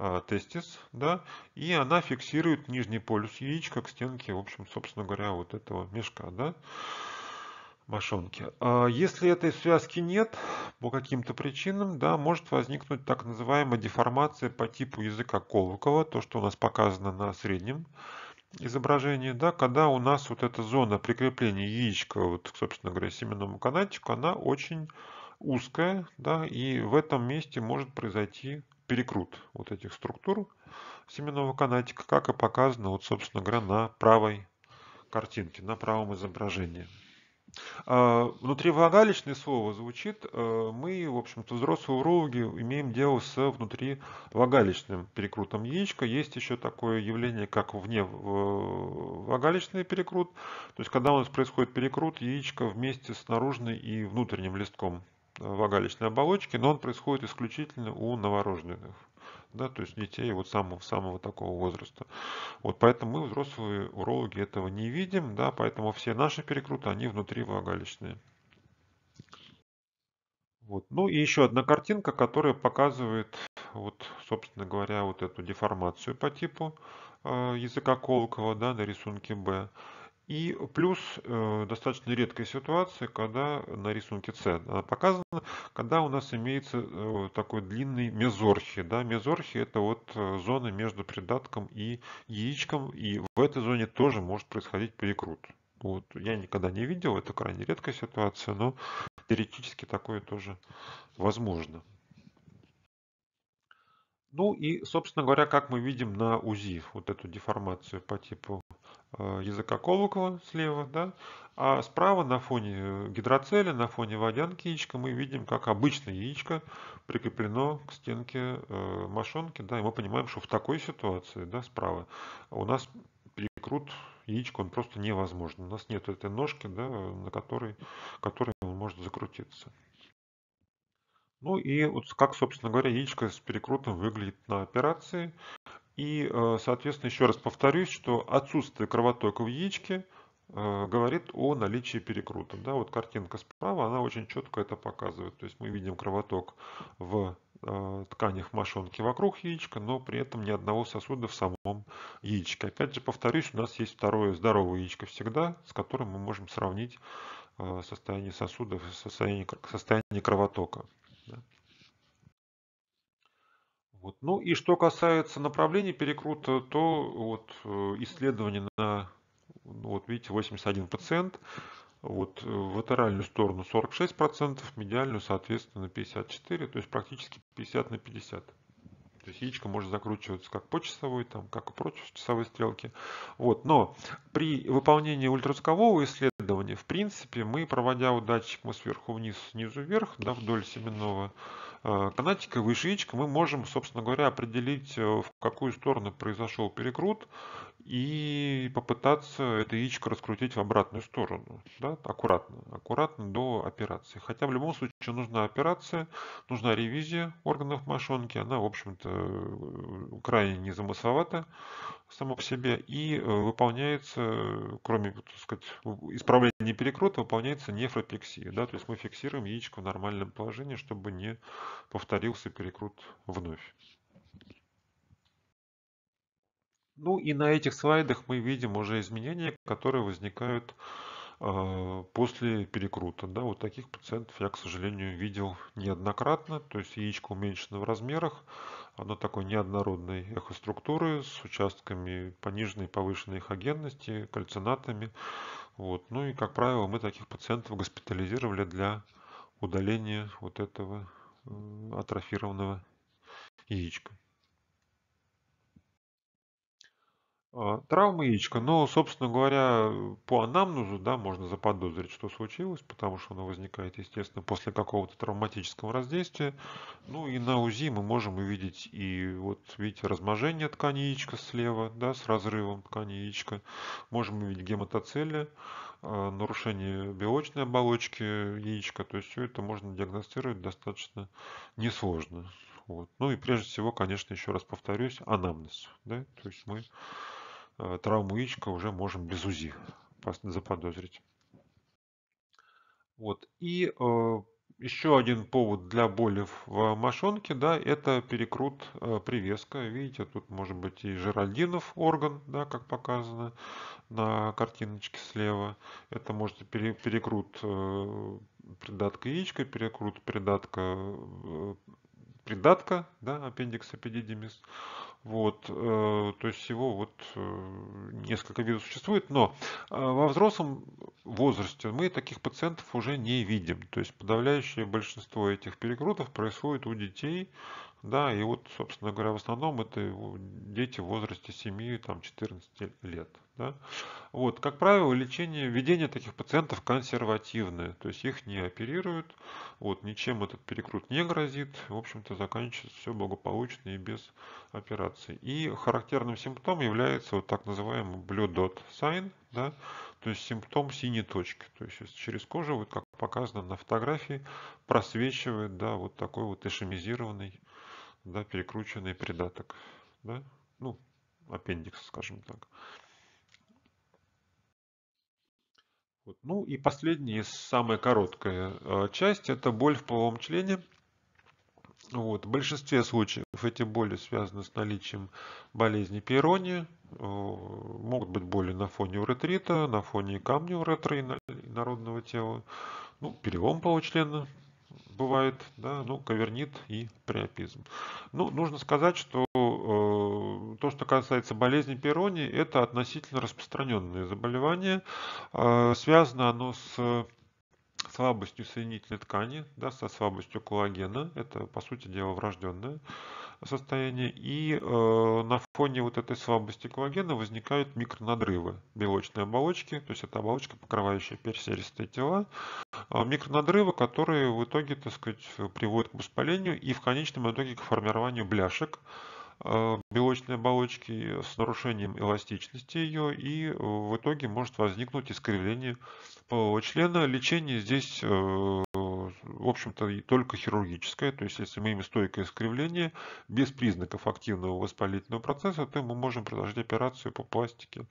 А, тестис, да, и она фиксирует нижний полюс яичка к стенке, в общем, собственно говоря, вот этого мешка, да, мошонки. А, если этой связки нет, по каким-то причинам, да, может возникнуть так называемая деформация по типу языка Колокова, то, что у нас показано на среднем изображении, да, когда у нас вот эта зона прикрепления яичка, вот, собственно говоря, семенному канатику, она очень узкая, да, и в этом месте может произойти перекрут вот этих структур семенного канатика, как и показано, вот, собственно говоря, на правой картинке, на правом изображении. А, Внутривлагалищное слово звучит, э, мы, в общем-то, взрослые урологи имеем дело с внутривлагалищным перекрутом яичка. Есть еще такое явление, как вне вневлагалищный перекрут, то есть когда у нас происходит перекрут яичка вместе с наружной и внутренним листком влагалищной оболочки, но он происходит исключительно у новорожденных. Да, то есть детей вот самого, самого такого возраста. Вот поэтому мы, взрослые урологи, этого не видим, да, поэтому все наши перекруты, они внутри влагалищные. Вот. Ну и еще одна картинка, которая показывает, вот, собственно говоря, вот эту деформацию по типу э, языка колокола, да, на рисунке Б. И плюс э, достаточно редкая ситуация, когда на рисунке С она показана, когда у нас имеется э, такой длинный мезорхи. Да? Мезорхи это вот э, зона между придатком и яичком, и в этой зоне тоже может происходить перекрут. Вот. Я никогда не видел, это крайне редкая ситуация, но теоретически такое тоже возможно. Ну и, собственно говоря, как мы видим на УЗИ, вот эту деформацию по типу Э, языка колокола слева, да, а справа на фоне э, гидроцеля, на фоне водянки яичка мы видим, как обычное яичко прикреплено к стенке э, мошонки, да, и мы понимаем, что в такой ситуации, да, справа у нас перекрут яичка он просто невозможен. У нас нет этой ножки, да, на которой, которой он может закрутиться. Ну и вот как, собственно говоря, яичко с перекрутом выглядит на операции. И, э, соответственно, еще раз повторюсь, что отсутствие кровотока в яичке э, говорит о наличии перекрута. Да, вот картинка справа, она очень четко это показывает. То есть мы видим кровоток в э, тканях мошонки вокруг яичка, но при этом ни одного сосуда в самом яичке. Опять же, повторюсь, у нас есть второе здоровое яичко всегда, с которым мы можем сравнить состояние сосудов, состояние, состояние кровотока. Вот. Ну и что касается направлений перекрута, то вот э, исследование на, ну, вот видите, 81 пациент, вот э, в латеральную сторону 46 процентов, медиальную, соответственно, 54, то есть практически 50 на 50. То есть яичко может закручиваться как по часовой, там, как и против часовой стрелки. Вот. Но при выполнении ультразвукового исследования, в принципе, мы, проводя вот датчик мы сверху вниз, снизу вверх, да, вдоль семенного канатика, выше мы можем, собственно говоря, определить, э, в какую сторону произошел перекрут и попытаться это яичко раскрутить в обратную сторону, да, аккуратно, аккуратно до операции. Хотя в любом случае нужна операция, нужна ревизия органов мошонки, она, в общем-то, э, крайне незамысловата замысловата сама по себе и э, выполняется, кроме, так сказать, исправления перекрота, выполняется нефропексия, да, то есть мы фиксируем яичко в нормальном положении, чтобы не повторился перекрут вновь. Ну и на этих слайдах мы видим уже изменения, которые возникают а, после перекрута. Да, вот таких пациентов я, к сожалению, видел неоднократно. То есть яичко уменьшено в размерах, оно такой неоднородной эхоструктуры с участками пониженной и повышенной эхогенности, кальцинатами. Вот. Ну и, как правило, мы таких пациентов госпитализировали для удаления вот этого атрофированного яичка. А, травма яичка, но, собственно говоря, э, по анамнезу да, можно заподозрить, что случилось, потому что оно возникает, естественно, после какого-то травматического раздействия. Ну и на УЗИ мы можем увидеть и, вот видите, размножение ткани яичка слева, да, с разрывом ткани яичка. Можем увидеть гематоцели, а, нарушение белочной оболочки яичка. То есть все это можно диагностировать достаточно несложно. Вот. Ну и прежде всего, конечно, еще раз повторюсь, анамнез. Да? То есть мы Э, травму яичка уже можем без УЗИ заподозрить. Вот. И э, еще один повод для боли в мошонке, да, это перекрут э, привеска. Видите, тут может быть и Жеральдинов орган, да, как показано на картиночке слева. Это может пере, перекрут э, придатка яичка, перекрут придатка э, придатка, да, аппендикс аппендидимис. Вот, э, то есть всего вот э, несколько видов существует, но э, во взрослом возрасте мы таких пациентов уже не видим. То есть подавляющее большинство этих перекрутов происходит у детей да, и вот, собственно говоря, в основном это дети в возрасте 7-14 лет. Да? Вот, как правило, лечение, введение таких пациентов консервативное, то есть их не оперируют, вот, ничем этот перекрут не грозит, в общем-то заканчивается все благополучно и без операции. И характерным симптомом является вот так называемый blue dot sign, да, то есть симптом синей точки, то есть через кожу, вот как показано на фотографии, просвечивает да, вот такой вот эшемизированный да, перекрученный придаток, да, ну, аппендикс, скажем так. Вот. Ну и последняя, самая короткая а, часть, это боль в половом члене. Вот. В большинстве случаев эти боли связаны с наличием болезни Пирони, а, Могут быть боли на фоне уретрита, на фоне камня уретры и народного тела. Ну, перелом получлена, бывает, да, ну, кавернит и приопизм. Ну, нужно сказать, что э, то, что касается болезни перони, это относительно распространенное заболевание. Э, связано оно с слабостью соединительной ткани, да, со слабостью коллагена. Это, по сути дела, врожденное состояние, и э, на фоне вот этой слабости коллагена возникают микронадрывы белочной оболочки, то есть это оболочка, покрывающая персеристые тела, а, микронадрывы, которые в итоге, так сказать, приводят к воспалению и в конечном итоге к формированию бляшек, Э, белочной оболочки с нарушением эластичности ее, и э, в итоге может возникнуть искривление полового члена. Лечение здесь, э, в общем-то, только хирургическое, то есть если мы имеем стойкое искривление, без признаков активного воспалительного процесса, то мы можем продолжить операцию по пластике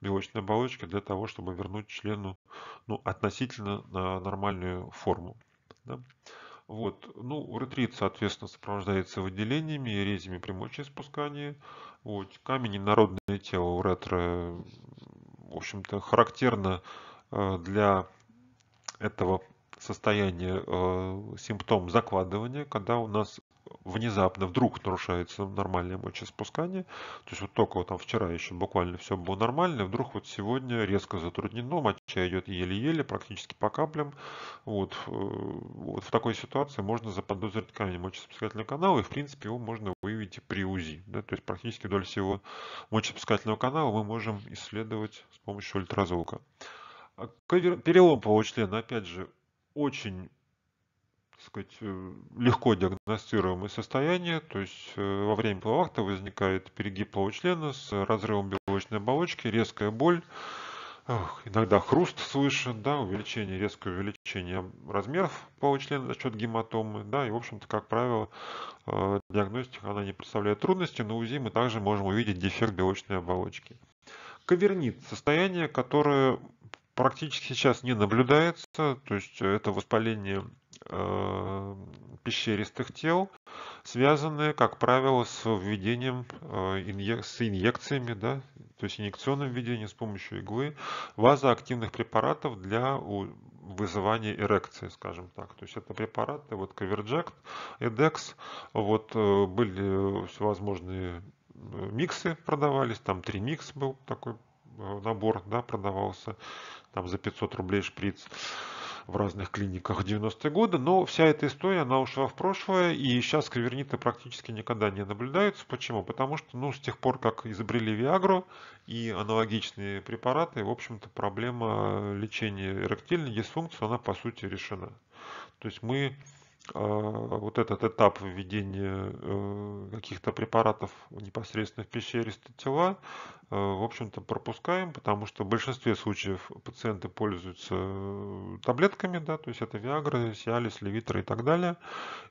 белочной оболочки для того, чтобы вернуть члену ну, относительно нормальную форму. Да? Вот. Ну, ретрит, соответственно, сопровождается выделениями и резями при мочеиспускании. Вот. Камень и народное тело у ретро, в общем-то, характерно э, для этого состояния э, симптом закладывания, когда у нас внезапно вдруг нарушается нормальное мочеиспускание. То есть вот только вот там вчера еще буквально все было нормально, вдруг вот сегодня резко затруднено, моча идет еле-еле, практически по каплям. Вот, э, вот в такой ситуации можно заподозрить ткани мочеиспускательного канала, и в принципе его можно выявить при УЗИ. Да? То есть практически вдоль всего мочеиспускательного канала мы можем исследовать с помощью ультразвука. А перелом получлена, опять же, очень сказать, э, легко диагностируемое состояние, то есть э, во время плавахта возникает перегиб плавочлена с разрывом белочной оболочки, резкая боль, иногда хруст свыше, да, увеличение, резкое увеличение размеров плавочлена за счет гематомы, да, и, в общем-то, как правило, э, диагностика, она не представляет трудности, но УЗИ мы также можем увидеть дефект белочной оболочки. Кавернит – состояние, которое практически сейчас не наблюдается, то есть э, это воспаление э, пещеристых тел, связанное, как правило, с введением, э, инъек, с инъекциями, да, то есть инъекционным введением с помощью иглы вазоактивных препаратов для у, вызывания эрекции, скажем так. То есть это препараты, вот Coverject, Edex, вот э, были всевозможные э, миксы продавались, там 3 микс был такой э, набор да, продавался там за 500 рублей шприц в разных клиниках 90-е годы, но вся эта история, она ушла в прошлое, и сейчас криверниты практически никогда не наблюдаются. Почему? Потому что, ну, с тех пор, как изобрели Виагру и аналогичные препараты, в общем-то, проблема лечения эректильной дисфункции, она, по сути, решена. То есть мы а, вот этот этап введения э, каких-то препаратов непосредственно в пещеристые тела, э, в общем-то, пропускаем, потому что в большинстве случаев пациенты пользуются таблетками, да, то есть это Виагра, Сиалис, Левитра и так далее,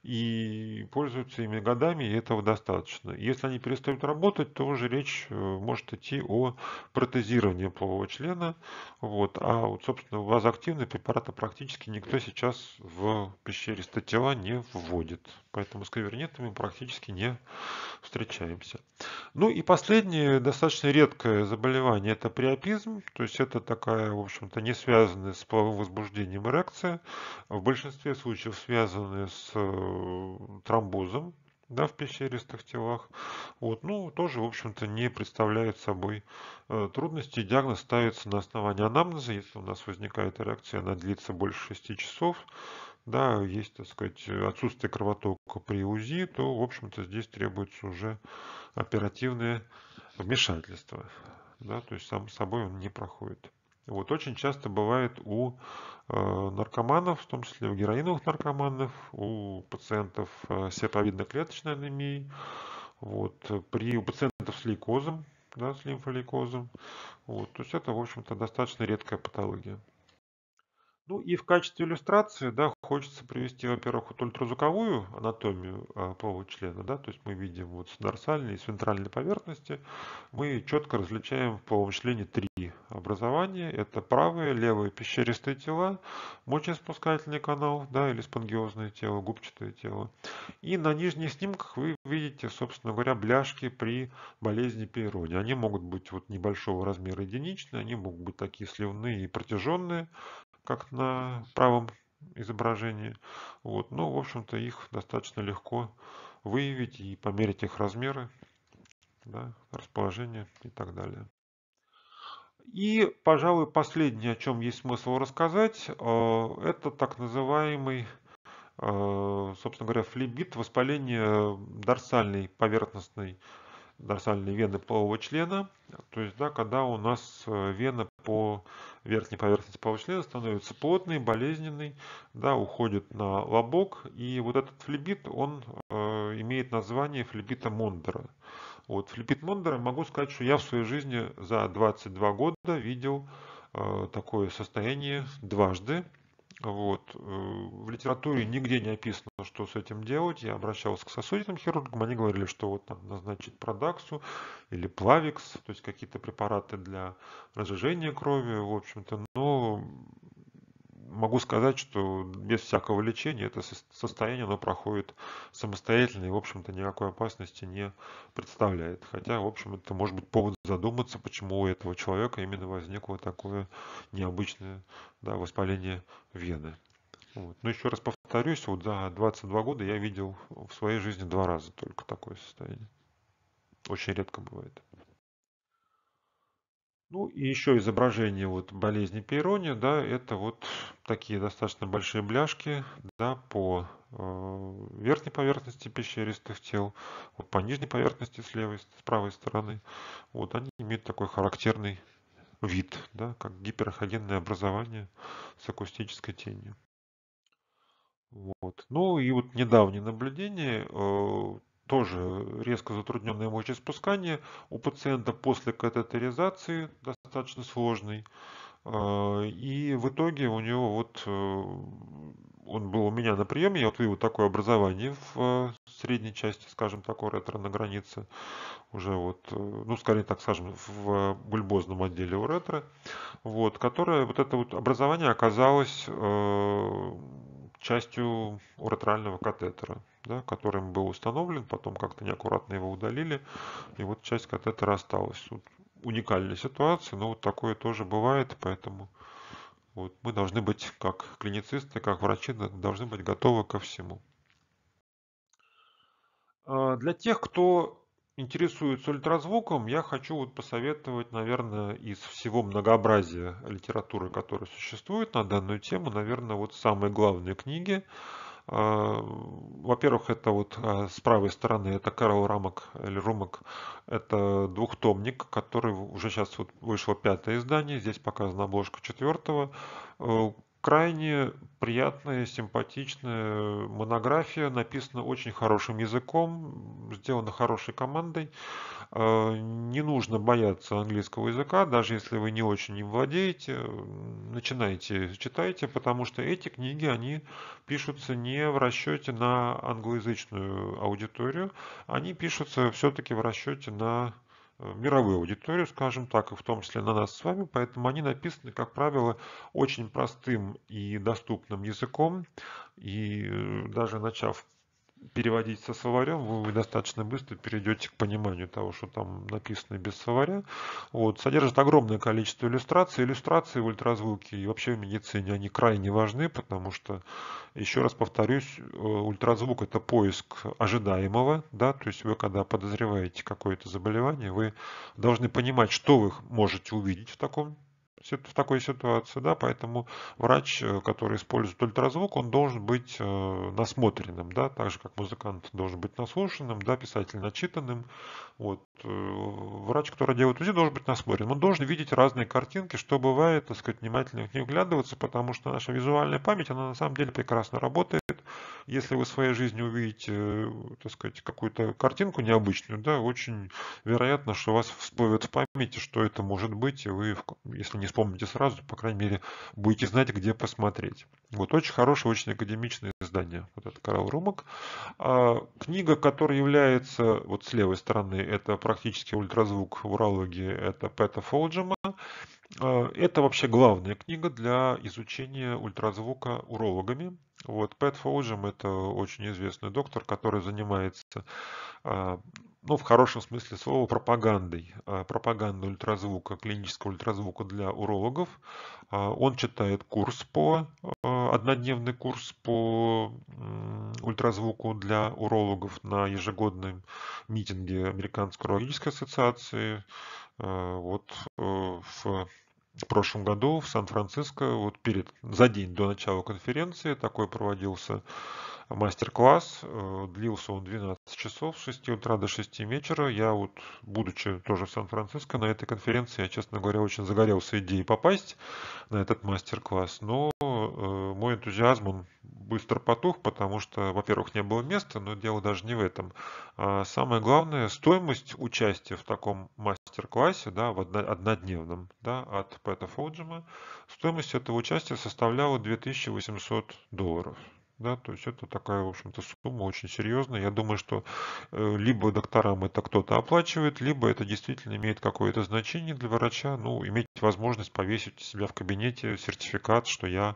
и пользуются ими годами, и этого достаточно. Если они перестают работать, то уже речь э, может идти о протезировании полового члена, вот, а вот, собственно, у вас активный препарат практически никто сейчас в пещеристые тела крыла не вводит. Поэтому с кавернетами практически не встречаемся. Ну и последнее, достаточно редкое заболевание, это приопизм. То есть это такая, в общем-то, не связанная с половым возбуждением эрекция. А в большинстве случаев связанная с э, тромбозом да, в пещеристых телах. Вот, ну, тоже, в общем-то, не представляет собой э, трудности. Диагноз ставится на основании анамнеза. Если у нас возникает эрекция, она длится больше 6 часов да, есть, так сказать, отсутствие кровотока при УЗИ, то, в общем-то, здесь требуется уже оперативное вмешательство. Да, то есть сам собой он не проходит. Вот, очень часто бывает у э, наркоманов, в том числе у героиновых наркоманов, у пациентов э, серповидно-клеточной анемии, вот, при, у пациентов с лейкозом, да, с лимфолейкозом. Вот, то есть это, в общем-то, достаточно редкая патология. Ну и в качестве иллюстрации, да, хочется привести, во-первых, вот ультразвуковую анатомию а, полого члена, да, то есть мы видим вот с дорсальной и с вентральной поверхности, мы четко различаем в полом члене три образования. Это правые, левые пещеристые тела, мочеиспускательный канал, да, или спонгиозное тело, губчатое тело. И на нижних снимках вы видите, собственно говоря, бляшки при болезни пейрони. Они могут быть вот небольшого размера единичные, они могут быть такие сливные и протяженные, как на правом изображении. Вот. Но, ну, в общем-то, их достаточно легко выявить и померить их размеры, да, расположение и так далее. И, пожалуй, последнее, о чем есть смысл рассказать, э, это так называемый, э, собственно говоря, флебит, воспаление дорсальной поверхностной дорсальной вены полового члена. То есть, да, когда у нас э, вена по верхней поверхности получлена становится плотный, болезненный, да, уходит на лобок. И вот этот флебит, он э, имеет название флебита Мондера. Вот, флебит Мондера, могу сказать, что я в своей жизни за 22 года видел э, такое состояние дважды. Вот. Э, в литературе нигде не описано, что с этим делать. Я обращался к сосудистым хирургам, они говорили, что вот там назначить продаксу или плавикс, то есть какие-то препараты для разжижения крови, в общем-то. Но могу сказать, что без всякого лечения это состояние оно проходит самостоятельно и, в общем-то, никакой опасности не представляет. Хотя, в общем, это может быть повод задуматься, почему у этого человека именно возникло такое необычное да, воспаление вены. Вот. Но еще раз повторюсь, вот за 22 года я видел в своей жизни два раза только такое состояние. Очень редко бывает. Ну и еще изображение вот болезни Пейрони, да, это вот такие достаточно большие бляшки, да, по э, верхней поверхности пещеристых тел, вот по нижней поверхности с левой, с правой стороны. Вот они имеют такой характерный вид, да, как гиперхогенное образование с акустической тенью. Вот. Ну и вот недавние наблюдения, э, тоже резко затрудненное мочеиспускание. У пациента после катетеризации достаточно сложный. А, и в итоге у него вот, э, он был у меня на приеме, я вот такое образование в э, средней части, скажем, такой ретро на границе, уже вот, э, ну, скорее так скажем, в бульбозном отделе у вот, которое, вот это вот образование оказалось частью уретрального катетера, да, который был установлен, потом как-то неаккуратно его удалили, и вот часть катетера осталась. Вот уникальная ситуация, но вот такое тоже бывает, поэтому вот мы должны быть, как клиницисты, как врачи, должны быть готовы ко всему. А, для тех, кто Интересуются ультразвуком, я хочу вот посоветовать, наверное, из всего многообразия литературы, которая существует на данную тему, наверное, вот самые главные книги. А, во-первых, это вот а, с правой стороны, это Карл Рамок, или Румок, это двухтомник, который уже сейчас вот вышло пятое издание, здесь показана обложка четвертого, э, Крайне приятная, симпатичная монография, написана очень хорошим языком, сделана хорошей командой. Э, не нужно бояться английского языка, даже если вы не очень им владеете, начинайте, читайте, потому что эти книги, они пишутся не в расчете на англоязычную аудиторию, они пишутся все-таки в расчете на мировую аудиторию, скажем так, и в том числе на нас с вами, поэтому они написаны, как правило, очень простым и доступным языком, и э, даже начав переводить со словарем, вы достаточно быстро перейдете к пониманию того, что там написано без словаря. Вот. Содержит огромное количество иллюстраций. Иллюстрации в ультразвуке и вообще в медицине они крайне важны, потому что, еще раз повторюсь, э, ультразвук это поиск ожидаемого. Да? То есть вы когда подозреваете какое-то заболевание, вы должны понимать, что вы можете увидеть в таком в такой ситуации, да, поэтому врач, э, который использует ультразвук, он должен быть э, насмотренным, да, так же как музыкант должен быть наслушанным, да, писатель начитанным, вот, э, врач, который делает УЗИ, должен быть насмотрен, он должен видеть разные картинки, что бывает, так сказать, внимательно к ним вглядываться, потому что наша визуальная память, она на самом деле прекрасно работает, если вы в своей жизни увидите, э, так сказать, какую-то картинку необычную, да, очень вероятно, что вас всплывет в памяти, что это может быть, и вы, если не вспомните сразу, по крайней мере, будете знать, где посмотреть. Вот очень хорошее, очень академичное издание, вот это Карл Румок». А книга, которая является, вот с левой стороны, это практически ультразвук в урологии, это Пэта Фолджема. А, это вообще главная книга для изучения ультразвука урологами. Вот, Пэт Фоужем – это очень известный доктор, который занимается, а, ну, в хорошем смысле слова, пропагандой. А, пропагандой ультразвука, клинического ультразвука для урологов. А, он читает курс по, однодневный курс по ультразвуку для урологов на ежегодном митинге Американской урологической ассоциации вот э, в в прошлом году в Сан-Франциско, вот перед, за день до начала конференции, такой проводился мастер-класс. Э, длился он 12 с часов, с 6 утра до 6 вечера. Я вот, будучи тоже в Сан-Франциско, на этой конференции, я, честно говоря, очень загорелся идеей попасть на этот мастер-класс, но э, мой энтузиазм, он быстро потух, потому что, во-первых, не было места, но дело даже не в этом. А самое главное, стоимость участия в таком мастер-классе, да, в однодневном, да, от Пэта Фоджима, стоимость этого участия составляла 2800 долларов. Да, то есть это такая, в общем-то, сумма очень серьезная. Я думаю, что э, либо докторам это кто-то оплачивает, либо это действительно имеет какое-то значение для врача. Ну, иметь возможность повесить у себя в кабинете сертификат, что я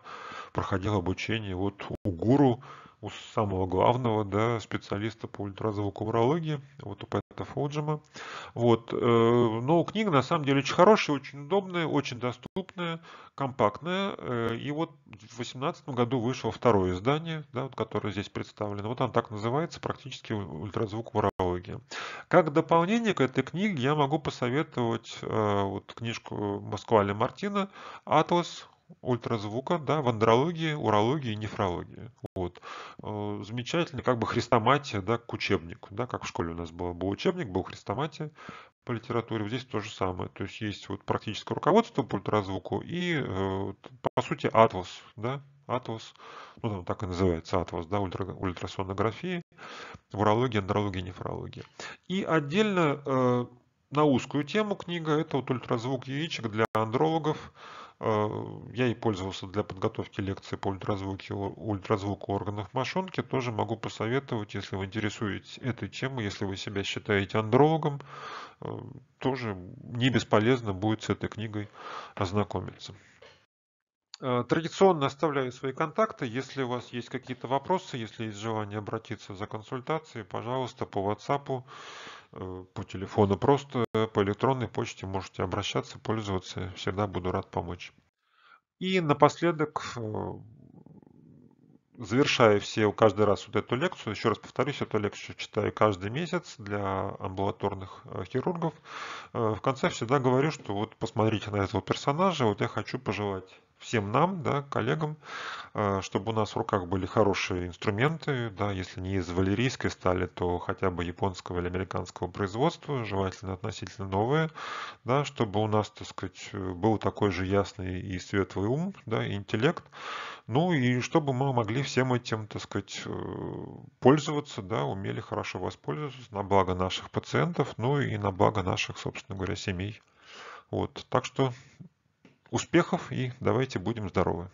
проходил обучение вот у гуру у самого главного да, специалиста по ультразвуку урологии, вот у Пэта Фоджима. Вот. Э, но книга на самом деле очень хорошая, очень удобная, очень доступная, компактная. Э, и вот в 2018 году вышло второе издание, да, вот, которое здесь представлено. Вот оно так называется, практически ультразвук урологии. Как дополнение к этой книге я могу посоветовать э, вот, книжку Москва Мартина «Атлас ультразвука, да, в андрологии, урологии и нефрологии. Вот. Э, замечательно, как бы христоматия, да, к учебнику, да, как в школе у нас было, был учебник, был христоматия по литературе, вот здесь то же самое, то есть есть вот практическое руководство по ультразвуку и, э, по сути, атлас, да, атлас, ну, там так и называется атлас, да, ультра, ультрасонографии, урология, андрология, нефрология. И отдельно э, на узкую тему книга, это вот ультразвук яичек для андрологов, Э, я и пользовался для подготовки лекции по ультразвуку, ультразвуку органов мошонки, тоже могу посоветовать, если вы интересуетесь этой темой, если вы себя считаете андрологом, э, тоже не бесполезно будет с этой книгой ознакомиться. Э, традиционно оставляю свои контакты. Если у вас есть какие-то вопросы, если есть желание обратиться за консультацией, пожалуйста, по WhatsApp, э, по телефону просто, по электронной почте можете обращаться, пользоваться. Всегда буду рад помочь. И напоследок, э, завершая все каждый раз вот эту лекцию, еще раз повторюсь, эту лекцию читаю каждый месяц для амбулаторных хирургов. В конце всегда говорю, что вот посмотрите на этого персонажа, вот я хочу пожелать всем нам, да, коллегам, э, чтобы у нас в руках были хорошие инструменты, да, если не из валерийской стали, то хотя бы японского или американского производства, желательно относительно новые, да, чтобы у нас, так сказать, э, был такой же ясный и светлый ум, да, интеллект, ну и чтобы мы могли всем этим, так сказать, э, пользоваться, да, умели хорошо воспользоваться на благо наших пациентов, ну и на благо наших, собственно говоря, семей. Вот, так что успехов и давайте будем здоровы.